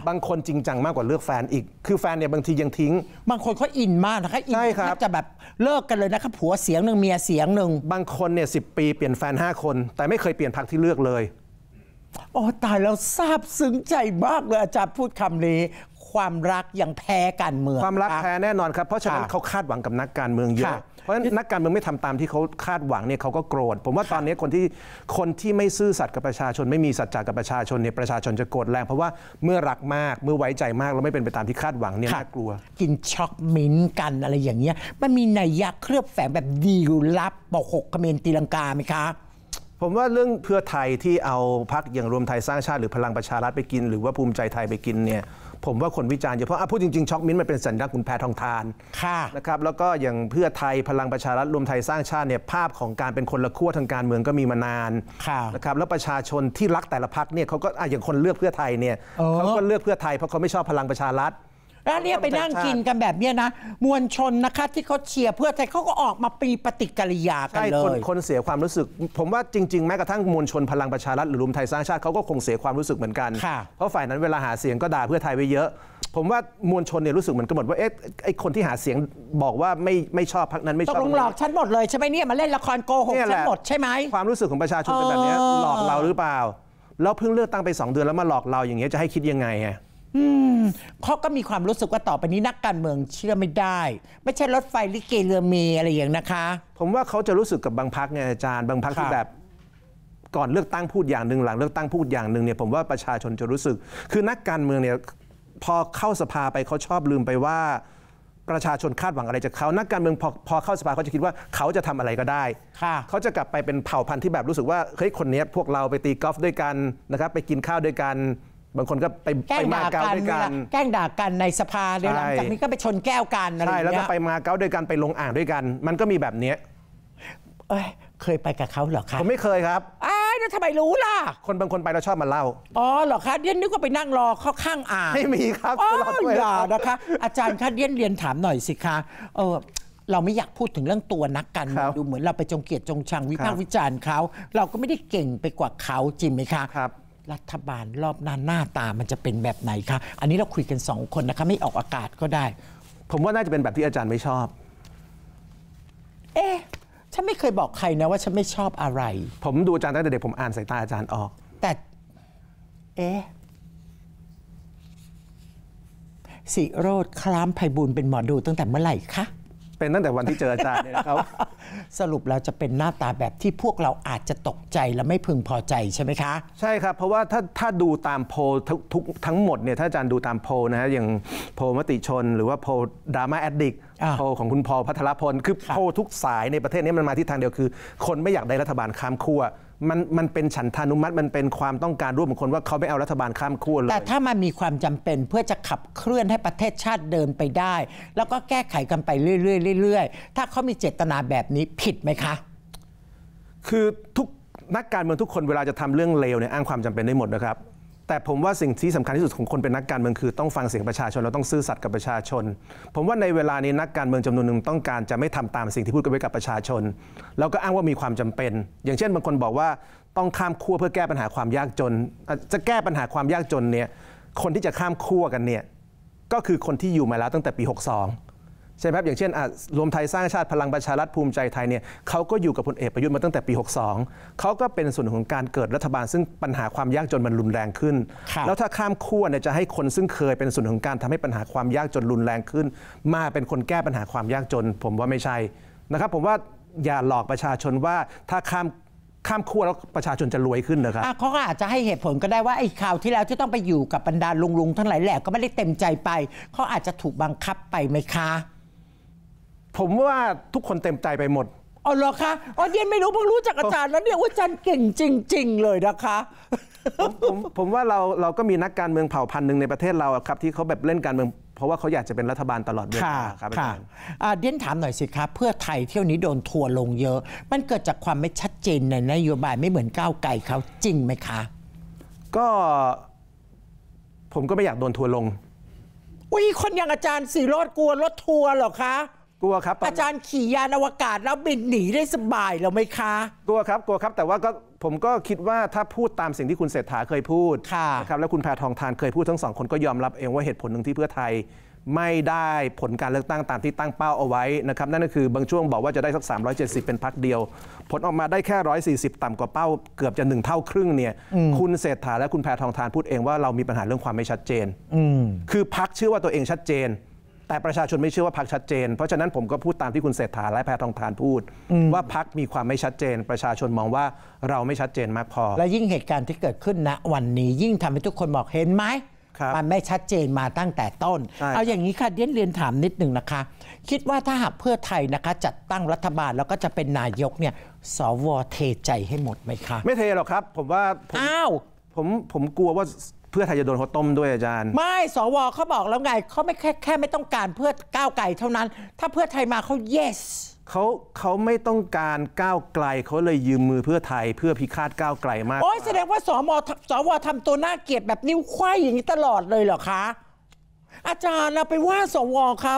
บางคนจริงจังมากกว่าเลือกแฟนอีกคือแฟนเนี่ยบางทียังทิ้ง บางคนเขาอินมากนะคะอินรับจะแบบเลิกกันเลยนะครับผัวเสียงหนึ่งเมียเสียงหนึ่งบางคนเนี่ยสิปี เปลี่ยนแฟน5คน แต่ไม่เคยเปลี่ยนพักที่เลือกเลยอ๋อตายแล้วซาบซึ้งใจมากเลยอาจารย์พูดคำนี้ความรักยังแพ้การเมือง ความรักแพ้แน่นอนครับ เพราะฉะนั้นเขาคาดหวังกับนักการเมืองเยอะเพราะฉะนั้นนักการเมืองไม่ทำตามที่เขาคาดหวังเนี่ยเขาก็โกรธผมว่าตอนนี้คนที่คนที่ไม่ซื่อสัตย์กับประชาชน ไม่มีสัจจะกับประชาชนเนี่ยประชาชนจะโกรธแรงเพราะว่าเมื่อรักมากเมื่อไว้ใจมากแล้วไม่เป็นไปตามที่คาดหวังเนี่ยน่ากลัว กินช็อกมิ้นกันอะไรอย่างเงี้ยมันมีนัยยะเคลือบแฝงแบบดีลลับบอกหกคเขมนตีลังกาไหมคะผมว่าเรื่องเพื่อไทยที่เอาพักอย่างรวมไทยสร้างชาติหรือพลังประชารัฐไปกินหรือว่าภูมิใจไทยไปกินเนี่ยผมว่าคนวิจารณ์เยอะเพราะพูดจริงๆช็อกมิ้นมันเป็นสัญลักษณ์คุณแพทองทานค่ะนะครับแล้วก็อย่างเพื่อไทยพลังประชารัฐรวมไทยสร้างชาติเนี่ยภาพของการเป็นคนละขั้วทางการเมืองก็มีมานานนะครับแล้วประชาชนที่รักแต่ละพักเนี่ยเขาก็อย่างคนเลือกเพื่อไทยเนี่ยเขาก็เลือกเพื่อไทยเพราะเขาไม่ชอบพลังประชารัฐแล้วเนี่ยไปนั่งกินกันแบบเนี้ยนะมวลชนนะคะที่เขาเชียร์เพื่อไทยเขาก็ออกมาปีปฏิกิริยากันเลคนยคนเสียความรู้สึก ผมว่าจริงๆ แม้กระทั่งมวลชนพลังประชารัฐหรือรวมไทยสร้างชาติเขาก็คงเสียความรู้สึกเหมือนกัน เพราะฝ่ายนั้นเวลาหาเสียงก็ด่าเพื่อไทยไปเยอะ ผมว่ามวลชนเนี่ยรู้สึกเหมือนกันหมดว่าเอ๊ะไอ้คนที่หาเสียงบอกว่าไม่ไม่ชอบพักนั้นไม่ชตอบลงหลอกฉันหมดเลยใช่ไหมเนี่ยมาเล่นละครโกหกฉันหมดใช่ไหมความรู้สึกของประชาชนเป็นแบบนี้หลอกเราหรือเปล่าแล้วเพิ่งเลือกตั้งไปสองเดือนแล้วมาหลอกเราอย่างเงี้ยจะให้คิดยังไงไงเขาก็มีความรู้สึกว่าต่อไปนี้นักการเมือง เชื่อไม่ได้ ไม่ใช่รถไฟลิเกเรือเมอะไรอย่างนะคะ ผมว่าเขาจะรู้สึกกับบางพักไงอาจารย์บางพักที่แบบ ก่อนเลือกตั้งพูดอย่างหนึ่งหลัง เลือกตั้งพูดอย่างหนึ่งเนี่ยผมว่าประชาชนจะรู้สึก คือนักการเมืองเนี่ยพอเข้าสภาไปเขาชอบลืมไปว่า ประชาชนคาดหวังอะไรจากเขานักการเมืองพอพอเข้าสภาเขาจะคิดว่าเขาจะทำอะไรก็ได้ เขาจะกลับไปเป็นเผ่าพันธุ์ที่แบบรู้สึกว่าเฮ้ยคนนี้พวกเราไปตีกอล์ฟด้วยกันนะครับไปกินข้าวด้วยกันบางคนก็ไปแกล้ไปงมาด่าเก้าันด้วยกัน แกล้งด่ากันในสภาเดี๋ยวหลังจากนี้ก็ไปชนแก้วกันอะไรใช่ แล้วก็ไปมาเก้าด้วยกันไปลงอ่างด้วยกัน มันก็มีแบบเนี้ยเอ้ยเคยไปกับเขาเหรอคะผมไม่เคยครับอ้าลวทำไมรู้ล่ะ คนบางคนไปเราชอบมาเล่า อ๋อเหรอคะเดียนนึกว่าไปนั่งรอเขาข้างอ่างไม่มีครับอ๋ออย่านะคะอาจารย์คะเดียนเรียนถามหน่อยสิคะ เออเราไม่อยากพูดถึงเรื่องตัวนักการเมือังดูเหมือนเราไปจงเกียิจงชังวิพากคษ์วิจารณ์เขาเราก็ไม่ได้เก่งไปกว่าเขาจริงไหมคะครับรัฐบาลรอบหน้า หน้าตามันจะเป็นแบบไหนคะ อันนี้เราคุยกันสองคนนะคะ ไม่ออกอากาศก็ได้ ผมว่าน่าจะเป็นแบบที่อาจารย์ไม่ชอบ เอ๊ะ ฉันไม่เคยบอกใครนะว่าฉันไม่ชอบอะไร ผมดูอาจารย์ตั้งแต่เด็กผมอ่านสายตาอาจารย์ออก แต่ เอ๊ะ สิโรดคล้ามไพบูลเป็นหมอดูตั้งแต่เมื่อไหร่คะเป็นตั้งแต่วันที่เจออาจารย์เนี่ยนะครับ สรุปแล้วจะเป็นหน้าตาแบบที่พวกเราอาจจะตกใจและไม่พึงพอใจใช่ไหมคะ ใช่ครับ เพราะว่าถ้าถ้าดูตามโพลทุกทั้งหมดเนี่ยถ้าอาจารย์ดูตามโพลนะฮะอย่างโพลมติชนหรือว่าโพลดราม่าแอดดิกโพลของคุณพอพัทรพล คือโพลทุกสายในประเทศนี้มันมาที่ทางเดียวคือ คนไม่อยากได้รัฐบาลข้ามขั้วมันมันเป็นฉันทานุมัติมันเป็นความต้องการร่วมของคนว่าเขาไม่เอารัฐบาลข้ามขั้วเลยแต่ถ้ามันมีความจำเป็น เพื่อจะขับเคลื่อนให้ประเทศชาติเดินไปได้ แล้วก็แก้ไขกันไปเรื่อยๆเรื่อยๆถ้าเขามีเจตนาแบบนี้ผิดไหมคะ คือทุกนักการเมืองทุกคนเวลาจะทำเรื่องเลวเนี่ยอ้างความจำเป็นได้หมดนะครับแต่ผมว่าสิ่งที่สำคัญที่สุดของคนเป็นนักการเมืองคือต้องฟังเสียงประชาชน เราต้องซื่อสัตย์กับประชาชน ผมว่าในเวลานี้นักการเมืองจำนวนหนึ่งต้องการจะไม่ทำตามสิ่งที่พูดกันไว้กับประชาชนแล้วก็อ้างว่ามีความจำเป็น อย่างเช่นบางคนบอกว่าต้องข้ามขั้วเพื่อแก้ปัญหาความยากจน จะแก้ปัญหาความยากจนเนี่ยคนที่จะข้ามขั้วกันเนี่ยก็คือคนที่อยู่มาแล้วตั้งแต่ปี 62ใช่ไหมครับอย่างเช่นรวมไทยสร้างชาติพลังประชารัฐภูมิใจไทยเนี่ยเขาก็อยู่กับพลเอกประยุทธ์มาตั้งแต่ปี 62 เขาก็เป็นส่วนของการเกิดรัฐบาลซึ่งปัญหาความยากจนมันรุนแรงขึ้น แล้วถ้าข้ามขั้วเนี่ยจะให้คนซึ่งเคยเป็นส่วนของการทำให้ปัญหาความยากจนรุนแรงขึ้น มาเป็นคนแก้ปัญหาความยากจน ผมว่าไม่ใช่นะครับผมว่าอย่าหลอกประชาชนว่าถ้าข้ามข้ามขั้วแล้วประชาชนจะรวยขึ้นเหรอครับเขาอาจจะให้เหตุผลก็ได้ว่าไอ้ข่าวที่แล้วที่ต้องไปอยู่กับบรรดาลุงๆทั้งหลายแหละก็ไม่ได้เต็มใจไปเขาอาจจะถูกบังคับไปไหมคะผมว่าทุกคนเต็มใจไปหมด อ๋อเหรอคะ อ๋อเดียนไม่รู้เพิ่งรู้จากอาจารย์แล้วเนี่ยอาจารย์เก่งจริง ๆ เลยนะคะ ผมผมว่าเราเราก็มีนักการเมืองเผ่าพันธุ์หนึ่งในประเทศเราครับที่เขาแบบเล่นการเมือง เพราะว่าเขาอยากจะเป็นรัฐบาลตลอดเวลาครับอาจารย์เดียนถามหน่อยสิครับเพื่อไทยเที่ยวนี้โดนทัวลงเยอะ มันเกิดจากความไม่ชัดเจนในนโยบายไม่เหมือนก้าวไก่เขาจริงไหมคะ ก็ผมก็ไม่อยากโดนทัวลง อุ้ยคนอย่างอาจารย์สีรอดกลัวรถทัวร์หรอคะกลัวครับ อาจารย์ขี่ยานอวกาศแล้วบินหนีได้สบายลรวไหมคะกลัวครับกลัวครับแต่ว่าก็ผมก็คิดว่าถ้าพูดตามสิ่งที่คุณเศรษฐาเคยพูดนะครับแล้วคุณแพทองทานเคยพูดทั้งสองคนก็ยอมรับเองว่าเหตุผลหนึ่งที่เพื่อไทย ไม่ได้ผลการเลือกตั้ง ตามที่ตั้งเป้าเอาไว้นะครับนั่นก็คือบางช่วงบอกว่าจะได้สัก370 เป็นพักเดียว ผลออกมาได้แค่ 140 ต่ำกว่าเป้าเกือบจะหนึ่งเท่าครึ่งเนี่ยคุณเศรษฐาและคุณแพทองทานพูดเองว่าเรามีปัญหาเรื่องความไม่ชัดเจนคือพักเชื่อว่าตัวเองชัดเจนแต่ประชาชนไม่เชื่อว่าพักชัดเจน เพราะฉะนั้นผมก็พูดตามที่คุณเศรษฐาและแพทองทานพูดว่าพักมีความไม่ชัดเจน ประชาชนมองว่าเราไม่ชัดเจนมากพอ และยิ่งเหตุการณ์ที่เกิดขึ้นณวันนี้ยิ่งทำให้ทุกคนบอกเห็นไหมมันไม่ชัดเจนมาตั้งแต่ต้นเอาอย่างนี้ค่ะเดียนเรียนถามนิดหนึ่งนะคะ คิดว่าถ้าหากเพื่อไทยนะคะ จัดตั้งรัฐบาลแล้วก็จะเป็นนายกเนี่ยสวเทใจให้หมดไหมคะไม่เทหรอกครับผมว่าอ้าวผมผมกลัวว่าเพื่อไทยจะโดนเขาต้มด้วยอาจารย์ ไม่สวเขาบอกแล้วไงเขาไม่แค่แค่ไม่ต้องการเพื่อก้าวไกลเท่านั้น ถ้าเพื่อไทยมาเขา yes เขาเขาไม่ต้องการก้าวไกลเขาเลยยืมมือเพื่อไทยเพื่อพิฆาตก้าวไกล มากโอ้ยแสดงว่าสมสวทำตัวน่าเกลียดแบบนิ้วควายอย่างนี้ตลอดเลยเหรอคะ อาจารย์เราไปว่าสวเขา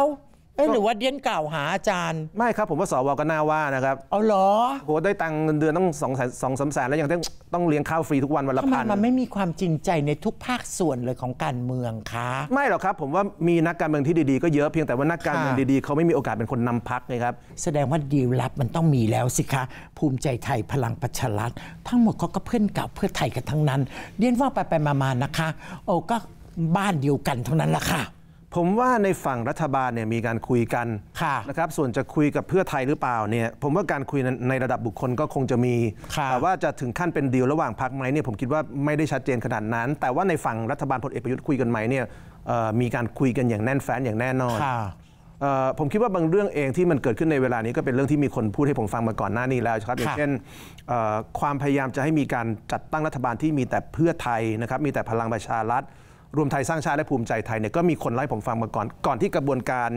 เอ๊ะหรือว่าเดียนกล่าวหาอาจารย์ไม่ครับผมว่าสวก็น่าว่านะครับ เอาเหรอโหได้ตังค์เงินเดือนต้องสองแสนสองสามแสนแล้วยังต้องต้องเลี้ยงข้าวฟรีทุกวันวันละพันมันไม่มีความจริงใจในทุกภาคส่วนเลยของการเมืองคะ ไม่หรอกครับผมว่ามีนักการเมืองที่ดีๆก็เยอะเพียงแต่ว่านักการเมืองดีๆเขาไม่มีโอกาสเป็นคนนำพักไงครับแสดงว่าดีลลับมันต้องมีแล้วสิคะ ภูมิใจไทยพลังประชารัฐทั้งหมดเขาก็เพื่อนเก่าเพื่อไทยกันทั้งนั้นเดียนว่าไปไปมาๆนะคะโอ้ก็บ้านเดียวกันเท่านั้นละค่ะผมว่าในฝั่งรัฐบาลเนี่ยมีการคุยกันะนะครับส่วนจะคุยกับเพื่อไทยหรือเปล่าเนี่ยผมว่าการคุยในระดับบุคคลก็คงจะมีแต่ว่าจะถึงขั้นเป็นดีลระหว่างพักไหมเนี่ยผมคิดว่าไม่ได้ชัดเจนขนาดนั้น แต่ว่าในฝั่งรัฐบาลพลเอกประยุทธ์คุยกันไหมเนี่ยมีการคุยกันอย่างแน่นแฟ้นอย่างแน่นอนผมคิดว่าบางเรื่องเองที่มันเกิดขึ้นในเวลานี้ก็เป็นเรื่องที่มีคนพูดให้ผมฟังมาก่อนหน้านี้แล้วครับอย่างเช่นความพยายามจะให้มีการจัดตั้งรัฐบาลที่มีแต่เพื่อไทยนะครับมีแต่พลังประชารัฐรวมไทยสร้างชาติและภูมิใจไทยเนี่ยก็มีคนเล่าให้ผมฟังมาก่อน ก่อนที่กระบวนการ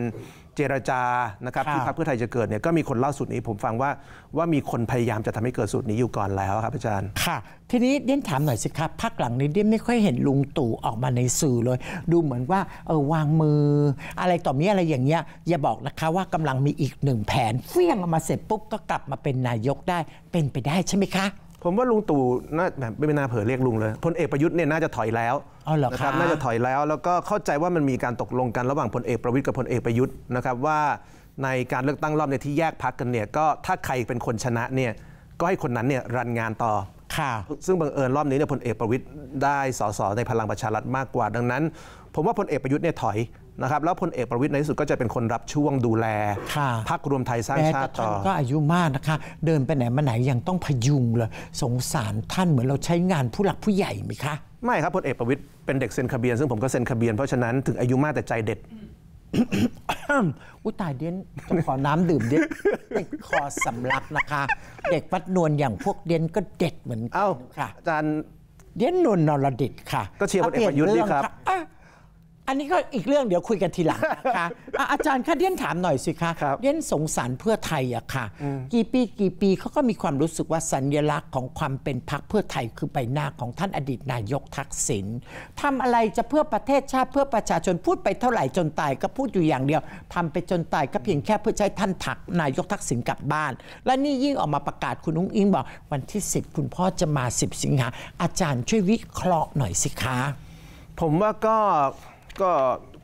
เจรจานะครับที่พรรคเพื่อไทยจะเกิดเนี่ยก็มีคนเล่าสูตรนี้ผมฟังว่าว่ามีคนพยายามจะทำให้เกิดสูตรนี้อยู่ก่อนแล้วครับอาจารย์ค่ะ ทีนี้เดี๋ยวถามหน่อยสิครับพักหลังนี้เดี๋ยวไม่ค่อยเห็นลุงตู่ออกมาในสื่อเลย ดูเหมือนว่าเออวางมือ อะไรต่อมีอะไรอย่างเงี้ยอย่าบอกนะคะว่ากำลังมีอีกหนึ่งแผนเฟี้ยงออกมาเสร็จปุ๊บก็กลับมาเป็นนายกได้เป็นไปได้ใช่ไหมคะผมว่าลุงตู่น่าแบบไม่น่าเผยเรียกลุงเลยพลเอกประยุทธ์เนี่ยน่าจะถอยแล้วเอาเหรอนะครับน่าจะถอยแล้ว แล้วก็เข้าใจว่ามันมีการตกลงกันระหว่างพลเอกประวิทย์กับพลเอกประยุทธ์นะครับว่าในการเลือกตั้งรอบในที่แยกพักกันเนี่ยก็ถ้าใครเป็นคนชนะเนี่ยก็ให้คนนั้นเนี่ยรันงานต่อค่ะซึ่งบังเอิญรอบนี้เนี่ยพลเอกประวิทย์ได้สสในพลังประชารัฐมากกว่าดังนั้น ผมว่าพลเอกประยุทธ์เนี่ยถอยนะครับแล้วพลเอกประวิทย์ในที่สุดก็จะเป็นคนรับช่วงดูแลพักรวมไทยสร้างชาติต่อก็อายุมากนะคะ เดินไปไหนมาไหนยังต้องพยุงเลยสงสารท่านเหมือนเราใช้งานผู้หลักผู้ใหญ่ไหมคะไม่ครับพลเอกประวิทย์เป็นเด็กเซ็นคาเบียนซึ่งผมก็เซ็นคาเบียนเพราะฉะนั้นถึงอายุมากแต่ใจเด็ดอุตายเด่นจะขอน้ำดื่มเด่นติดคอสำลักนะคะ เด็กวัดนวลอย่างพวกเด่นก็เด็ดเหมือนกันอ้าค่ะอาจารย์เด่นนวลนรดิตค่ะ ก็เชียร์พลเอกประยุทธ์ดีครับอันนี้ก็อีกเรื่องเดี๋ยวคุยกันทีหลังนะคะอ่ะอาจารย์คะเดียนถามหน่อยสิคะคเดียนสงสารเพื่อไทยอะค่ะกี่ปีกี่ปีเขาก็มีความรู้สึกว่าสัญลักษณ์ของความเป็นพรรคเพื่อไทยคือใบหน้าของท่านอดีตนายกทักษิณทำอะไรจะเพื่อประเทศชาติเพื่อประชาชนพูดไปเท่าไหร่จนตายก็พูดอยู่อย่างเดียวทำไปจนตายก็เพียงแค่เพื่อใช้ท่านถักนายกทักษิณกลับบ้าน และนี่ยิ่งออกมาประกาศคุณอุ้งอิงบอกวันที่ิบคุณพ่อจะมาสิบสิงหาอาจารย์ช่วยวิเคราะห์หน่อยสิคะผมว่าก็ก็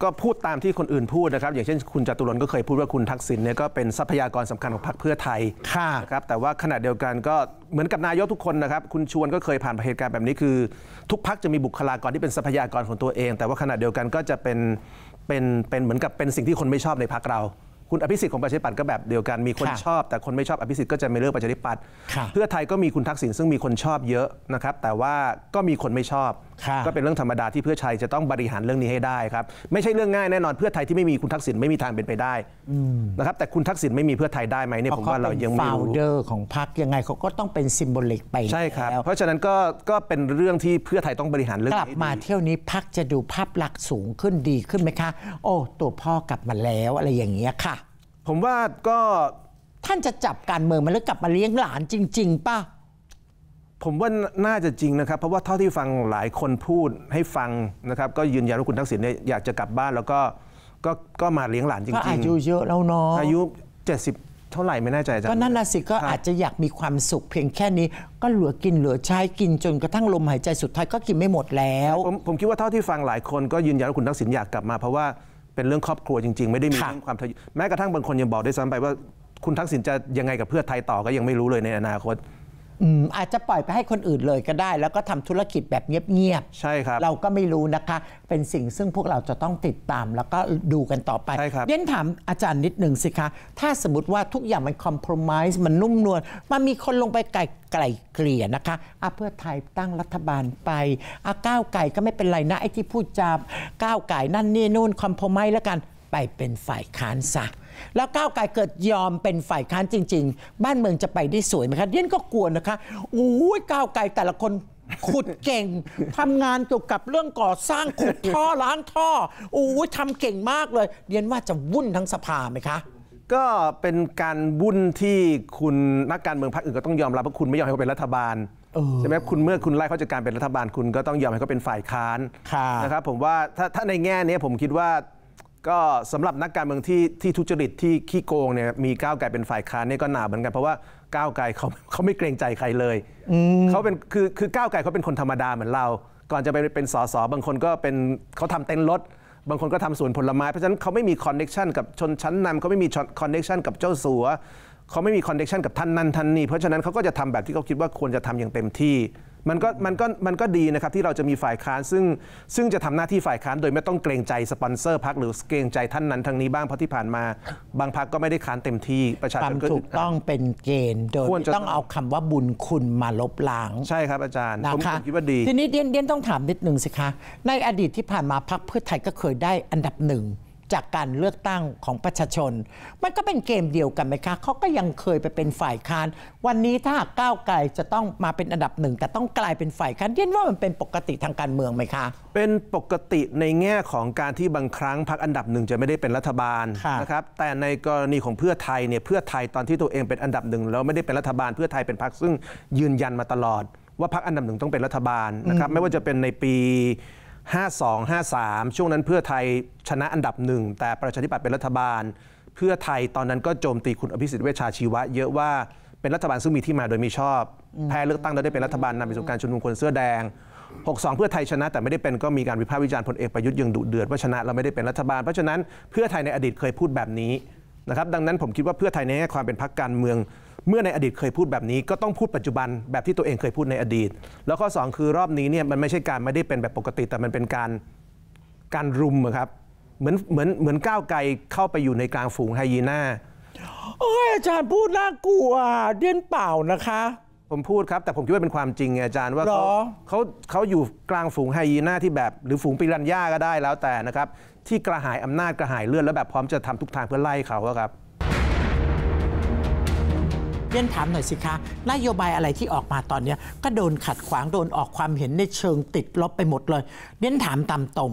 ก็พูดตามที่คนอื่นพูดนะครับอย่างเช่นคุณจตุรนก็เคยพูดว่าคุณทักษิณเนี่ยก็เป็นทรัพยากรสำคัญของพรรคเพื่อไทยค่ะนะครับแต่ว่าขณะเดียวกันก็เหมือนกับนายกทุกคนนะครับคุณชวนก็เคยผ่านเหตุการณ์แบบนี้คือ ทุกพรรคจะมีบุคลากรที่เป็นทรัพยากรของตัวเอง แต่ว่าขณะเดียวกันก็จะเป็นเป็นเป็นเหมือนกับเป็นสิ่งที่คนไม่ชอบในพรรคเรา คุณอภิสิทธิ์ของประชาธิปัตย์ก็แบบเดียวกันมีคนชอบ แต่คนไม่ชอบอภิสิทธิ์ก็จะไม่เลือกประชาธิปัตย์เพื่อไทยก็มีคุณทักษิณซึ่งมีคนชอบเยอะนะครับ แต่ว่าก็มีคนไม่ชอบก็เป็นเรื่องธรรมดาที่เพื่อไทยจะต้องบริหารเรื่องนี้ให้ได้ครับ ไม่ใช่เรื่องง่ายแน่นอนเพื่อไทยที่ไม่มีคุณทักษิณไม่มีทางเป็นไปได้นะครับแต่คุณทักษิณไม่มีเพื่อไทยได้ไหมเนี่ยผมว่าเรายังไม่รู้เดอร์ของพรรคยังไงเขาก็ต้องเป็นซิมโบลิกไปใช่ครับเพราะฉะนั้นก็ก็เป็นเรื่องที่เพื่อไทยต้องบริหารเรื่องกลับมาเที่ยวนี้พรรคจะดูภาพลักษณ์สูงขึ้นดีขึ้นไหมคะ โอ้ตัวพ่อกลับมาแล้วอะไรอย่างเงี้ยค่ะ ผมว่าก็ท่านจะจับการเมืองมาแล้วกลับมาเลี้ยงหลานจริง ๆป่ะผมว่าน่าจะจริงนะครับเพราะว่าเท่าที่ฟังหลายคนพูดให้ฟังนะครับก็ยืนยันว่าคุณทักษิณเนี่ยอยากจะกลับบ้านแล้วก็ก็ก็มาเลี้ยงหลานจริงๆก็อายุเยอะแล้วเนาะอายุ 70 เท่าไหร่ไม่แน่ใจจ้ะก็นั่นล่ะสิก็อาจจะอยากมีความสุข เพียงแค่นี้ก็เหลือกินเหลือใช้กินจนกระทั่งลมหายใจสุดท้าย ก็กินไม่หมดแล้วผมผมคิดว่าเท่าที่ฟังหลาย คนก็ยืนยันว่าคุณทักษิณอยากกลับมา เพราะว่าเป็นเรื่องครอบครัวจริงๆ ไม่ได้มีเรื่องความทแม้กระทั่งบางคนยังบอกด้วยซ้ำไปว่าคุณทักษิณจะยังไงกับเพื่อไทยต่อก็ยังไม่รู้เลยในอนาคตอาจจะปล่อยไปให้คนอื่นเลยก็ได้ แล้วก็ทำธุรกิจแบบเงียบๆใช่ครับ เราก็ไม่รู้นะคะ เป็นสิ่งซึ่งพวกเราจะต้องติดตามแล้วก็ดูกันต่อไปใช่ครับเรียนถามอาจารย์นิดหนึ่งสิคะ ถ้าสมมติว่าทุกอย่างมันคอมเพลมไพร์มันนุ่มนวลมันมีคนลงไปไกลไกลเกลี่ยนะคะอาเพื่อไทยตั้งรัฐบาลไปอาก้าวไก่ก็ไม่เป็นไรนะไอ้ที่พูดจาก้าวไก่นั่นนี่นู่นคอมเพลมไพร์แล้วกันไปเป็นฝ่ายค้านซะแล้วก้าวไกลเกิดยอมเป็นฝ่ายค้านจริง ๆ บ้านเมืองจะไปได้สวยไหมคะ เดยนก็กลัวนะคะ อู้ยก้าวไกลแต่ละคนขุดเก่ง ทำงานเกี่ยวกับเรื่องก่อสร้างขุดท่อล้างท่อ อู้ยทำเก่งมากเลยเรียนว่าจะวุ่นทั้งสภาไหมคะ ก็เป็นการวุ่นที่คุณนักการเมืองพรรคอื่นก็ต้องยอมรับว่าคุณไม่ยอมให้เขาเป็นรัฐบาลใช่ไหมคุณเมื่อคุณไล่เขาจากการเป็นรัฐบาล คุณก็ต้องยอมให้เขาเป็นฝ่ายค้านนะครับ ผมว่าถ้าถ้าในแง่นี้ผมคิดว่าก็สำหรับนักการเมืองที่ที่ทุจริตที่ขี้โกงเนี่ยมีก้าวไกลเป็นฝ่ายค้านเนี่ยก็หนาเหมือนกันเพราะว่าก้าวไกลเขาเขาไม่เกรงใจใครเลยเขาเป็นคือคือก้าวไกลเขาเป็นคนธรรมดาเหมือนเรา ก่อนจะไปเป็นสสบางคนก็เป็นเขาทำเต็นท์รถ บางคนก็ทำสวนผลไม้ เพราะฉะนั้นเขาไม่มีคอนเน็กชันกับชนชั้นนำเขาไม่มีคอนเน็กชันกับเจ้าสัวเขาไม่มีคอนเน็กชันกับท่านนั้นท่านนี้ เพราะฉะนั้นเขาก็จะทำแบบที่เขาคิดว่าควรจะทำอย่างเต็มที่มันก็มันก็มันก็ดีนะครับ ที่เราจะมีฝ่ายค้านซึ่งซึ่งจะทำหน้าที่ฝ่ายค้านโดยไม่ต้องเกรงใจสปอนเซอร์พัก หรือเกรงใจท่านนั้นทางนี้บ้างเพราะที่ผ่านมา บางพักก็ไม่ได้ค้านเต็มที่ ประชาชนก็ถูกต้องเป็นเกณฑ์โดยต้องเอาคำว่าบุญคุณมาลบล้าง ใช่ครับอาจารย์ผมคิดว่าดี ทีนี้เดียนเดียนต้องถามนิดหนึ่งสิคะ ในอดีตที่ผ่านมาพักเพื่อไทยก็เคยได้อันดับหนึ่งจากการเลือกตั้งของประชาชนมันก็เป็นเกมเดียวกันไหมคะเขาก็ยังเคยไปเป็นฝ่ายค้านวันนี้ถ้าก้าวไกลจะต้องมาเป็นอันดับหนึ่งแต่ต้องกลายเป็นฝ่ายค้านเรียนว่ามันเป็นปกติทางการเมืองไหมคะ เป็นปกติในแง่ของการที่บางครั้งพรรคอันดับหนึ่งจะไม่ได้เป็นรัฐบาลนะครับแต่ในกรณีของเพื่อไทยเนี่ยเพื่อไทยตอนที่ตัวเองเป็นอันดับหนึ่งแล้วไม่ได้เป็นรัฐบาล เพื่อไทยเป็นพรรคซึ่งยืนยันมาตลอด ว่าพรรคอันดับหนึ่งต้องเป็นรัฐบาลนะครับไม่ว่าจะเป็นในปี52-53 ช่วงนั้นเพื่อไทยชนะอันดับหนึ่งแต่ประชาธิปัตย์เป็นรัฐบาล เพื่อไทยตอนนั้นก็โจมตีคุณอภิสิทธิ์เวชชาชีวะเยอะว่าเป็นรัฐบาลซึ่งมีที่มาโดยมีชอบ แพ้เลือกตั้งแล้วได้เป็นรัฐบาลนำไปสู่การชุมนุมคนเสื้อแดง 62 เพื่อไทยชนะแต่ไม่ได้เป็นก็มีการวิพากษ์วิจารณ์พลเอกประยุทธ์ยังดุเดือดว่า ชนะเราไม่ได้เป็นรัฐบาลเพราะฉะนั้นเพื่อไทยในอดีตเคยพูดแบบนี้นะครับดังนั้นผมคิดว่าเพื่อไทยในแง่ความเป็นพรรคการเมืองเมื่อในอดีตเคยพูดแบบนี้ก็ต้องพูดปัจจุบันแบบที่ตัวเองเคยพูดในอดีต แล้วข้อ2คือรอบนี้เนี่ยมันไม่ใช่การไม่ได้เป็นแบบปกติ แต่มันเป็นการการรุมครับเหมือนเหมือนเหมือนก้าวไกลเข้าไปอยู่ในกลางฝูงไฮยีน่าโอ้ยอาจารย์พูดน่ากลัว เด่นเปล่านะคะผมพูดครับ แต่ผมคิดว่าเป็นความจริง อาจารย์ว่าเขาเขาเขาอยู่กลางฝูงไฮยีน่าที่แบบ หรือฝูงปิรันย่าก็ได้แล้วแต่นะครับ ที่กระหายอำนาจกระหายเลือดแล้วแบบพร้อมจะทำทุกทางเพื่อไล่เขาครับเรียนถามหน่อยสิคะนโยบายอะไรที่ออกมาตอนนี้ก็โดนขัดขวางโดนออกความเห็นในเชิงติดลบไปหมดเลยเรียนถามตามตรง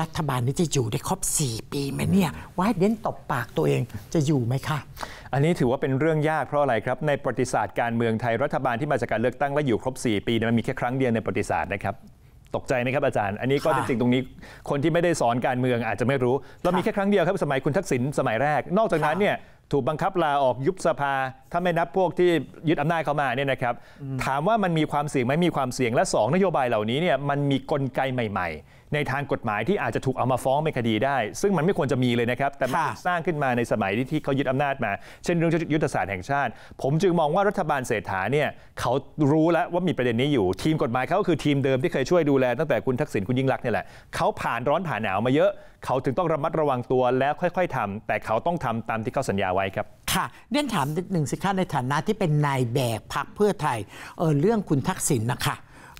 รัฐบาลนี้จะอยู่ได้ครบ 4 ปีไหมเนี่ยว่าเด้นตบปากตัวเองจะอยู่ไหมคะ อันนี้ถือว่าเป็นเรื่องยากเพราะอะไรครับในประวัติศาสตร์การเมืองไทยรัฐบาลที่มาจากการเลือกตั้ง และอยู่ครบ 4 ปีมันมีแค่ครั้งเดียวในประวัติศาสตร์นะครับ ตกใจไหมครับอาจารย์ อันนี้ก็จริงตรงนี้คนที่ไม่ได้สอนการเมืองอาจจะไม่รู้เรามีแค่ครั้งเดียวครับสมัยคุณทักษิณสมัยแรก นอกจากนั้นเนี่ยถูกบังคับลาออกยุบสภา ถ้าไม่นับพวกที่ยึดอำนาจเข้ามาเนี่ยนะครับ ถามว่ามันมีความเสี่ยงไหมมีความเสี่ยงและ 2 นโยบายเหล่านี้เนี่ยมันมีกลไกใหม่ๆในทางกฎหมายที่อาจจะถูกเอามาฟ้องเป็นคดีได้ ซึ่งมันไม่ควรจะมีเลยนะครับ แต่มันถูกสร้างขึ้นมาในสมัยที่เขายึดอำนาจมาเช่นเรื่องยุทธศาสตร์แห่งชาติ ผมจึงมองว่ารัฐบาลเศรษฐาเนี่ยเขารู้แล้วว่ามีประเด็นนี้อยู่ทีมกฎหมายเขาก็คือทีมเดิมที่เคยช่วยดูแล ตั้งแต่คุณทักษิณคุณยิ่งรักเนี่ยแหละเขาผ่านร้อนผ่านหนาว มาเยอะเขาถึงต้องระมัดระวังตัวแล้วค่อย ๆทำ แต่เขาต้องทำตามที่เขาสัญญาไว้ครับ ค่ะเรียนถามหนึ่งสิคะในฐานะที่เป็นนายแบกพักเพื่อไทยเออเรื่องคุณทักษิณนะคะ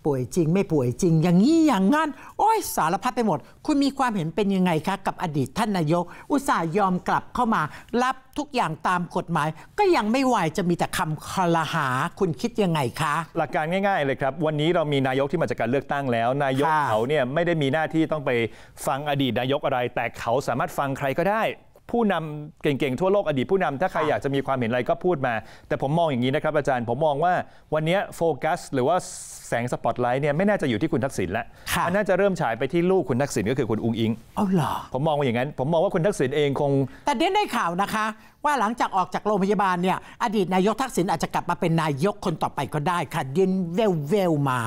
ป่วยจริงไม่ป่วยจริงอย่างนี้อย่างนั้นโอ้ย สารพัดไปหมด คุณมีความเห็นเป็นยังไงคะกับอดีตท่านนายก อุตส่าห์ยอมกลับเข้ามา รับทุกอย่างตามกฎหมาย ก็ยังไม่ไหวจะมีแต่คำคลหาคุณคิดยังไงคะ หลักการง่ายๆเลยครับ วันนี้เรามีนายกที่มาจากการเลือกตั้งแล้ว นายกเขาเนี่ยไม่ได้มีหน้าที่ต้องไปฟังอดีตนายกอะไร แต่เขาสามารถฟังใครก็ได้ผู้นำเก่ง ๆ ทั่วโลกอดีตผู้นำถ้าใครอยากจะมีความเห็นอะไรก็พูดมา แต่ผมมองอย่างนี้นะครับ อาจารย์ ผมมองว่าวันนี้โฟกัส หรือว่าแสงสปอตไลท์เนี่ยไม่น่าจะอยู่ที่คุณทักษิณละมันน่าจะเริ่มฉายไปที่ลูกคุณทักษิณก็คือคุณอุ้งอิงอ้าเหรอผมมองว่าอย่างนั้น ผมมองว่าคุณทักษิณเองคง แต่เด่นได้ข่าวนะคะ ว่าหลังจากออกจากโรงพยาบาลเนี่ยอดีตนายกทักษิณอาจจะกลับมาเป็นนายกคนต่อไปก็ได้ค่ะเด่นเวลเวลมา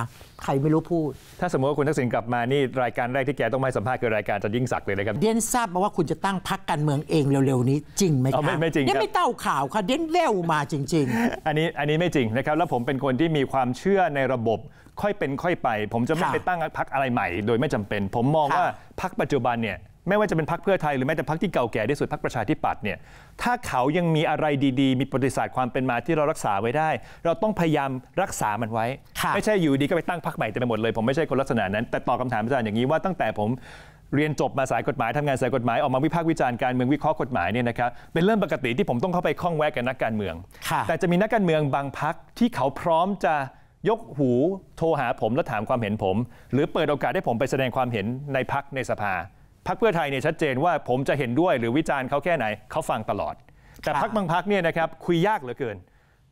ใครไม่รู้พูด ถ้าสมมติว่าคุณทักษิณกลับมานี่รายการแรกที่แกต้องไปสัมภาษณ์ คือรายการจะยิ่งสักเลยนะครับ เดนทราบมาว่าคุณจะตั้งพักการเมืองเองเร็ว ๆ นี้จริงไหมครับ ไม่ไม่จริงครับไม่เต้าข่าวค่ะเดนเล่วมาจริง ๆอันนี้อันนี้ไม่จริงนะครับ แล้วผมเป็นคนที่มีความเชื่อในระบบค่อยเป็น ค่อยไป ผมจะไม่ไปตั้งพักอะไรใหม่ โดยไม่จำเป็น ผมมองว่าพักปัจจุบันเนี่ยไม่ว่าจะเป็นพักเพื่อไทยหรือแม้แต่พักที่เก่าแก่ที่สุดพักประชาธิปัตย์เนี่ย ถ้าเขายังมีอะไรดี ๆ มีประวัติศาสตร์ความเป็นมาที่เรารักษาไว้ได้ เราต้องพยายามรักษามันไว้ ไม่ใช่อยู่ดีก็ไปตั้งพักใหม่เต็มไปหมดเลยผมไม่ใช่คนลักษณะนั้น แต่ตอบคาถามอาจารย์อย่างนี้ว่า ตั้งแต่ผมเรียนจบมาสายกฎหมายทำงานสายกฎหมาย ออกมาวิพากษ์วิจารณ์การเมืองวิเคราะห์กฎหมายเนี่ยนะครับ เป็นเรื่องปกติที่ผมต้องเข้าไปข้องแวะกับนักการเมืองแต่จะมีนักการเมืองบางพักที่เขาพร้อมจะยกหูโทรหาผมแล้วถามความเห็นผม หรือเปิดโอกาสให้ผมไปแสดงความเห็นในพักในสภาพรรคเพื่อไทยเนี่ยชัดเจนว่าผมจะเห็นด้วยหรือวิจารณ์เขาแค่ไหน เขาฟังตลอด แต่พรรคบางพรรคเนี่ยนะครับคุยยากเหลือเกิน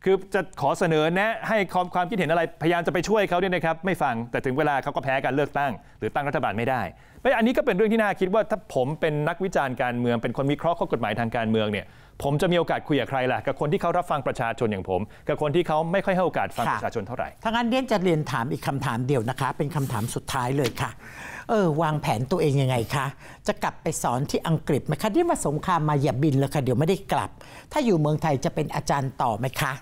คือจะขอเสนอแนะให้ความความคิดเห็นอะไรพยายามจะไปช่วยเขาเนี่ยนะครับไม่ฟังแต่ถึงเวลาเขาก็แพ้การเลือกตั้งหรือตั้งรัฐบาลไม่ได้ไม่อันนี้ก็เป็นเรื่องที่น่าคิดว่าถ้าผมเป็นนักวิจารณ์การเมืองเป็นคนวิเคราะห์ข้อกฎหมายทางการเมืองเนี่ยผมจะมีโอกาสคุยกับใครล่ะกับคนที่เขารับฟังประชาชนอย่างผม กับคนที่เขาไม่ค่อยให้โอกาสฟังประชาชนเท่าไหร่ถ้างั้นเรียนจะเรียนถามอีกคำถามเดียวนะคะ เป็นคำถามสุดท้ายเลยค่ะเออวางแผนตัวเองยังไงคะ จะกลับไปสอนที่อังกฤษไหมคะที่มาสงครามมาอย่าบินเลยค่ะเดี๋ยวไม่ได้กลับ ถ้าอยู่เมืองไทยจะเป็นอาจารย์ต่อไหมคะ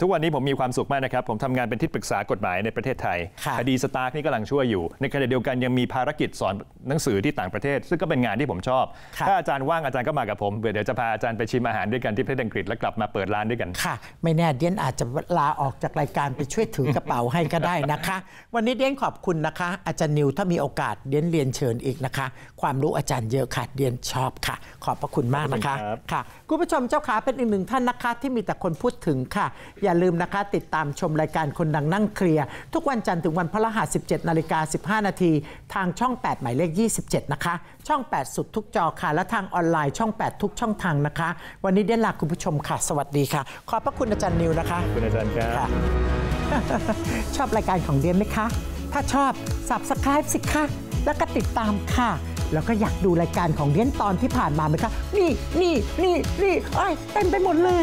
ทุกวันนี้ผมมีความสุขมากนะครับ ผมทำงานเป็นที่ปรึกษากฎหมายในประเทศไทยคดีสตาร์กนี่กำลังช่วยอยู่ ในขณะเดียวกันยังมีภารกิจสอนหนังสือที่ต่างประเทศ ซึ่งก็เป็นงานที่ผมชอบ ถ้าอาจารย์ว่าง อาจารย์ก็มากับผม เดี๋ยวจะพาอาจารย์ไปชิมอาหารด้วยกันที่ประเทศอังกฤษแล้วกลับมาเปิดร้านด้วยกันค่ะ ไม่แน่เดียนอาจจะลาออกจากรายการไปช่วยถือกระเป๋าให้ก็ได้นะคะ วันนี้เดียนขอบคุณนะคะ อาจารย์นิวถ้ามีโอกาสเดียนเรียนเชิญอีกนะคะ ความรู้อาจารย์เยอะค่ะเดียนชอบค่ะ ขอบพระคุณมากนะคะค่ะคุณผู้ชมเจ้าขาเป็นอีกหนึ่งท่านนะคะที่มีแต่คนพูดถึงค่ะอย่าลืมนะคะ ติดตามชมรายการคนดังนั่งเคลียร์ ทุกวันจันทร์ถึงวันพฤหัส17นาฬิกา15นาทีทางช่อง 8 หมายเลข 27 นะคะ ช่อง 8 สุดทุกจอค่ะ และทางออนไลน์ช่อง 8 ทุกช่องทางนะคะ วันนี้ได้ลาคุณผู้ชมค่ะ สวัสดีค่ะ ขอบพระคุณอาจารย์นิวนะคะคุณอาจารย์ครับชอบรายการของเดียนไหมคะ ถ้าชอบ s ับ s c r i b e สิคะแล้วก็ติดตามค่ะแล้วก็อยากดูรายการของเดียนตอนที่ผ่านมาไหมคะนี่นี่นี่นี่ไอ้เต็มไปหมดเลย